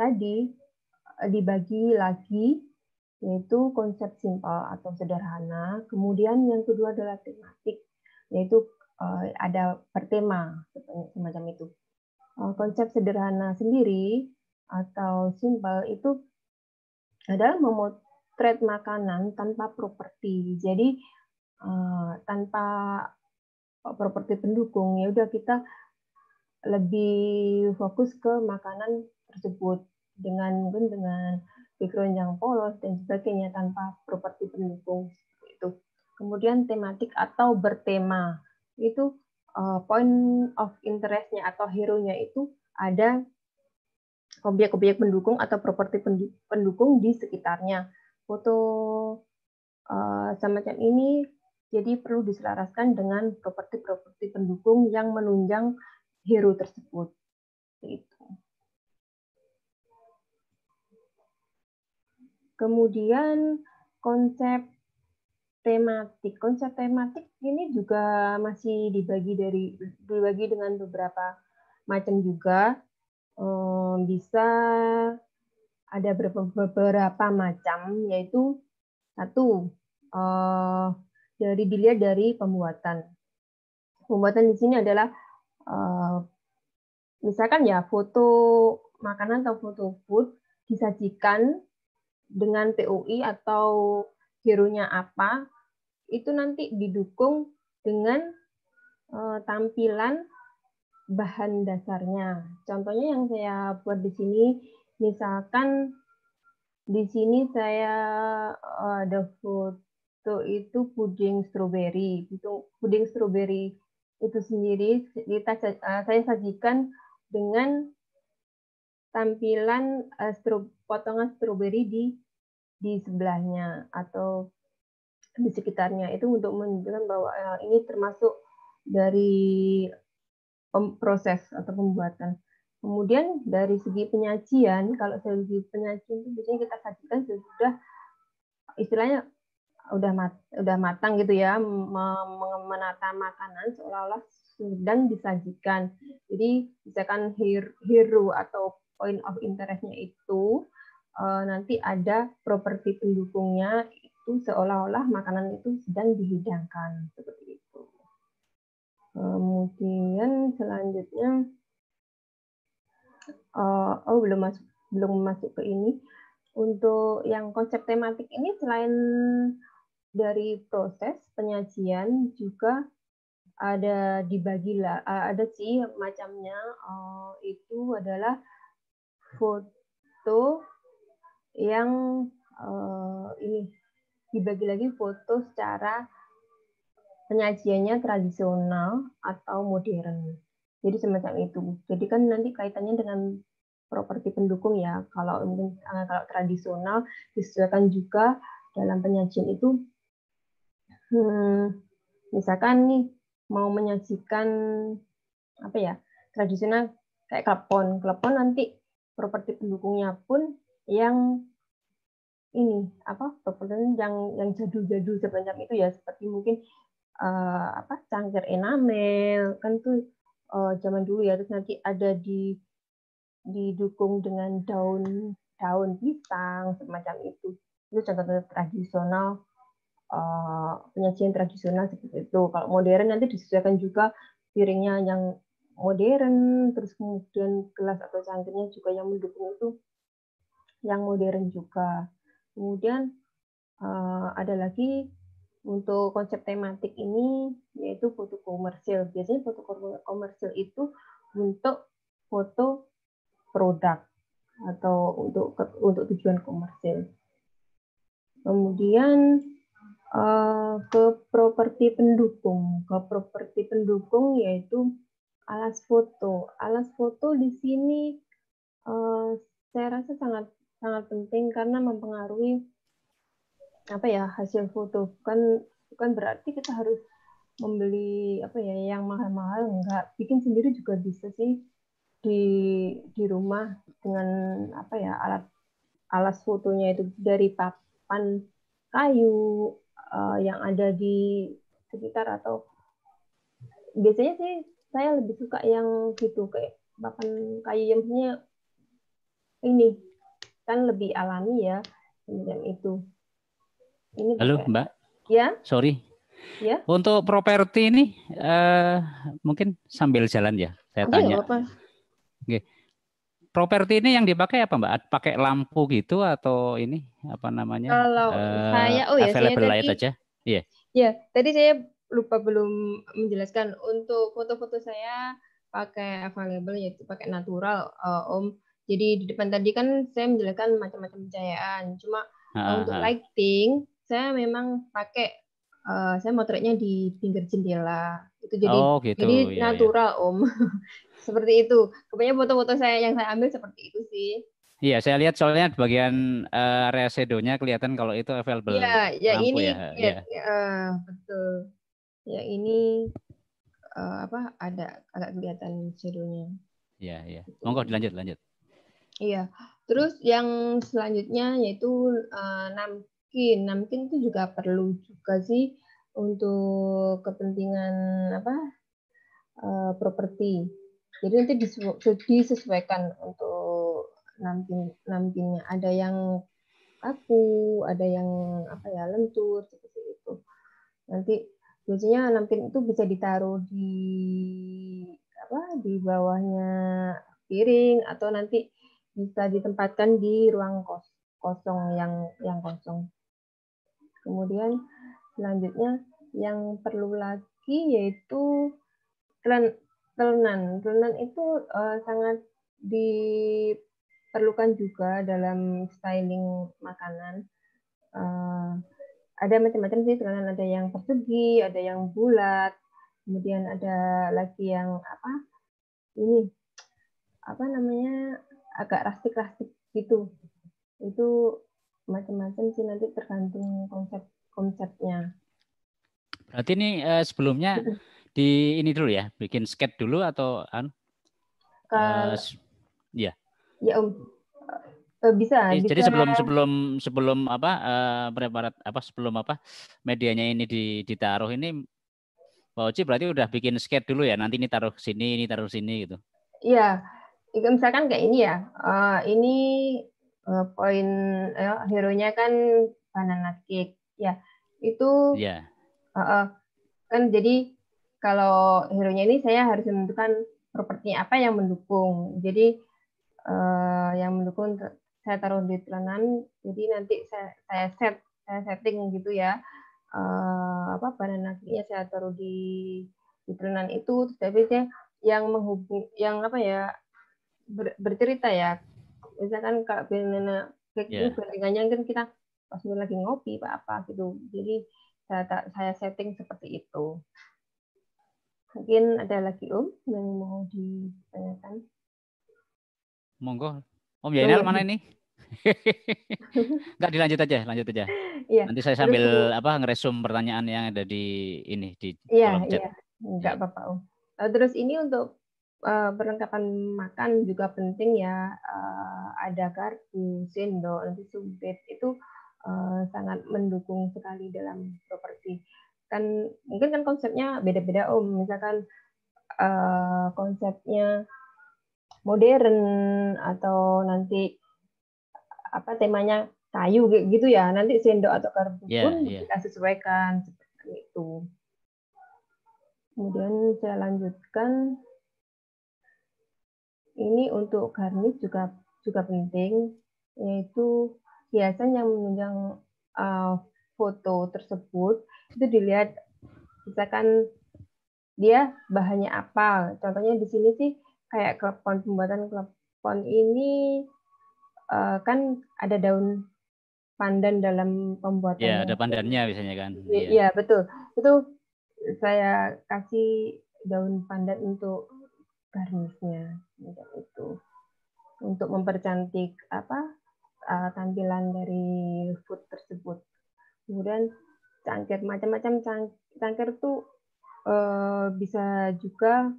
tadi dibagi lagi yaitu konsep simpel atau sederhana. Kemudian yang kedua adalah tematik, yaitu eh, ada pertema semacam itu. Eh, konsep sederhana sendiri atau simpel itu adalah memotret makanan tanpa properti. Jadi eh, tanpa properti pendukung ya udah kita lebih fokus ke makanan tersebut dengan dengan background yang polos, dan sebagainya tanpa properti pendukung. Itu. Kemudian tematik atau bertema. Itu uh, point of interestnya atau hero-nya itu ada objek-objek pendukung atau properti pendukung di sekitarnya. Foto uh, semacam ini jadi perlu diselaraskan dengan properti-properti pendukung yang menunjang hero tersebut. Itu. Kemudian konsep tematik. Konsep tematik ini juga masih dibagi dari dibagi dengan beberapa macam juga. Eh, bisa ada beberapa macam, yaitu satu eh, dari dilihat dari pembuatan. Pembuatan di sini adalah eh, misalkan ya foto makanan atau foto food disajikan dengan POI atau hero apa, itu nanti didukung dengan uh, tampilan bahan dasarnya. Contohnya yang saya buat di sini, misalkan di sini saya uh, ada foto itu puding stroberi. Puding strawberry itu sendiri kita uh, saya sajikan dengan tampilan uh, stro potongan stroberi di di sebelahnya atau di sekitarnya itu untuk menunjukkan bahwa eh, ini termasuk dari proses atau pembuatan. Kemudian dari segi penyajian, kalau dari segi penyajian itu biasanya kita sajikan sudah istilahnya udah mat, udah matang gitu ya menata makanan seolah-olah sedang disajikan. Jadi misalkan hero atau point of interestnya itu Eh, nanti ada properti pendukungnya itu seolah-olah makanan itu sedang dihidangkan seperti itu. Kemudian selanjutnya eh, oh belum masuk belum masuk ke ini. Untuk yang konsep tematik ini selain dari proses penyajian juga ada dibagi lah ada sih macamnya eh, itu adalah foto yang uh, ini dibagi lagi foto secara penyajiannya tradisional atau modern. Jadi semacam itu. Jadi kan nanti kaitannya dengan properti pendukung ya. Kalau mungkin eh, kalau tradisional disesuaikan juga dalam penyajian itu hmm, misalkan nih mau menyajikan apa ya tradisional kayak klepon klepon nanti properti pendukungnya pun yang ini apa perpustakaan yang yang jadul-jadul sebanyak itu ya seperti mungkin uh, apa cangkir enamel kan tuh uh, zaman dulu ya terus nanti ada di didukung dengan daun daun pisang semacam itu itu contoh-contoh tradisional uh, penyajian tradisional seperti itu kalau modern nanti disesuaikan juga piringnya yang modern terus kemudian gelas atau cangkirnya juga yang mendukung itu yang modern juga Kemudian eh, ada lagi untuk konsep tematik ini yaitu foto komersil. Biasanya foto komersil itu untuk foto produk atau untuk untuk tujuan komersil. Kemudian eh, ke properti pendukung. Ke properti pendukung yaitu alas foto. Alas foto di sini eh, saya rasa sangat sangat penting karena mempengaruhi apa ya hasil foto kan bukan berarti kita harus membeli apa ya yang mahal-mahal enggak bikin sendiri juga bisa sih di di rumah dengan apa ya alat alas fotonya itu dari papan kayu uh, yang ada di sekitar atau biasanya sih saya lebih suka yang gitu kayak papan kayu yang punya ini kan lebih alami ya yang itu. Ini Halo, bisa. Mbak. Ya. Sorry. Ya.
Untuk properti ini uh, mungkin sambil jalan ya saya Oke, tanya. Apa? Oke. Properti ini yang dipakai apa Mbak? Pakai lampu gitu atau ini apa namanya? Kalau uh, saya oh ya available saya light tadi, aja. Iya.
Yeah. tadi saya lupa belum menjelaskan untuk foto-foto saya pakai available yaitu pakai natural uh, Om jadi di depan tadi kan saya menjelaskan macam-macam pencahayaan. Cuma uh, untuk lighting saya memang pakai uh, saya motretnya di pinggir jendela. Itu jadi oh, gitu. jadi ya, natural ya. Om. seperti itu. Kebanyakan foto-foto saya yang saya ambil seperti itu sih.
Iya, saya lihat soalnya bagian uh, area kelihatan kalau itu available. Iya, ya ini ya, ya, iya.
ya. Uh, betul. Ya ini uh, apa ada agak kelihatan shadow
Iya, iya. Gitu. Monggo dilanjut, lanjut.
Iya. Terus yang selanjutnya yaitu uh, namkin. Namkin itu juga perlu juga sih untuk kepentingan apa uh, properti. Jadi nanti disesu disesuaikan untuk namkin namkinnya. Ada yang kaku, ada yang apa ya lentur seperti itu. Nanti biasanya namkin itu bisa ditaruh di apa di bawahnya piring atau nanti bisa ditempatkan di ruang kos kosong yang yang kosong. Kemudian selanjutnya yang perlu lagi yaitu telunan. Telunan itu uh, sangat diperlukan juga dalam styling makanan. Uh, ada macam-macam sih telunan, ada yang persegi, ada yang bulat, kemudian ada lagi yang apa? Ini apa namanya? agak rustic-rustic gitu. Itu macam-macam sih nanti tergantung konsep konsepnya.
Berarti ini uh, sebelumnya di ini dulu ya, bikin skate dulu atau an? Uh, eh, ya.
Ya om. Um, bisa. Jadi, bisa. Jadi sebelum sebelum
sebelum apa uh, preparat apa sebelum apa medianya ini di ditaruh ini Pak Oci berarti udah bikin skate dulu ya. Nanti ini taruh sini, ini taruh sini gitu.
Iya itu misalkan kayak ini ya uh, ini uh, poin uh, eh, hero nya kan banana cake ya itu yeah. Iya. uh, uh, kan jadi kalau hero nya ini saya harus menentukan properti apa yang mendukung jadi uh, yang mendukung saya taruh di telanan jadi nanti saya, saya set saya setting gitu ya uh, apa banana cake nya saya taruh di di itu terus saya yang menghubung yang apa ya ber, bercerita ya misalkan kalau kayak yeah. bandingannya kan kita pas lagi ngopi apa apa gitu jadi saya, saya setting seperti itu mungkin ada lagi om yang mau ditanyakan
monggo om oh, mana ini Enggak dilanjut aja, lanjut aja.
Yeah. Nanti saya sambil Terus,
apa ngeresum pertanyaan yang ada di ini di yeah, kolom chat. Iya, yeah.
enggak ya. apa-apa, Om. Nah, terus ini untuk Eh, perlengkapan makan juga penting ya. Uh, ada garpu, sendok, nanti sumpit itu uh, sangat mendukung sekali dalam properti. Kan mungkin kan konsepnya beda-beda om. Misalkan uh, konsepnya modern atau nanti apa temanya kayu gitu ya. Nanti sendok atau garpu yeah, pun yeah. kita sesuaikan seperti itu. Kemudian saya lanjutkan ini untuk garnish juga juga penting yaitu hiasan yang menunjang uh, foto tersebut itu dilihat misalkan dia bahannya apa contohnya di sini sih kayak klepon pembuatan klepon ini uh, kan ada daun pandan dalam pembuatan ya ada pandannya biasanya kan iya ya, betul itu saya kasih daun pandan untuk garnisnya untuk itu untuk mempercantik apa uh, tampilan dari food tersebut kemudian cangkir macam-macam cangkir tuh uh, bisa juga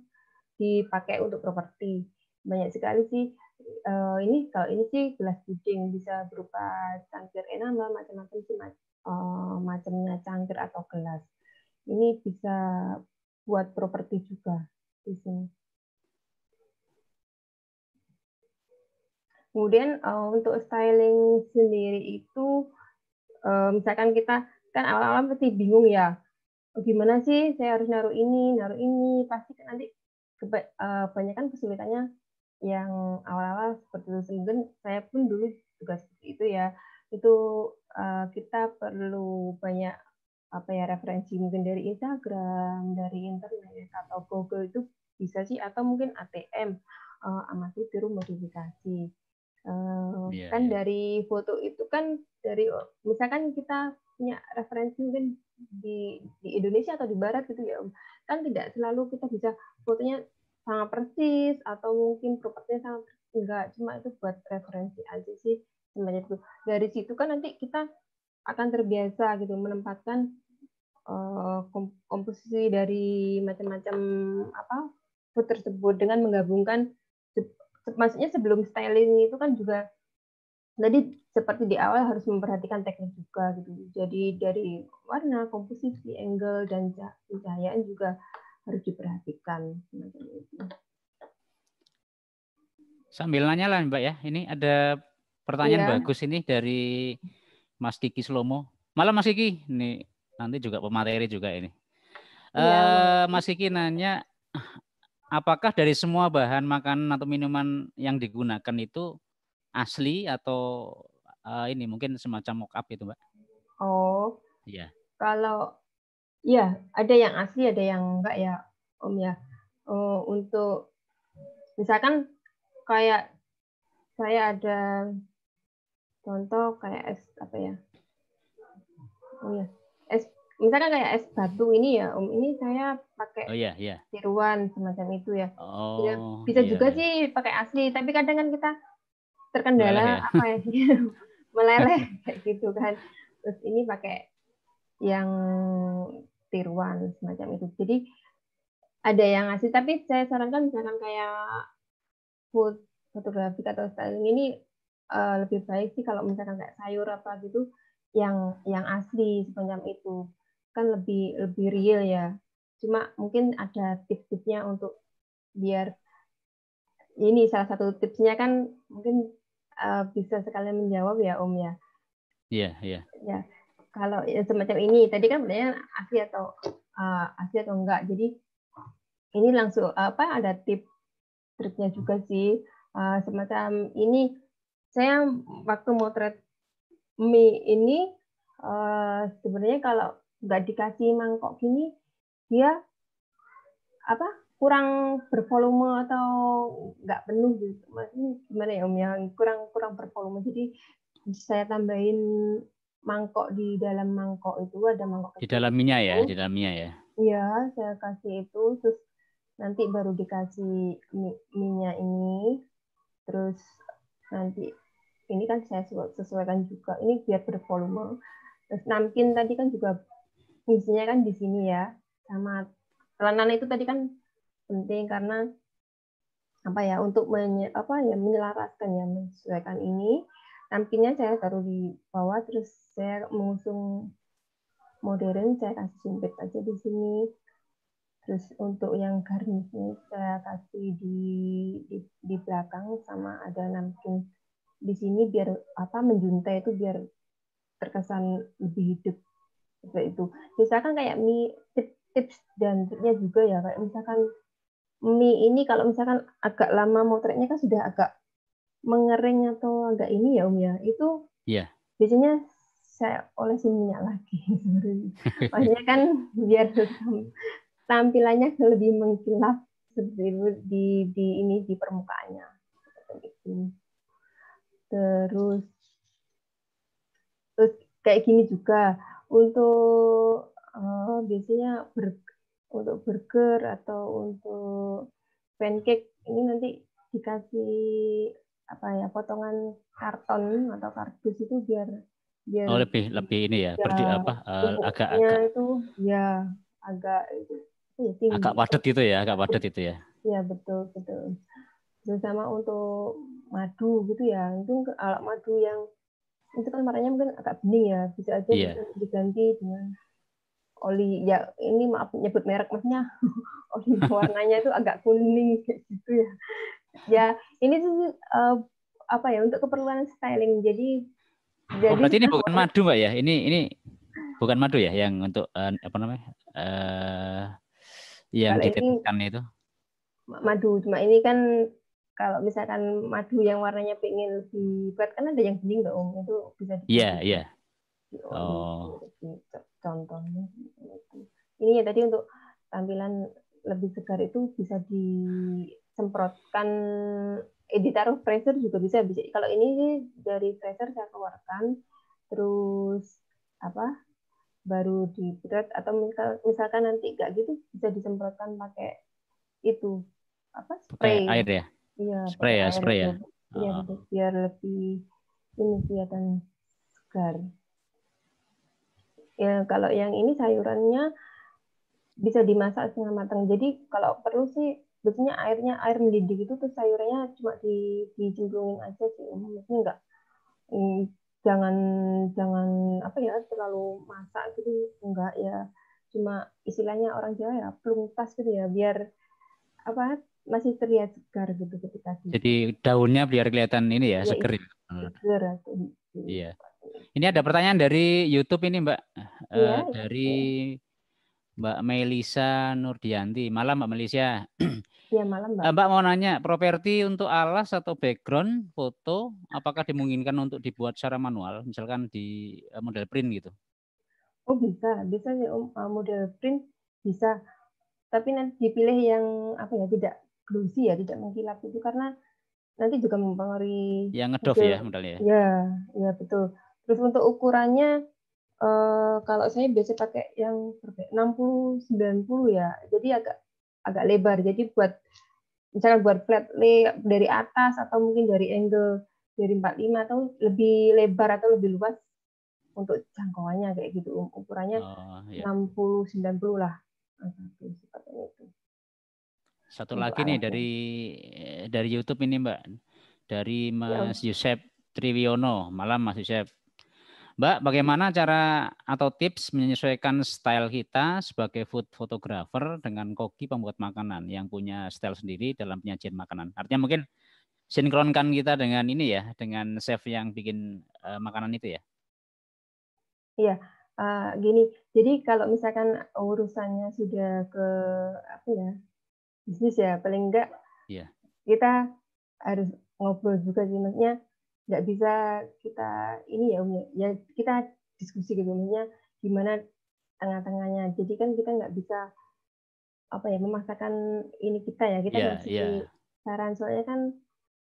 dipakai untuk properti banyak sekali sih uh, ini kalau ini sih gelas puding bisa berupa cangkir enamel macam-macam sih uh, macamnya cangkir atau gelas ini bisa buat properti juga di sini. Kemudian uh, untuk styling sendiri itu, uh, misalkan kita kan awal-awal pasti bingung ya, gimana sih saya harus naruh ini, naruh ini, pasti kan nanti eh, kebanyakan kesulitannya yang awal-awal seperti itu. sendiri. saya pun dulu juga seperti itu ya. Itu uh, kita perlu banyak apa ya referensi mungkin dari Instagram, dari internet atau Google itu bisa sih atau mungkin ATM uh, amati tiru modifikasi yeah, kan yeah. dari foto itu kan dari misalkan kita punya referensi mungkin di di Indonesia atau di Barat gitu ya kan tidak selalu kita bisa fotonya sangat persis atau mungkin propertinya sangat persis. enggak cuma itu buat referensi aja sih semacam itu dari situ kan nanti kita akan terbiasa gitu menempatkan uh, komposisi dari macam-macam apa food tersebut dengan menggabungkan maksudnya sebelum styling itu kan juga tadi seperti di awal harus memperhatikan teknik juga gitu. Jadi dari warna, komposisi, angle dan pencahayaan juga harus diperhatikan
Sambil nanya lah Mbak ya, ini ada pertanyaan ya. bagus ini dari Mas Kiki Slomo. Malam Mas Kiki, nih nanti juga pemateri juga ini. Ya. Uh, Mas Kiki nanya apakah dari semua bahan makanan atau minuman yang digunakan itu asli atau uh, ini mungkin semacam mock up gitu, Mbak? Oh. Iya.
Kalau ya ada yang asli, ada yang enggak ya, Om ya. Oh, untuk misalkan kayak saya ada contoh kayak es apa ya? Oh ya, misalkan kayak es batu ini ya om ini saya pakai oh, yeah, yeah. tiruan semacam itu ya iya, oh, bisa, bisa yeah, juga yeah. sih pakai asli tapi kadang kan kita terkendala meleleh, ya? apa ya meleleh kayak gitu kan terus ini pakai yang tiruan semacam itu jadi ada yang asli, tapi saya sarankan misalkan kayak food fotografi atau styling ini uh, lebih baik sih kalau misalkan kayak sayur apa gitu yang yang asli semacam itu kan lebih lebih real ya cuma mungkin ada tips-tipsnya untuk biar ini salah satu tipsnya kan mungkin uh, bisa sekalian menjawab ya Om ya. Iya, yeah, iya. Yeah. Ya. Kalau ya, semacam ini tadi kan sebenarnya asli atau uh, asli atau enggak. Jadi ini langsung apa ada tips triknya juga sih. Uh, semacam ini saya waktu motret mie ini uh, sebenarnya kalau nggak dikasih mangkok gini dia apa kurang bervolume atau nggak penuh gitu maksudnya gimana ya om ya kurang kurang bervolume jadi saya tambahin mangkok di dalam mangkok itu ada mangkok
di dalam minyak ya gitu. di dalam minyak ya
iya saya kasih itu terus nanti baru dikasih minyak ini terus nanti ini kan saya sesuaikan juga ini biar bervolume terus namkin tadi kan juga kuncinya kan di sini ya sama pelanan itu tadi kan penting karena apa ya untuk menye, apa ya menyelaraskan ya menyesuaikan ini Tampilnya saya taruh di bawah terus saya mengusung modern saya kasih simpit aja di sini terus untuk yang garnishnya saya kasih di, di di belakang sama ada nampin di sini biar apa menjuntai itu biar terkesan lebih hidup seperti itu misalkan kayak mie tips tips dan triknya juga ya kayak misalkan mie ini kalau misalkan agak lama motretnya kan sudah agak mengering atau agak ini ya Om ya itu yeah. biasanya saya olesi minyak lagi maksudnya kan biar tampilannya lebih mengkilap seperti itu di di ini di permukaannya terus terus kayak gini juga untuk uh, biasanya ber, untuk burger atau untuk pancake ini nanti dikasih apa ya potongan karton atau kardus itu biar biar oh
lebih lebih ini ya, iya. berdi apa uh, agak agak
itu ya agak ya, gitu ya, agak padat
itu ya agak padat itu ya
ya betul betul terus sama untuk madu gitu ya itu alat madu yang itu kan warnanya mungkin agak bening ya bisa aja yeah. Gitu diganti dengan oli ya ini maaf nyebut merek maksudnya oli warnanya itu agak kuning gitu ya ya ini tuh uh, apa ya untuk keperluan styling jadi oh, jadi berarti ini kan bukan
madu mbak ya ini ini bukan madu ya yang untuk uh, apa namanya uh, yang dititipkan itu
madu cuma ini kan kalau misalkan madu yang warnanya pengen dibuat kan ada yang bening nggak om itu bisa
iya iya yeah, gitu, oh
contohnya gitu. ini ya tadi untuk tampilan lebih segar itu bisa disemprotkan eh ditaruh freezer juga bisa bisa kalau ini dari freezer saya keluarkan terus apa baru dibuat atau misal, misalkan nanti nggak gitu bisa disemprotkan pakai itu apa spray air ya iya spray ya spray ya iya uh. biar lebih ini kelihatan segar ya kalau yang ini sayurannya bisa dimasak setengah matang jadi kalau perlu sih biasanya airnya air mendidih itu terus sayurnya cuma di dijemplungin aja sih umumnya enggak mm, jangan jangan apa ya terlalu masak gitu enggak ya cuma istilahnya orang Jawa ya plung gitu ya biar apa masih terlihat segar gitu ketika di... jadi
daunnya biar kelihatan ini ya, ya seger iya. Ya? Hmm. seger iya ini ada pertanyaan dari YouTube ini Mbak ya, uh, dari ya. Mbak Melisa Nurdianti malam Mbak Melisa
Iya malam Mbak. Eh,
Mbak mau nanya, properti untuk alas atau background foto, apakah dimungkinkan untuk dibuat secara manual, misalkan di eh, model print gitu?
Oh bisa, bisa ya um, model print bisa. Tapi nanti dipilih yang apa ya tidak glossy ya tidak mengkilap itu karena nanti juga mempengaruhi ya ngedov ya modalnya ya ya betul terus untuk ukurannya eh, kalau saya biasa pakai yang 60 90 ya, ya jadi agak agak lebar jadi buat misalnya buat flat lay dari atas atau mungkin dari angle dari 45 atau lebih lebar atau lebih luas untuk jangkauannya kayak gitu um, ukurannya oh, iya. 60 90 lah seperti nah, itu
satu Untuk lagi nih dari eh, dari YouTube ini Mbak, dari Mas ya. Yusef Triwiono. Malam Mas Yusef. Mbak, bagaimana cara atau tips menyesuaikan style kita sebagai food photographer dengan koki pembuat makanan yang punya style sendiri dalam penyajian makanan? Artinya mungkin sinkronkan kita dengan ini ya, dengan chef yang bikin uh, makanan itu ya?
Iya, uh, gini. Jadi kalau misalkan urusannya sudah ke apa ya, bisnis ya paling enggak yeah. kita harus ngobrol juga sih maksudnya nggak bisa kita ini ya um, ya kita diskusi gitu maksudnya gimana tengah-tengahnya jadi kan kita nggak bisa apa ya memaksakan ini kita ya kita yeah, kasih yeah. saran soalnya kan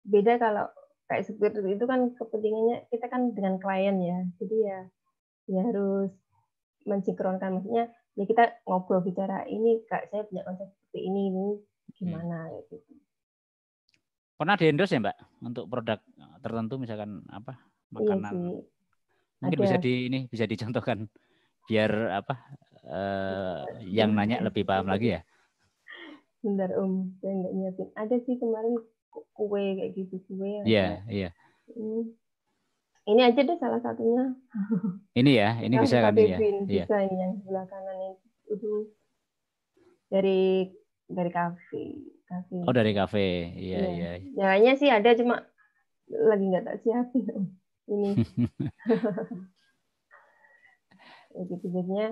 beda kalau kayak seperti itu kan kepentingannya kita kan dengan klien ya jadi ya ya harus mensinkronkan maksudnya ya kita ngobrol bicara ini kak saya punya konsep seperti ini ini gimana hmm. gitu.
Pernah di endorse ya Mbak untuk produk eh, tertentu misalkan apa iya makanan? Iya
sih. Mungkin Ada. bisa di
ini bisa dicontohkan biar apa Uh, yang nanya iya. lebih paham lagi ya.
Bentar Om, saya nggak nyiapin. Ada sih kemarin kue kayak gitu kue. Iya, ya? iya. Ini ini aja deh salah satunya.
Ini ya, ini bisa kan ya. Bisa
ya. yang sebelah kanan itu dari dari kafe. kafe. Oh
dari kafe, iya iya. Ya,
Jalannya sih ada cuma lagi nggak tak siap ya. ini. ya gitu biasanya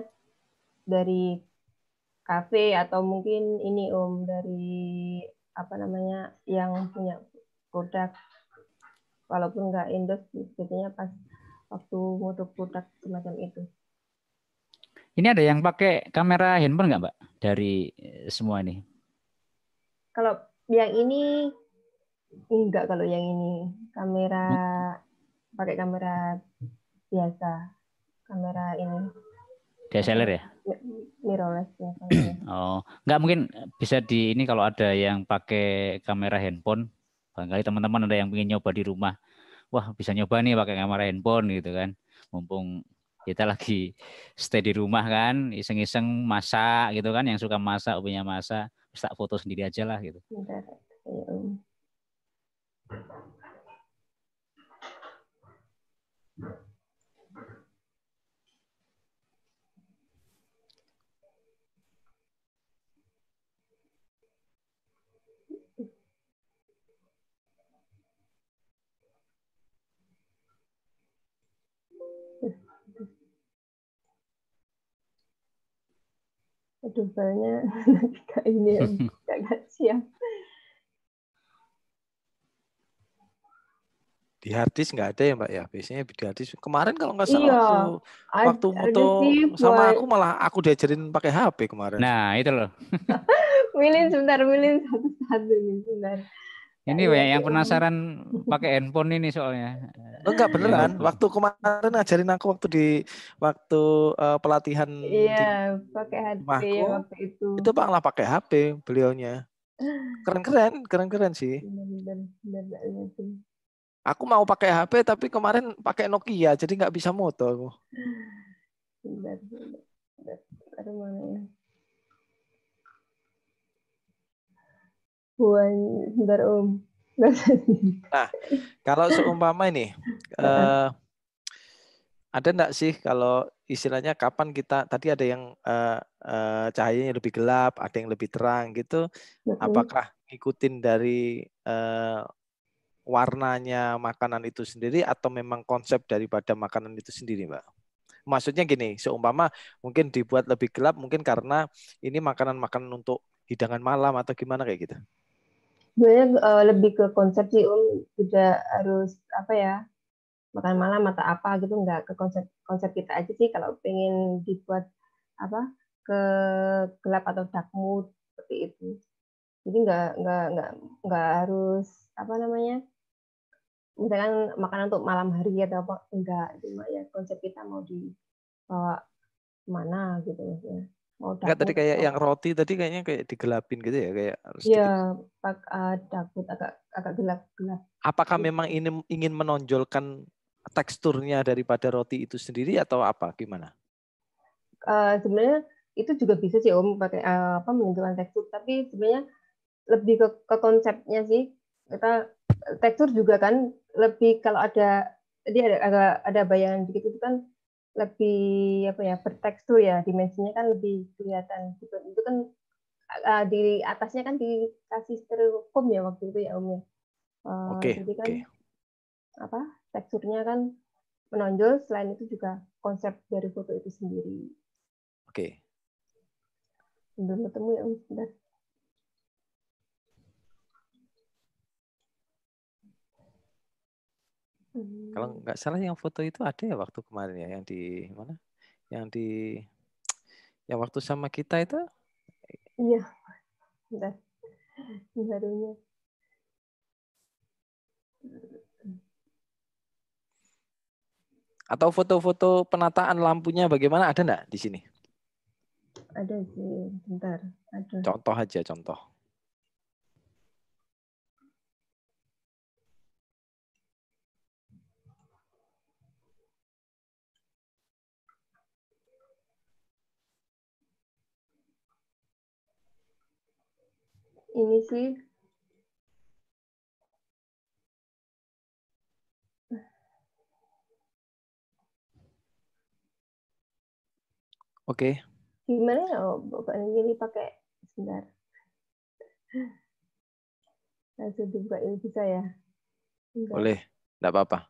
dari kafe atau mungkin ini om dari apa namanya yang punya produk walaupun nggak endorse biasanya pas waktu motor produk semacam itu.
Ini ada yang pakai kamera handphone nggak, Mbak? Dari semua ini
kalau yang ini enggak kalau yang ini kamera pakai kamera biasa kamera ini DSLR ya mirrorless ya
oh enggak mungkin bisa di ini kalau ada yang pakai kamera handphone barangkali teman-teman ada yang ingin nyoba di rumah wah bisa nyoba nih pakai kamera handphone gitu kan mumpung kita lagi stay di rumah kan iseng-iseng masak gitu kan yang suka masak punya masak bisa foto sendiri aja lah gitu. Ya, ya.
aduh banyak kak ini ya, gak siap
di hardis nggak ada ya mbak ya biasanya di hardis. kemarin kalau nggak salah iya,
waktu waktu sama aku
malah aku diajarin pakai HP kemarin nah itu loh
milih sebentar milin satu-satu nih sebentar
ini iya, banyak yang iya. penasaran
pakai handphone ini soalnya.
enggak beneran. Waktu kemarin ajarin aku waktu di waktu uh, pelatihan. Iya,
pakai HP waktu itu. Itu
lah pakai HP beliaunya.
Keren-keren,
keren-keren sih. aku mau pakai HP tapi kemarin pakai Nokia jadi nggak bisa moto aku. Bener,
bener,
bener. buan bentar om
nah kalau seumpama ini uh, ada enggak sih kalau istilahnya kapan kita tadi ada yang uh, uh, cahayanya lebih gelap ada yang lebih terang gitu apakah ngikutin dari uh, warnanya makanan itu sendiri atau memang konsep daripada makanan itu sendiri mbak maksudnya gini seumpama mungkin dibuat lebih gelap mungkin karena ini makanan-makanan untuk hidangan malam atau gimana kayak gitu
sebenarnya uh, lebih ke konsep sih um tidak harus apa ya makan malam mata apa gitu nggak ke konsep konsep kita aja sih kalau pengen dibuat apa ke gelap atau dark mood seperti itu jadi nggak nggak nggak nggak harus apa namanya misalkan makanan untuk malam hari atau apa enggak cuma ya konsep kita mau dibawa mana gitu ya
Oh, Enggak tadi kayak oh. yang roti tadi kayaknya kayak digelapin gitu ya kayak harus Iya,
pak uh, agak agak gelap-gelap.
Apakah memang ini ingin menonjolkan teksturnya daripada roti itu sendiri atau apa gimana?
Uh, sebenarnya itu juga bisa sih Om pakai uh, apa menunjukkan tekstur, tapi sebenarnya lebih ke, ke konsepnya sih. Kita tekstur juga kan lebih kalau ada jadi ada ada, ada bayangan dikit itu kan lebih apa ya bertekstur ya dimensinya kan lebih kelihatan gitu. itu kan uh, di atasnya kan dikasih styrofoam ya waktu itu ya Om ya. Uh, eh, okay, jadi kan okay. apa teksturnya kan menonjol selain itu juga konsep dari foto itu sendiri. Oke. Okay. Belum ketemu ya Om, sebentar.
Hmm. Kalau nggak
salah yang foto itu ada ya waktu kemarin ya yang di mana? Yang di yang waktu sama kita itu?
Iya.
Barunya.
Atau foto-foto penataan lampunya bagaimana ada enggak di sini?
Ada sih, bentar. Ada.
Contoh aja contoh. ini sih Oke.
Okay. Gimana ya oh, Bapak ini pakai sebentar. Langsung dibuka ini bisa ya? Enggak. Boleh, enggak apa-apa.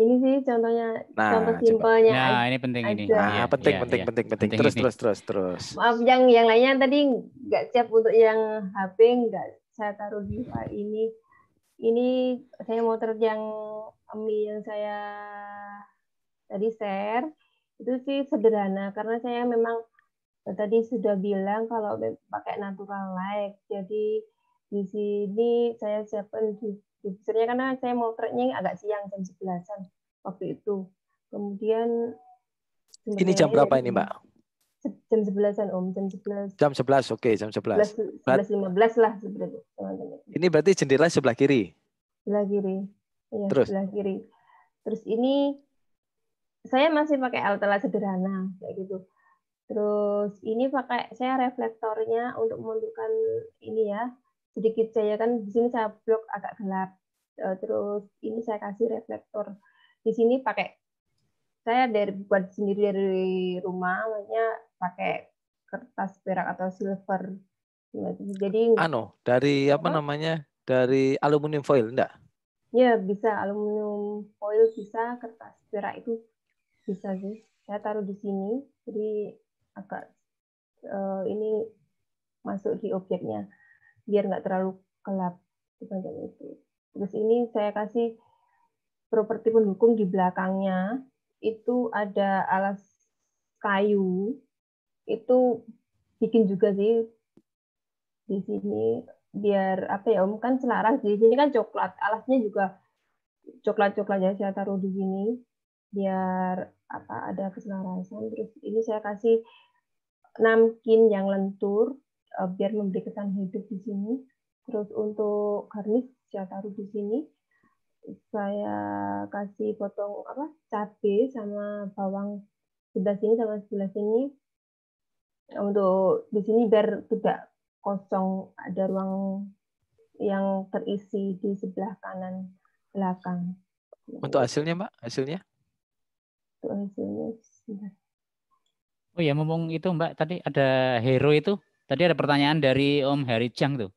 Ini sih contohnya nah, contoh simpelnya. Nah, ini penting aja. ini. Nah, penting, ya, penting,
ya. penting, penting, penting. Terus, terus, terus, terus.
Maaf yang yang lainnya tadi nggak siap untuk yang HP nggak saya taruh di file ini. Ini saya mau terus yang mie yang saya tadi share itu sih sederhana karena saya memang tadi sudah bilang kalau pakai natural light. Jadi di sini saya siapkan jujurnya karena saya mau training agak siang jam 11-an waktu itu. Kemudian ini jam berapa ini, Mbak? Jam 11-an Om, jam sebelas.
Jam sebelas oke, okay, jam sebelas. 11,
lima belas lah sebenarnya.
Ini berarti jendela sebelah kiri.
Sebelah kiri. Iya, Terus? sebelah kiri. Terus ini saya masih pakai altela sederhana kayak gitu. Terus ini pakai saya reflektornya untuk menunjukkan ini ya, sedikit saya kan di sini saya blok agak gelap eh, terus ini saya kasih reflektor di sini pakai saya dari buat sendiri dari rumah makanya pakai kertas perak atau silver jadi ano
dari apa, apa? namanya dari aluminium foil enggak
ya bisa aluminium foil bisa kertas perak itu bisa sih saya taruh di sini jadi agak uh, ini masuk di objeknya biar nggak terlalu gelap di itu. Terus ini saya kasih properti pendukung di belakangnya itu ada alas kayu itu bikin juga sih di sini biar apa ya om kan selaras di sini kan coklat alasnya juga coklat coklat ya saya taruh di sini biar apa ada keselarasan terus ini saya kasih namkin yang lentur Eh, biar memberi kesan hidup di sini. Terus untuk garnish saya taruh di sini. Saya kasih potong apa cabe sama bawang sebelah sini sama sebelah sini. Untuk di sini biar tidak kosong ada ruang yang terisi di sebelah kanan belakang.
Untuk hasilnya, Mbak? Hasilnya?
Untuk hasilnya. sudah.
Oh ya, ngomong itu Mbak, tadi ada hero itu Tadi ada pertanyaan dari Om Heri Chang tuh.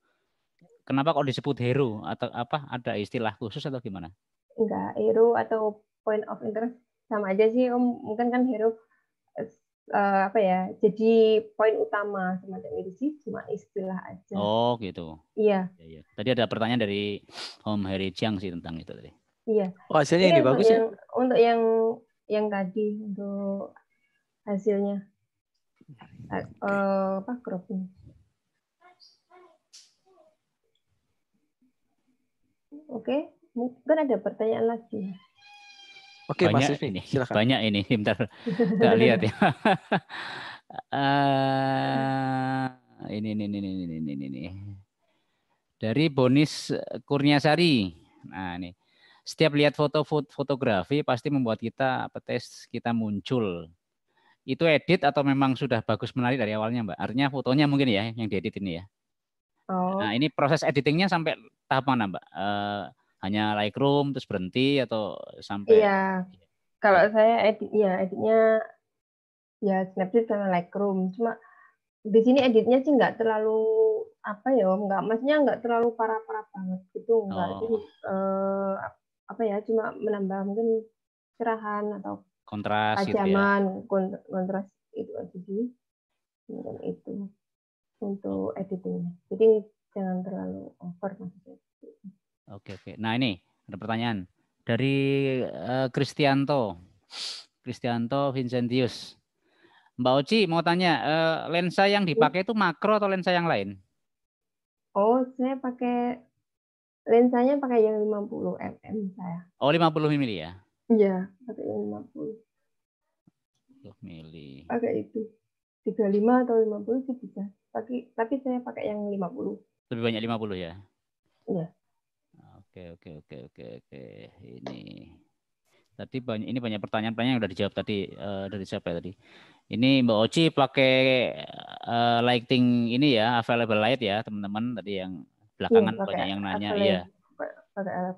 Kenapa kok disebut hero atau apa? Ada istilah khusus atau gimana?
Enggak, hero atau point of interest sama aja sih Om. Mungkin kan hero uh, eh, eh, apa ya? Jadi poin utama semacam itu sih, cuma istilah aja.
Oh,
gitu. Iya. Ya, ya. Tadi ada pertanyaan dari Om Heri Chang sih tentang itu tadi.
Iya. Oh, hasilnya ini iya, bagus ya. untuk yang yang tadi untuk hasilnya uh, apa kerupuk oke okay. mungkin ada pertanyaan lagi
Oke, okay, banyak Mas ini, silakan. Banyak ini, bentar. Kita lihat ya. uh, ini, ini, ini, ini, ini, ini, Dari Bonis Kurniasari. Nah, ini. Setiap lihat foto, foto fotografi pasti membuat kita petes kita muncul itu edit atau memang sudah bagus menarik dari awalnya Mbak? Artinya fotonya mungkin ya yang diedit ini ya. Oh. Nah, ini proses editingnya sampai tahap mana Mbak? Uh, hanya Lightroom terus berhenti atau sampai
Iya. Kalau iya. saya edit ya editnya ya Snapseed sama Lightroom. Cuma di sini editnya sih nggak terlalu apa ya, nggak maksudnya nggak terlalu parah-parah banget gitu, nggak oh. Jadi, uh, apa ya, cuma menambah mungkin cerahan atau kontras gitu ya. kontras itu aja dan itu untuk editingnya. Jadi jangan terlalu over maksudnya.
Oke oke. Nah ini ada pertanyaan dari uh, Kristianto, Kristianto Vincentius. Mbak Oci mau tanya, uh, lensa yang dipakai itu makro atau lensa yang lain?
Oh, saya pakai lensanya pakai yang 50 mm saya.
Oh, 50 mm ya.
Iya, pakai yang
50. Untuk mili.
Pakai itu. 35 atau 50 sih bisa. Tapi tapi saya pakai yang 50.
Lebih banyak 50 ya? Iya. Oke, oke, oke, oke, oke. Ini tadi banyak ini banyak pertanyaan-pertanyaan yang sudah dijawab tadi uh, dari siapa ya tadi. Ini Mbak Oci pakai uh, lighting ini ya, available light ya, teman-teman tadi yang belakangan ya, banyak yang nanya, iya pakai Arab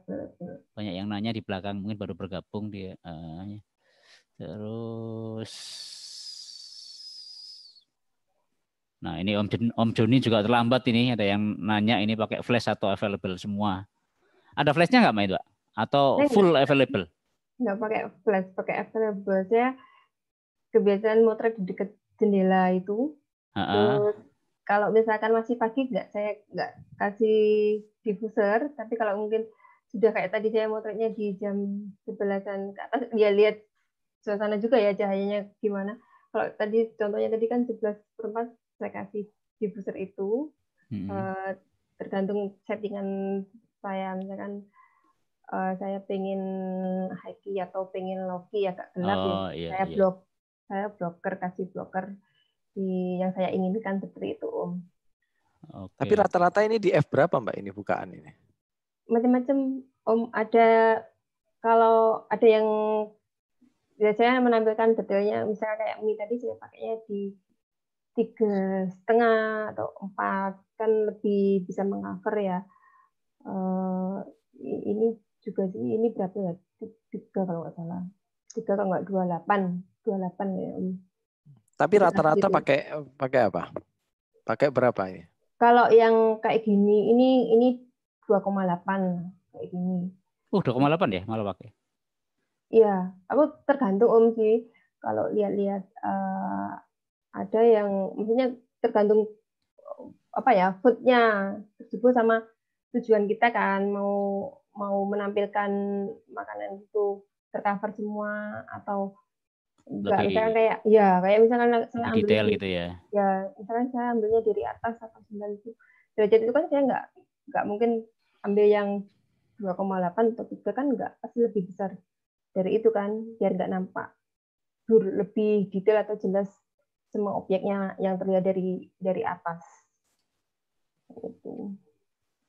banyak yang nanya di belakang mungkin baru bergabung dia uh, terus nah ini Om Jun, Om Joni juga terlambat ini ada yang nanya ini pakai flash atau available semua ada flashnya nggak main atau full available
nggak pakai flash pakai available saya kebiasaan motret di dekat jendela itu
uh -uh. terus
kalau misalkan masih pagi nggak saya nggak kasih diffuser tapi kalau mungkin sudah kayak tadi saya motretnya di jam sebelasan ke atas ya lihat suasana juga ya cahayanya gimana kalau tadi contohnya tadi kan sebelas per 4 saya kasih diffuser itu -hmm. Eh, tergantung settingan saya misalkan uh, saya pengen key atau pengen key ya agak gelap ya. oh, iya, saya iya. blok saya blocker kasih blocker di yang saya inginkan seperti itu om Okay. Tapi rata-rata
ini di F berapa Mbak ini bukaan ini?
Macam-macam Om ada kalau ada yang biasanya menampilkan detailnya misalnya kayak mie tadi saya pakainya di tiga setengah atau empat kan lebih bisa mengcover ya uh, ini juga sih ini berapa ya tiga kalau nggak salah tiga kalau nggak dua delapan dua delapan ya om
tapi rata-rata pakai pakai apa pakai berapa ya
kalau yang kayak gini, ini ini 2,8 kayak gini.
Oh, 2,8 ya malah pakai.
Iya, aku tergantung Om sih. Kalau lihat-lihat uh, ada yang maksudnya tergantung apa ya, foodnya tersebut sama tujuan kita kan mau mau menampilkan makanan itu tercover semua atau Enggak, lebih misalnya kayak ya kayak misalnya saya ambil detail gitu ya. Ya, misalkan saya ambilnya dari atas atau itu, derajat itu kan saya nggak nggak mungkin ambil yang 2,8 atau 3 kan nggak pasti lebih besar dari itu kan biar nggak nampak lebih detail atau jelas semua objeknya yang terlihat dari dari atas. Itu.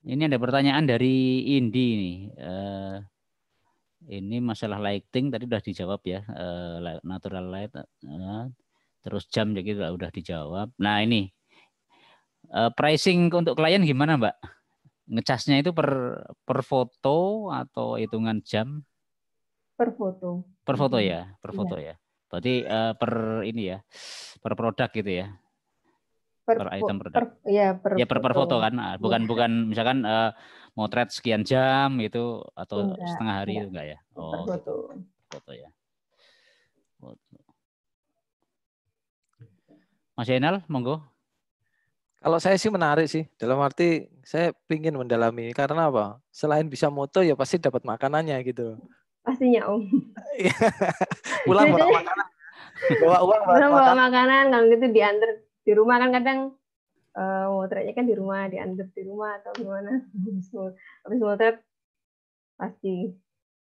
Ini ada pertanyaan dari Indi nih. Uh, ini masalah lighting tadi sudah dijawab ya eh, natural light eh, terus jam jadi sudah dijawab nah ini eh, pricing untuk klien gimana mbak ngecasnya itu per per foto atau hitungan jam
per foto per foto mm-hmm. ya
per foto ya, ya. berarti per ini ya per produk gitu ya
per, per item produk. Per, ya, per, ya per, per foto, foto kan, nah, iya. bukan ya.
bukan misalkan uh, motret sekian jam gitu atau enggak, setengah hari enggak, enggak ya? Oh, per foto. Gitu. Foto ya.
Foto. Mas Enel, monggo. Kalau saya sih menarik sih, dalam arti saya pingin mendalami karena apa? Selain bisa moto ya pasti dapat makanannya gitu.
Pastinya Om. Iya. Pulang bawa makanan. Bawa uang bawa makanan. makanan kalau gitu diantar di rumah kan kadang uh, eh, motretnya kan di rumah di under di rumah atau gimana habis motret pasti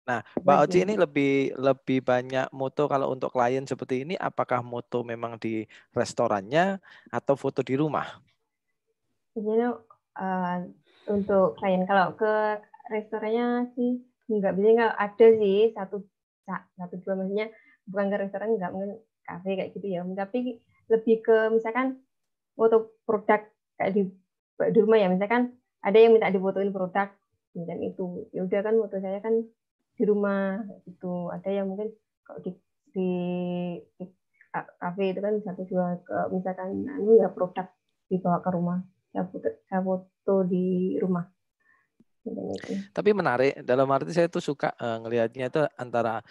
Nah, Mbak Oci ini lebih lebih banyak moto kalau untuk klien seperti ini, apakah moto memang di restorannya atau foto di rumah?
Iya uh, untuk klien kalau ke restorannya sih nggak bisa nggak ada sih satu satu dua maksudnya bukan ke restoran nggak mungkin kafe kayak gitu ya tapi lebih ke misalkan foto produk kayak di di rumah ya misalkan ada yang minta difotoin produk dan itu ya udah kan foto saya kan di rumah itu ada yang mungkin kalau di, di, di kafe itu kan satu dua ke, misalkan anu ya produk dibawa ke rumah saya foto, saya foto di rumah gitu.
tapi menarik dalam arti saya tuh suka uh, ngelihatnya itu antara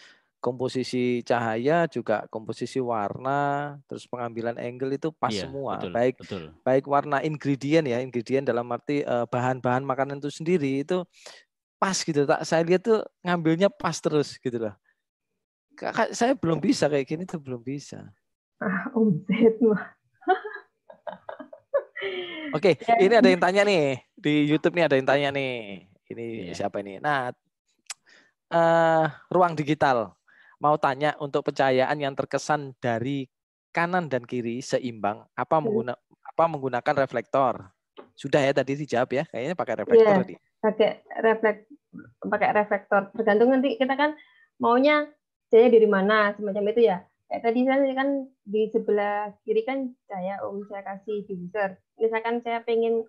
komposisi cahaya juga komposisi warna terus pengambilan angle itu pas iya, semua betul, baik betul. baik warna ingredient ya ingredient dalam arti bahan-bahan makanan itu sendiri itu pas gitu tak saya lihat tuh ngambilnya pas terus gitu loh kakak saya belum bisa kayak gini tuh belum bisa
ah om mah
Oke, ya. ini ada yang tanya nih di YouTube nih ada yang tanya nih. Ini yeah. siapa ini? Nah, uh, ruang digital mau tanya untuk pencahayaan yang terkesan dari kanan dan kiri seimbang, apa hmm. mengguna apa menggunakan reflektor? Sudah ya tadi dijawab ya, kayaknya pakai iya, reflektor yeah, tadi.
Pakai reflek pakai reflektor. Tergantung nanti kita kan maunya saya dari mana semacam itu ya. Kayak tadi saya kan, kan di sebelah kiri kan saya om oh, saya kasih diffuser. Misalkan saya pengen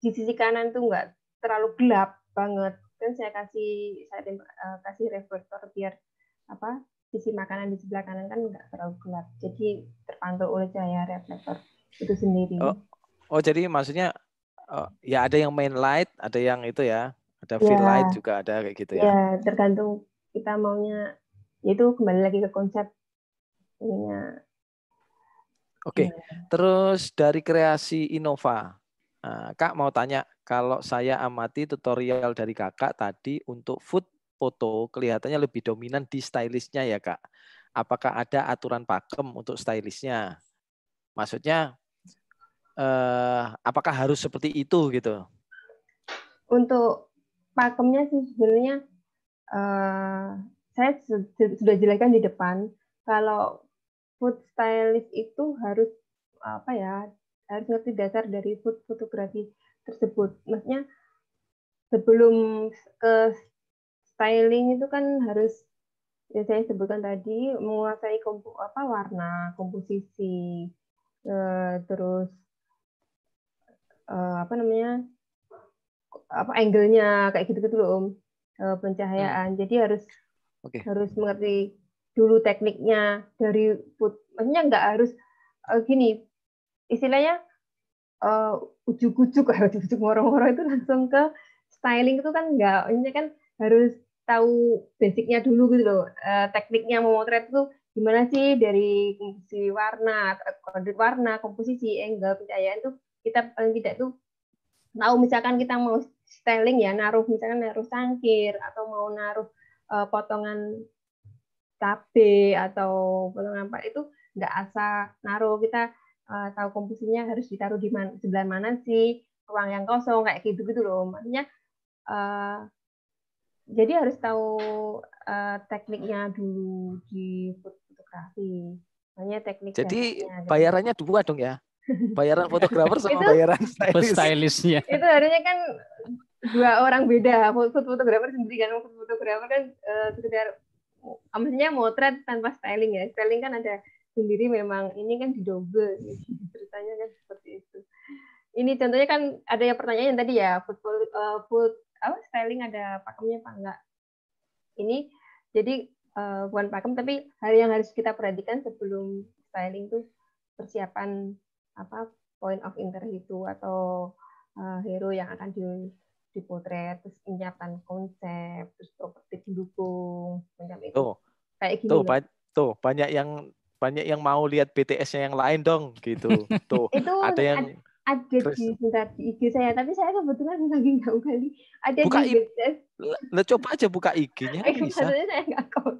di sisi kanan tuh enggak terlalu gelap banget, kan saya kasih saya eh, kasih reflektor biar apa sisi makanan di sebelah kanan kan nggak terlalu gelap jadi terpantau oleh cahaya reflektor itu sendiri oh,
oh jadi maksudnya oh, ya ada yang main light ada yang itu ya ada ya. fill yeah. light juga ada kayak gitu ya yeah,
tergantung kita maunya ya itu kembali lagi ke konsep
Oke, okay. terus dari kreasi Innova, ah, Kak mau tanya, kalau saya amati tutorial dari kakak tadi untuk food foto kelihatannya lebih dominan di stylistnya ya kak. Apakah ada aturan pakem untuk stylistnya? Maksudnya, eh, apakah harus seperti itu gitu?
Untuk pakemnya sih sebenarnya eh, saya sudah jelaskan di depan. Kalau food stylist itu harus apa ya? Harus ngerti dasar dari food fotografi tersebut. Maksudnya sebelum ke styling itu kan harus yang saya sebutkan tadi menguasai kompo, apa warna komposisi eh, terus eh, apa namanya apa angle-nya kayak gitu gitu loh om eh, pencahayaan hmm. jadi harus okay. harus mengerti dulu tekniknya dari put maksudnya nggak harus eh, gini istilahnya eh, ujuk-ujuk ujuk-ujuk orang-orang itu langsung ke styling itu kan nggak ini kan harus tahu basicnya dulu gitu loh eh, tekniknya memotret itu gimana sih dari si warna, kode warna, komposisi, angle, pencahayaan tuh kita paling tidak tuh tahu misalkan kita mau styling ya naruh misalkan naruh cangkir atau mau naruh eh, potongan cabe atau potongan apa itu nggak asal naruh kita eh, tahu komposisinya harus ditaruh di mana, sebelah mana sih ruang yang kosong kayak gitu gitu loh maksudnya uh, jadi harus tahu uh, tekniknya dulu di fotografi. hanya teknik. Jadi
bayarannya dua kan, dong ya. Bayaran fotografer sama itu, bayaran stylist. stylistnya. Itu
harusnya kan dua orang beda. fotografer sendiri kan, fotografer kan uh, sekedar maksudnya motret tanpa styling ya. Styling kan ada sendiri memang ini kan didobel ceritanya kan seperti itu. Ini contohnya kan ada yang pertanyaan yang tadi ya food, eh, food tahu styling ada pakemnya apa enggak. Ini jadi uh, bukan pakem tapi hal yang harus kita perhatikan sebelum styling tuh persiapan apa point of interest itu atau uh, hero yang akan di dipotret, terus penyiapan konsep, terus properti pendukung, macam itu. Tuh, kayak gini. Tuh, ba
tuh banyak yang banyak yang mau lihat BTS-nya yang lain dong gitu. Tuh, itu ada yang
ada di sebentar di IG saya tapi saya kebetulan lagi nggak kali ada buka di IG
coba aja buka IG-nya bisa saya
nggak kok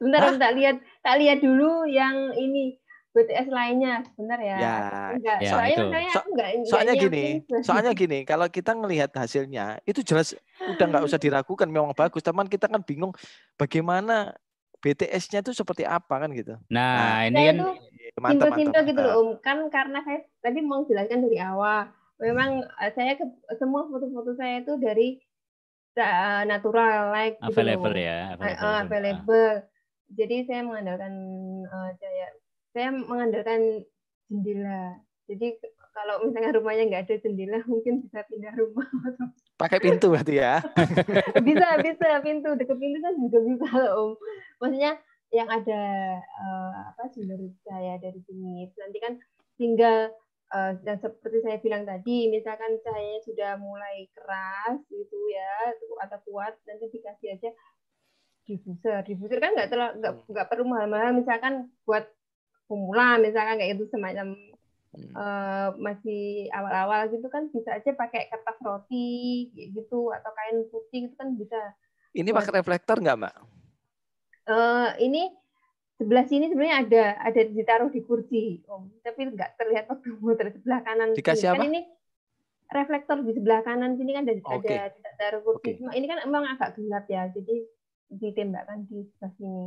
sebentar lihat tak lihat dulu yang ini BTS lainnya sebentar ya. Ya, enggak. ya soalnya itu. Saya, so, enggak, soalnya enggak gini, soalnya
gini, kalau kita ngelihat hasilnya itu jelas udah nggak usah diragukan memang bagus, teman kita kan bingung bagaimana BTS-nya itu seperti apa kan gitu. Nah, nah ini ya, kan Gitu, mantap, pintu-pintu gitu loh
Om. Kan karena saya tadi mau jelaskan dari awal, memang eh, saya ke, semua foto-foto saya itu dari uh, natural like gitu available gitu ya, eh, available. Uh, available. Uh. Jadi saya mengandalkan uh, saya saya mengandalkan jendela. Jadi kalau misalnya rumahnya nggak ada jendela mungkin bisa pindah rumah
pakai pintu berarti ya
bisa bisa pintu dekat pintu kan juga bisa loh om maksudnya yang ada uh, apa menurut saya dari sini nanti kan tinggal uh, dan seperti saya bilang tadi misalkan cahayanya sudah mulai keras gitu ya atau kuat nanti dikasih aja diffuser diffuser kan nggak terlalu nggak hmm. nggak perlu mahal-mahal misalkan buat pemula misalkan kayak itu semacam hmm. uh, masih awal-awal gitu kan bisa aja pakai kertas roti gitu atau kain putih itu kan bisa ini pakai
reflektor nggak mbak
uh, ini sebelah sini sebenarnya ada ada ditaruh di kursi om tapi nggak terlihat waktu muter sebelah kanan dikasih sini. Kan apa kan ini reflektor di sebelah kanan sini kan ada oh, okay. ada ditaruh kursi okay. Cuma ini kan emang agak gelap ya jadi ditembakkan di sebelah sini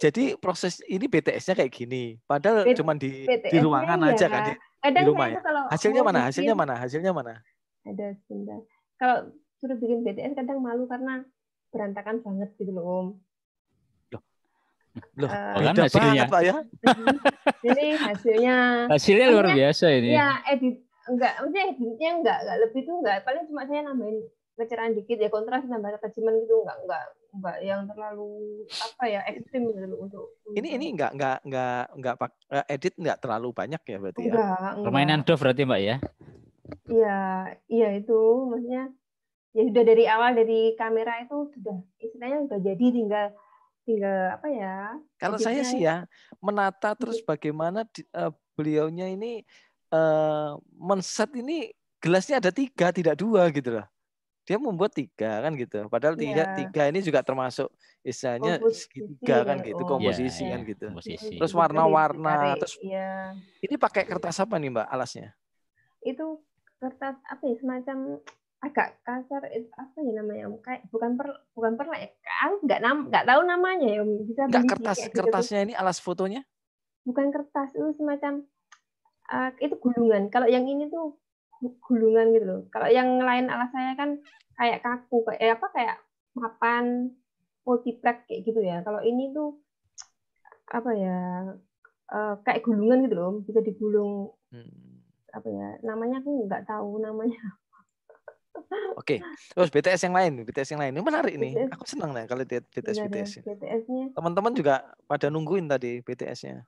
jadi proses ini BTS-nya kayak gini padahal B cuma di di iya, ruangan ya. aja kan ya, iya. di, di rumah ya hasilnya mana hasilnya mana hasilnya mana
ada sebentar kalau suruh bikin BTS kadang malu karena berantakan banget gitu loh om
Loh, uh, kan hasilnya. Banget, Pak, ya?
ini hasilnya. Hasilnya luar biasa ini. Ya, edit enggak, maksudnya editnya enggak, enggak lebih tuh enggak. Paling cuma saya nambahin kecerahan dikit ya kontras nambah keciman gitu enggak enggak enggak yang terlalu apa ya ekstrim gitu untuk ini ini
enggak enggak enggak enggak pak eh, edit enggak terlalu banyak ya berarti enggak, ya enggak. permainan dof berarti mbak ya
iya iya itu maksudnya ya sudah dari awal dari kamera itu sudah istilahnya sudah jadi tinggal Eh, apa ya? Kalau saya sih ya,
ya menata terus bagaimana di, uh, beliaunya ini uh, menset ini gelasnya ada tiga tidak dua gitu loh. Dia membuat tiga kan gitu. Padahal iya. tiga yeah. tiga ini juga termasuk istilahnya segitiga kan ya. gitu oh. komposisi yeah, kan gitu. Komposisi. Terus warna-warna terus yeah. ini pakai kertas apa nih Mbak alasnya?
Itu kertas apa ya semacam agak kasar itu eh, apa ya namanya kayak bukan per bukan ya ya nggak nam nggak tahu namanya ya bisa nggak kertas kayak gitu kertasnya
ini alas fotonya
bukan kertas itu semacam uh, itu gulungan kalau yang ini tuh gulungan gitu loh kalau yang lain alas saya kan kayak kaku kayak eh, apa kayak papan multiplex kayak gitu ya kalau ini tuh apa ya uh, kayak gulungan gitu loh bisa digulung hmm. apa ya namanya aku nggak tahu namanya
Oke, okay. terus BTS yang lain, BTS yang lain. Ini menarik BTS. nih. Aku senang nih kalau lihat BTS BTS. Ya. BTS-nya. Teman-teman juga pada nungguin tadi BTS-nya.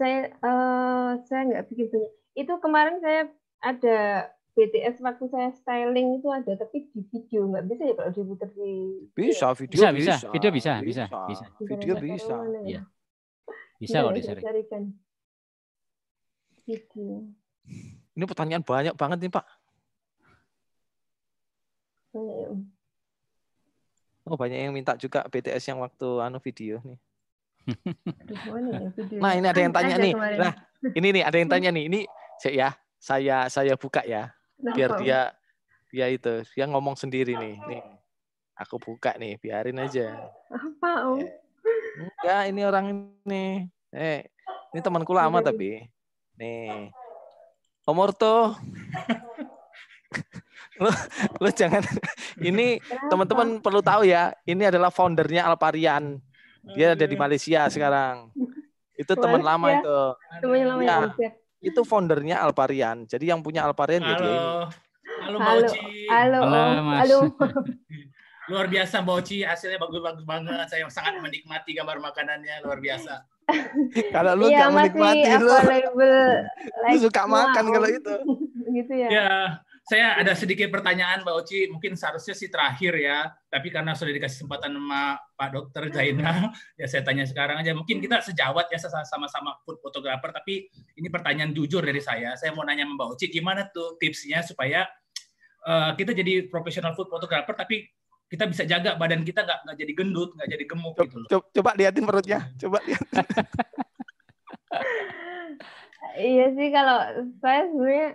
Saya uh, saya nggak bikin begitu. Itu kemarin saya ada BTS waktu saya styling itu ada tapi di video nggak bisa ya kalau diputar di
bisa video bisa bisa,
bisa. video
bisa bisa bisa, bisa. video bisa ya. bisa kalau iya.
Iya, dicari video
ini pertanyaan banyak banget nih pak Hmm. Oh banyak yang minta juga BTS yang waktu anu video nih.
Ya nah ya? ini ada yang tanya nih. Nah
ini nih ada yang tanya nih. Ini ya saya saya buka ya
biar dia
dia itu dia ngomong sendiri nih. Nih aku buka nih biarin aja. Apa om? ya ini orang ini. Eh ini temanku lama tapi nih. Omorto. lu, lu jangan ini teman-teman perlu tahu ya ini adalah foundernya Alparian dia ada di Malaysia sekarang itu teman lama itu
teman lama ya,
itu foundernya Alparian jadi yang punya Alparian halo. dia ini
halo halo halo, halo, halo.
luar biasa Bocci hasilnya bagus-bagus banget saya sangat menikmati gambar makanannya luar biasa
kalau lu ya, menikmati lu, lu suka makan kalau itu gitu ya. ya
saya ada sedikit pertanyaan Mbak Oci, mungkin seharusnya sih terakhir ya, tapi karena sudah dikasih kesempatan sama Pak Dokter hmm. Zainal, ya saya tanya sekarang aja. Mungkin kita sejawat ya sama-sama food photographer, tapi ini pertanyaan jujur dari saya. Saya mau nanya Mbak Oci, gimana tuh tipsnya supaya uh, kita jadi profesional food photographer, tapi kita bisa jaga badan kita nggak nggak jadi gendut, nggak jadi gemuk coba, gitu loh. Coba, coba liatin perutnya, coba lihat.
iya sih kalau saya sebenarnya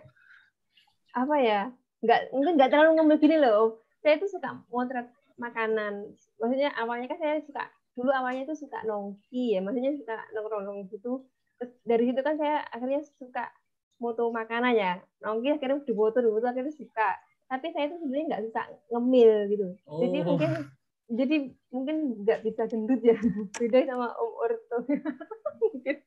apa ya nggak mungkin nggak terlalu ngemil gini loh saya itu suka motret makanan maksudnya awalnya kan saya suka dulu awalnya itu suka nongki ya maksudnya suka nongkrong gitu terus dari situ kan saya akhirnya suka foto makanan ya nongki akhirnya foto-foto akhirnya suka tapi saya itu sebenarnya nggak suka ngemil gitu oh. jadi mungkin jadi mungkin nggak bisa gendut ya beda sama om orto mungkin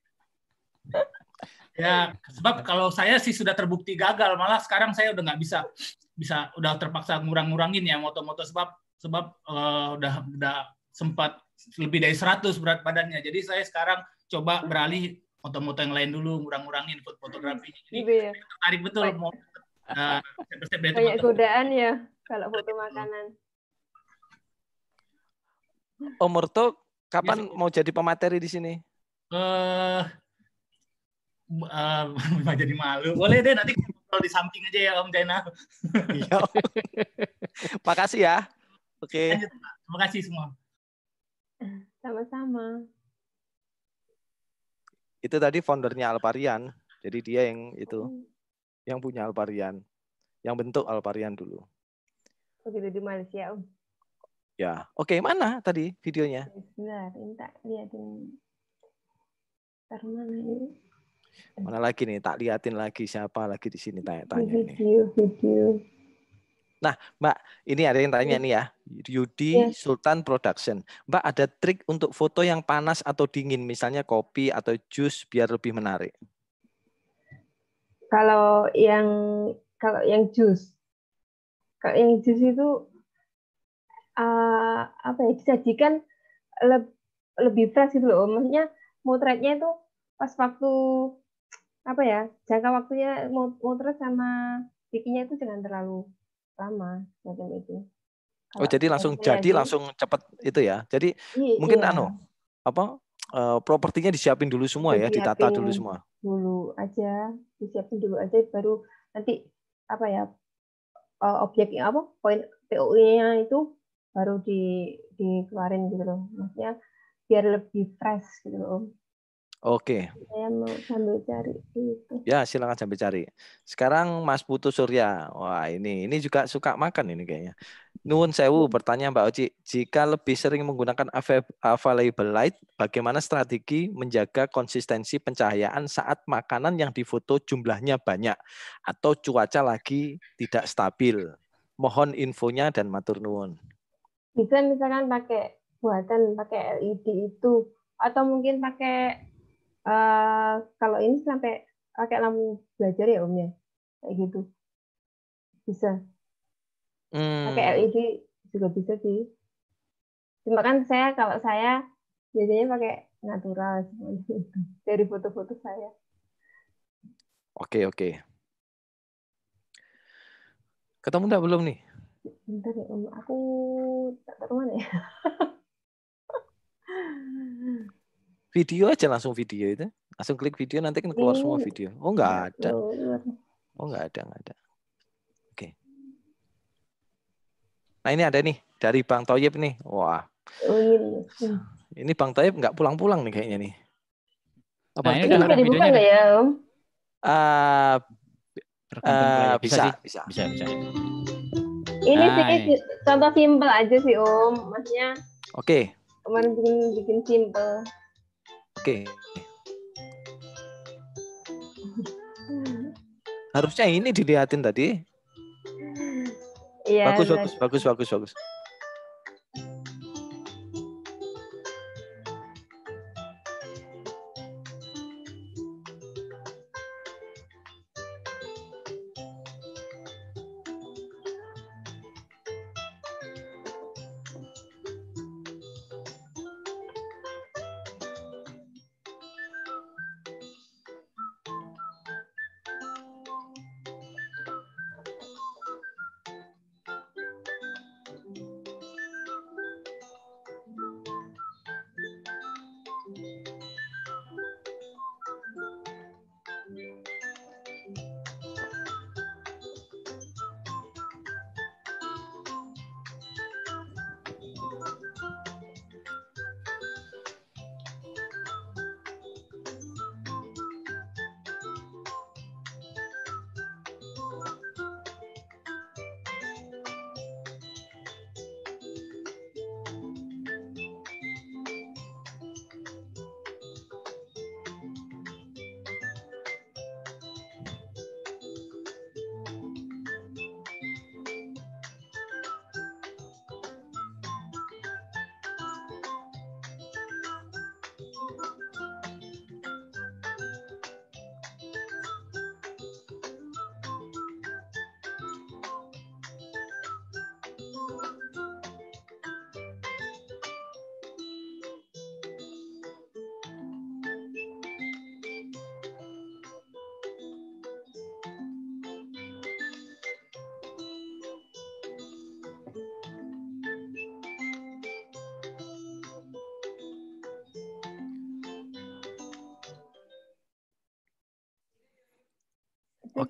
ya sebab kalau saya sih sudah terbukti gagal malah sekarang saya udah nggak bisa bisa udah terpaksa ngurang-ngurangin ya moto-moto sebab sebab uh, udah udah sempat lebih dari 100 berat badannya jadi saya sekarang coba beralih moto-moto yang lain dulu ngurang-ngurangin foto fotografi ini hmm, gitu ya. tertarik betul mau uh, banyak
godaan ya kalau foto makanan
Om Murto, kapan yes. Iya, mau jadi pemateri di sini?
Eh, uh, uh, jadi malu. Boleh deh nanti kalau di samping aja ya Om Jaina. Iya.
Makasih ya. Oke. Okay.
Terima kasih semua. Sama-sama.
Itu tadi foundernya Alparian. Jadi dia yang itu oh. yang punya Alparian. Yang bentuk Alparian dulu.
Oke, di Malaysia, ya, Om.
Ya. Oke, okay, mana tadi videonya?
Sebentar, minta di Terima ini.
Mana lagi nih, tak liatin lagi siapa lagi di sini tanya-tanya nih. Nah, Mbak, ini ada yang tanya nih ya. Yudi Sultan Production. Mbak, ada trik untuk foto yang panas atau dingin, misalnya kopi atau jus biar lebih menarik?
Kalau yang kalau yang jus. Kalau yang jus itu uh, apa ya disajikan lebih fresh gitu loh. Maksudnya motretnya itu pas waktu apa ya jangka waktunya motret sama bikinnya itu jangan terlalu lama macam itu. Kalau oh jadi langsung jadi aja. langsung
cepet itu ya. Jadi
iya, mungkin iya. anu
apa uh, propertinya disiapin dulu semua ya, ditata dulu semua.
Dulu aja, disiapin dulu aja baru nanti apa ya uh, objek apa poin POI-nya itu baru di dikeluarin gitu loh. Maksudnya biar lebih fresh gitu loh. Oke. Saya mau sambil cari. Gitu.
Ya, silakan sambil cari. Sekarang Mas Putu Surya. Wah, ini ini juga suka makan ini kayaknya. Nuwun sewu bertanya Mbak Oci, jika lebih sering menggunakan available light, bagaimana strategi menjaga konsistensi pencahayaan saat makanan yang difoto jumlahnya banyak atau cuaca lagi tidak stabil? Mohon infonya dan matur nuwun.
Bisa misalkan pakai buatan pakai LED itu atau mungkin pakai Eh, kalau ini sampai pakai lampu belajar ya Om ya, kayak gitu bisa. Hmm. Pakai LED juga bisa sih. Cuma kan saya kalau saya biasanya pakai natural dari foto-foto saya.
Oke oke. Ketemu nggak belum nih?
Bentar ya, Om. Aku tak tahu mana ya.
video aja langsung video itu langsung klik video nanti kan keluar semua iya. video oh nggak iya, ada iya. oh nggak ada nggak ada oke okay. nah ini ada nih dari bang Toyib nih wah oh, ini bang Toyib nggak pulang-pulang nih kayaknya nih apa nah, ini kan udah dibuka nggak ya om uh, uh, bisa, bisa, bisa, bisa,
Ini nah, sih contoh simpel aja sih Om, maksudnya. Oke. Okay. Kemarin bikin bikin simpel.
Oke. Harusnya ini dilihatin tadi.
Iya. Bagus, iya. bagus,
bagus, bagus, bagus.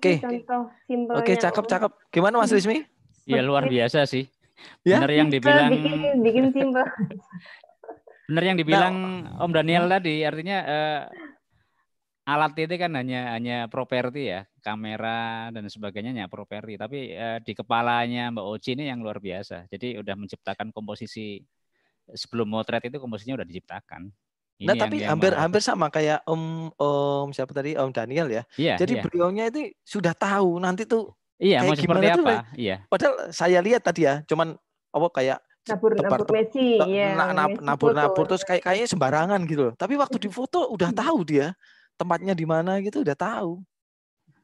Oke. Okay. Oke, okay, cakep cakep. Gimana Mas Rismi?
Iya luar biasa sih. Ya? Benar yang dibilang bikin, bikin Benar yang dibilang nah, Om Daniel tadi, artinya uh, alat itu kan hanya hanya properti ya, kamera dan sebagainya ya properti, tapi uh, di kepalanya Mbak Oci ini yang luar biasa. Jadi udah menciptakan komposisi sebelum motret itu komposisinya udah diciptakan.
Nah, Ini nah, tapi hampir hampir sama kayak Om Om siapa tadi Om Daniel ya. Iya, Jadi iya. beliaunya itu sudah tahu nanti tuh
Iya, kayak mau seperti apa?
iya. Padahal saya lihat tadi ya, cuman apa kayak
nabur tebar, nabur Messi, ya, na, nabur nabur terus kayak kayaknya
sembarangan gitu Tapi waktu di foto udah tahu dia tempatnya di mana gitu udah tahu.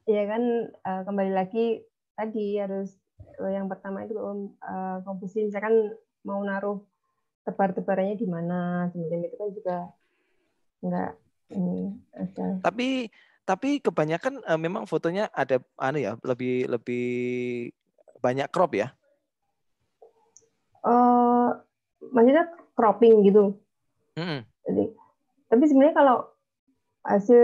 Iya kan eh, kembali lagi tadi harus eh, yang pertama itu om eh, komposisi misalkan mau naruh tebar-tebarannya di mana, kemudian itu kan juga nggak ini ada. Tapi
tapi kebanyakan uh, memang fotonya ada anu ya lebih lebih banyak crop ya.
Uh, maksudnya cropping gitu.
Mm -hmm. Jadi
tapi sebenarnya kalau hasil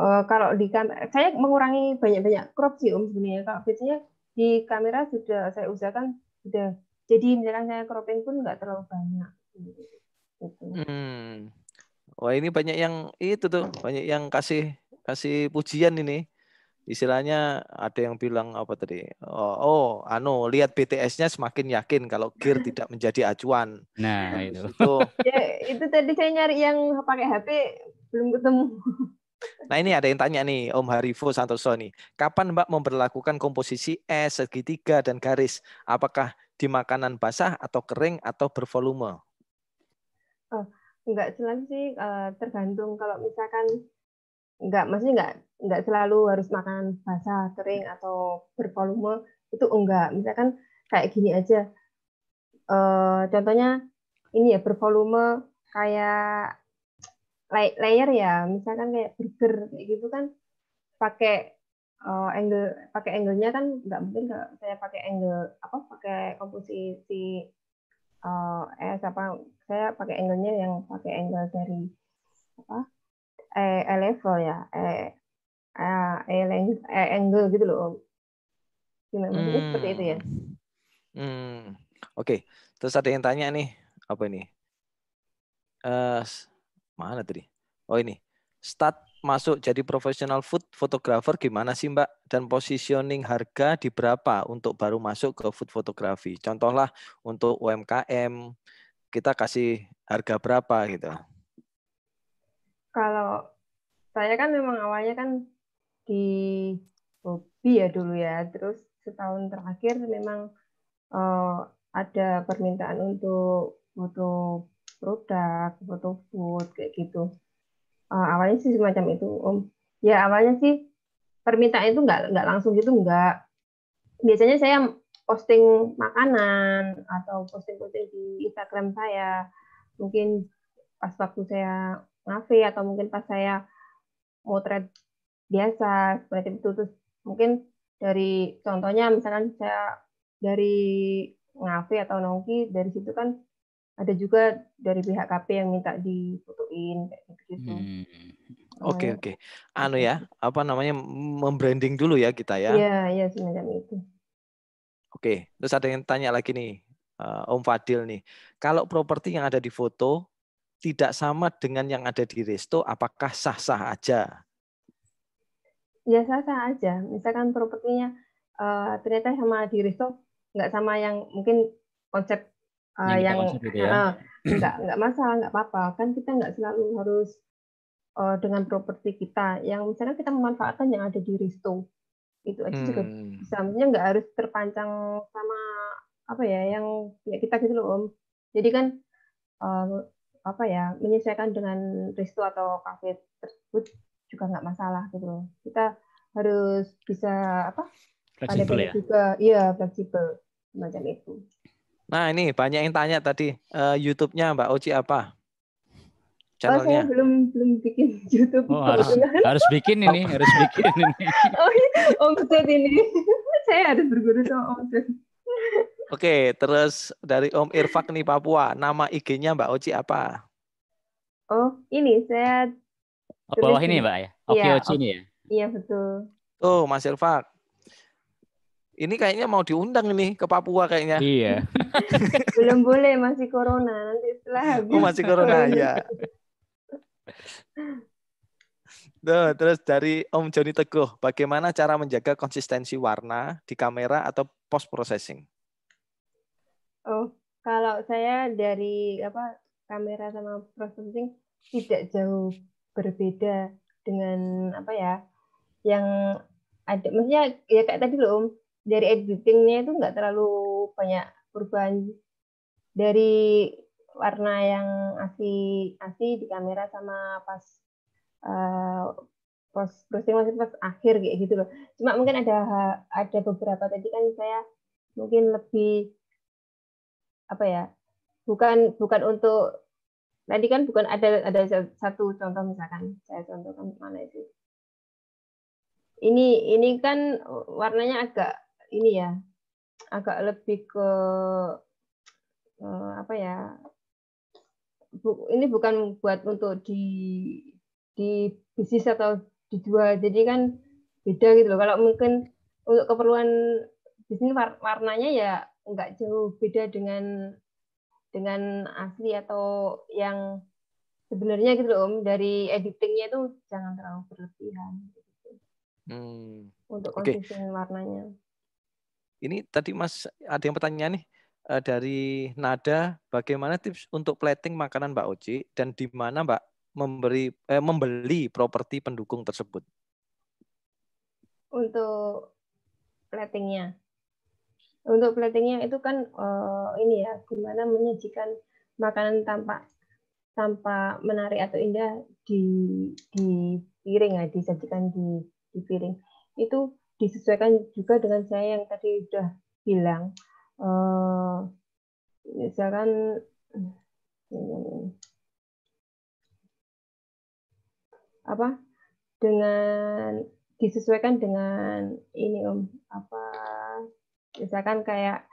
uh, kalau di kamera saya mengurangi banyak-banyak crop sih om sebenarnya kalau biasanya di kamera sudah saya usahakan sudah jadi misalnya saya cropping pun nggak terlalu banyak gitu.
Hmm Wah ini banyak yang itu tuh, banyak yang kasih kasih pujian ini. Istilahnya ada yang bilang apa tadi? Oh, oh anu lihat BTS-nya semakin yakin kalau gear tidak menjadi acuan. Nah, nah itu. itu.
Ya, itu tadi saya nyari yang pakai HP belum ketemu.
Nah ini ada yang tanya nih Om Harifo Santoso nih. Kapan Mbak memperlakukan komposisi S, e segitiga, dan garis? Apakah di makanan basah atau kering atau bervolume?
nggak selalu sih uh, tergantung kalau misalkan nggak masih nggak nggak selalu harus makan basah kering atau bervolume itu enggak misalkan kayak gini aja uh, contohnya ini ya bervolume kayak layer ya misalkan kayak burger kayak gitu kan pakai uh, angle pakai angle-nya kan nggak mungkin nggak saya pakai angle apa pakai komposisi uh, eh, eh apa saya pakai angle-nya yang pakai angle dari apa eh e level ya eh eh e angle gitu loh gimana hmm. seperti itu ya
hmm. oke okay. terus ada yang tanya nih apa ini uh, mana tadi oh ini stat masuk jadi profesional food photographer gimana sih Mbak? Dan positioning harga di berapa untuk baru masuk ke food photography? Contohlah untuk UMKM kita kasih harga berapa gitu.
Kalau saya kan memang awalnya kan di hobi ya dulu ya, terus setahun terakhir memang uh, ada permintaan untuk foto produk, foto food kayak gitu uh, awalnya sih semacam itu om ya awalnya sih permintaan itu nggak nggak langsung gitu nggak biasanya saya posting makanan atau posting-posting di Instagram saya mungkin pas waktu saya ngafe atau mungkin pas saya motret biasa seperti itu terus mungkin dari contohnya misalnya saya dari ngafe atau nongki dari situ kan ada juga dari pihak KP yang minta difotoin kayak gitu
Hmm. Oke okay, oke. Okay. Anu ya, apa namanya membranding dulu ya kita ya. Iya,
iya semacam itu. Oke,
okay. terus ada yang tanya lagi nih, eh, Om Fadil nih. Kalau properti yang ada di foto tidak sama dengan yang ada di resto, apakah sah-sah aja?
Ya sah-sah aja. Misalkan propertinya uh, ternyata sama di resto nggak sama yang mungkin konsep uh, yang, eh, yang uh, nggak masalah nggak apa-apa kan kita nggak selalu harus uh, dengan properti kita yang misalnya kita memanfaatkan yang ada di resto itu aja hmm. juga bisa Maksudnya nggak harus terpancang sama apa ya yang ya kita gitu loh om jadi kan uh, apa ya menyesuaikan dengan resto atau kafe tersebut juga nggak masalah gitu loh kita harus bisa apa fleksibel ya juga iya fleksibel macam itu
Nah ini banyak yang tanya tadi uh, YouTube-nya Mbak Oci apa?
Channelnya. Oh, saya belum belum bikin YouTube. Oh, harus, harus
bikin ini, harus bikin ini.
oh, iya, Om Ted ini. saya harus berguru sama Om Ted.
Oke, terus dari Om Irfak nih Papua, nama IG-nya Mbak Oci apa?
Oh, ini saya Oh, bawah ini Mbak ya? Oke, okay, ya, Oci ini ya? Iya, betul.
Oh Mas Irfak. Ini kayaknya mau diundang ini ke Papua kayaknya. Iya.
Belum boleh masih corona nanti setelah oh, habis. Oh, masih corona ya.
Tuh, terus dari Om Joni Teguh, bagaimana cara menjaga konsistensi warna di kamera atau post processing?
Oh, kalau saya dari apa kamera sama processing tidak jauh berbeda dengan apa ya yang ada maksudnya ya kayak tadi loh Om dari editingnya itu nggak terlalu banyak perubahan dari warna yang asli asli di kamera sama pas uh, eh, post posting masih pas akhir kayak gitu loh. Cuma mungkin ada ada beberapa tadi kan saya mungkin lebih apa ya bukan bukan untuk tadi kan bukan ada ada satu contoh misalkan saya contohkan mana itu ini ini kan warnanya agak ini ya agak lebih ke eh, apa ya ini bukan buat untuk di di bisnis atau dijual jadi kan beda gitu loh kalau mungkin untuk keperluan bisnis warnanya ya nggak jauh beda dengan dengan asli atau yang sebenarnya gitu loh om dari editingnya itu jangan terlalu berlebihan gitu.
hmm. untuk konsisten
okay. warnanya
ini tadi Mas ada yang pertanyaan nih eh, dari Nada, bagaimana tips untuk plating makanan Mbak Oci dan di mana Mbak memberi eh, membeli properti pendukung tersebut?
Untuk platingnya, untuk platingnya itu kan eh, ini ya, gimana menyajikan makanan tampak tanpa menarik atau indah di di piring ya, disajikan di di piring itu disesuaikan juga dengan saya yang tadi sudah bilang eh, misalkan hmm, apa dengan disesuaikan dengan ini om apa misalkan kayak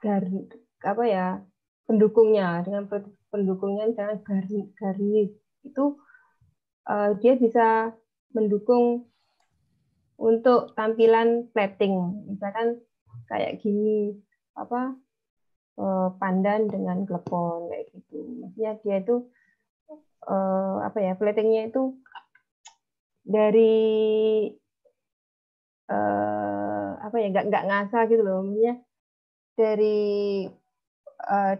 gar apa ya pendukungnya dengan pendukungnya misalnya garis-garis itu uh, dia bisa mendukung untuk tampilan plating misalkan kayak gini apa eh, pandan dengan klepon kayak gitu maksudnya dia itu eh, apa ya platingnya itu dari eh, apa ya nggak ngasal gitu loh maksudnya dari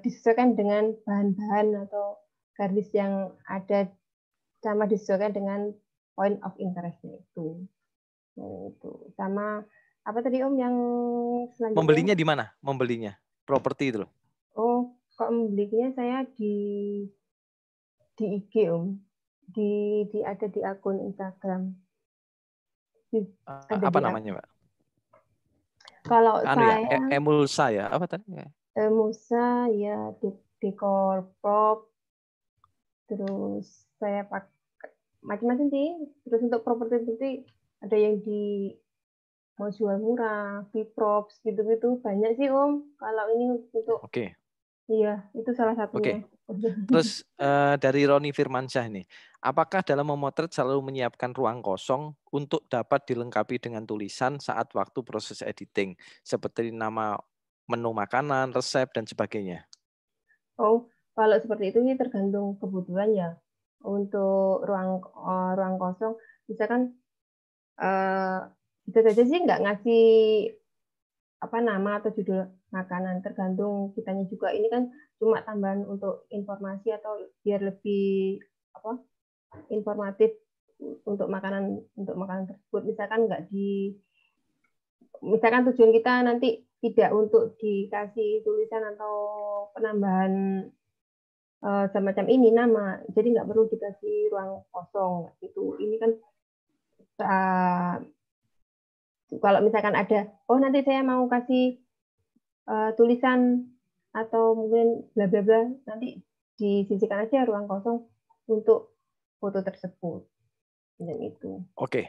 disesuaikan dengan bahan-bahan atau garis yang ada sama disesuaikan dengan point of interestnya itu itu sama apa tadi Om yang selanjutnya? Membelinya
di mana? Membelinya properti itu loh.
Oh, kok membelinya saya di di IG Om. Di di ada di akun Instagram. Di, ada apa di namanya, Pak? Kalau anu ya, saya ya,
Emulsa ya, apa tadi? E.
Emulsa ya di dekor prop terus saya pakai macam-macam sih terus untuk properti properti ada yang di mau jual murah, di props gitu-gitu banyak sih om. Kalau ini untuk Oke. Okay. Iya, itu salah satunya. Oke. Okay.
Terus uh, dari Roni Firmansyah ini, apakah dalam memotret selalu menyiapkan ruang kosong untuk dapat dilengkapi dengan tulisan saat waktu proses editing, seperti nama menu makanan, resep dan sebagainya?
Oh, kalau seperti itu ini tergantung kebutuhan ya. Untuk ruang uh, ruang kosong, misalkan uh, saja sih nggak ngasih apa nama atau judul makanan tergantung kitanya juga ini kan cuma tambahan untuk informasi atau biar lebih apa informatif untuk makanan untuk makanan tersebut misalkan nggak di misalkan tujuan kita nanti tidak untuk dikasih tulisan atau penambahan eh, semacam ini nama jadi nggak perlu dikasih ruang kosong gitu ini kan uh, kalau misalkan ada oh nanti saya mau kasih uh, tulisan atau mungkin bla bla bla nanti disisikan aja ruang kosong untuk foto tersebut dan itu oke
okay.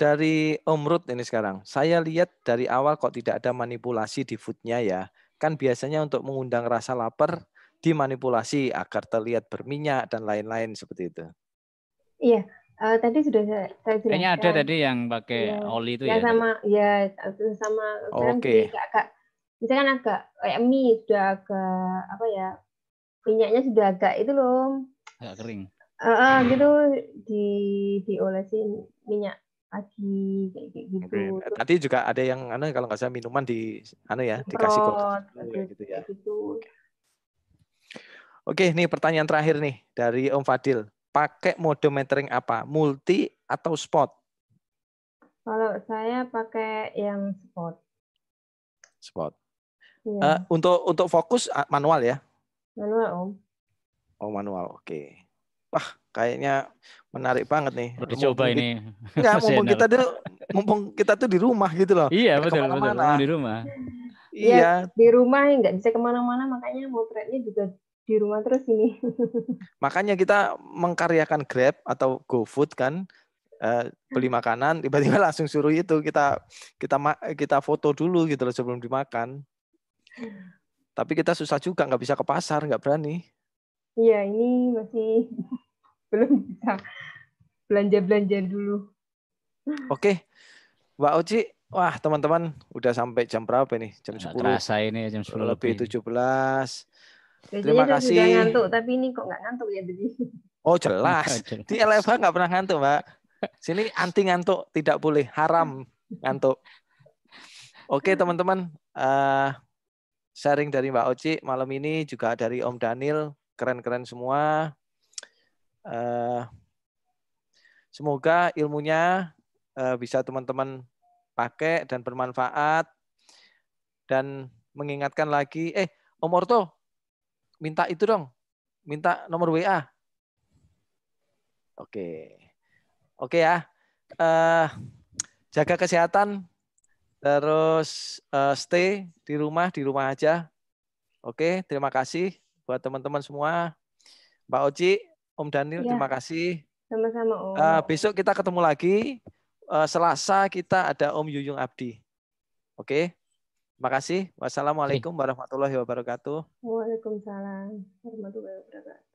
dari Om Ruth ini sekarang, saya lihat dari awal kok tidak ada manipulasi di foodnya ya. Kan biasanya untuk mengundang rasa lapar dimanipulasi agar terlihat berminyak dan lain-lain seperti itu.
Iya, Uh, tadi sudah saya, saya jelaskan. Kayaknya ada tadi
yang pakai ya, oli itu yang ya. sama
ya sama oh, Oke. okay. agak, misalkan agak kayak mie sudah agak apa ya minyaknya sudah agak itu loh
agak kering
uh, uh,
gitu di diolesin minyak lagi kayak gitu okay.
Tadi juga ada yang aneh kalau nggak salah minuman di anu ya dikasih kok. gitu ya, gitu, ya. gitu. oke okay. okay, nih pertanyaan terakhir nih dari Om Fadil pakai mode metering apa? Multi atau spot?
Kalau saya pakai yang spot. Spot. Ya. Uh,
untuk untuk fokus ah, manual ya? Manual om. Oh manual, oke. Okay. Wah kayaknya menarik banget nih. Udah coba ini. Ya, mumpung kita dulu, mumpung kita tuh di rumah gitu loh. Iya betul betul. Di rumah.
Iya. Ya, di rumah nggak bisa kemana-mana, makanya motretnya juga di rumah terus ini.
Makanya kita mengkaryakan Grab atau GoFood kan eh, beli makanan tiba-tiba langsung suruh itu kita kita kita foto dulu gitu loh sebelum dimakan. Tapi kita susah juga nggak bisa ke pasar nggak berani.
Iya ini masih belum bisa belanja-belanja dulu.
Oke, Mbak Oci, wah teman-teman udah sampai jam berapa nih? Jam sepuluh. Terasa ini jam sepuluh lebih tujuh belas. Terima kan kasih. Sudah ngantuk,
tapi ini kok nggak ngantuk ya jadi.
Oh jelas. Di LFH nggak pernah ngantuk, Mbak. Sini anti ngantuk tidak boleh, haram ngantuk. Oke hmm. teman-teman, uh, sharing dari Mbak Oci malam ini juga dari Om Daniel, keren-keren semua. Uh, semoga ilmunya uh, bisa teman-teman pakai dan bermanfaat dan mengingatkan lagi, eh Om Orto, minta itu dong. Minta nomor WA. Oke. Oke ya. Uh, jaga kesehatan. Terus uh, stay di rumah, di rumah aja. Oke, terima kasih buat teman-teman semua. Mbak Oci, Om Daniel, ya. terima kasih.
Sama-sama Om. Uh,
besok kita ketemu lagi. Uh, Selasa kita ada Om Yuyung Abdi. Oke. Okay? Terima kasih. Wassalamualaikum warahmatullahi wabarakatuh.
Waalaikumsalam warahmatullahi wabarakatuh.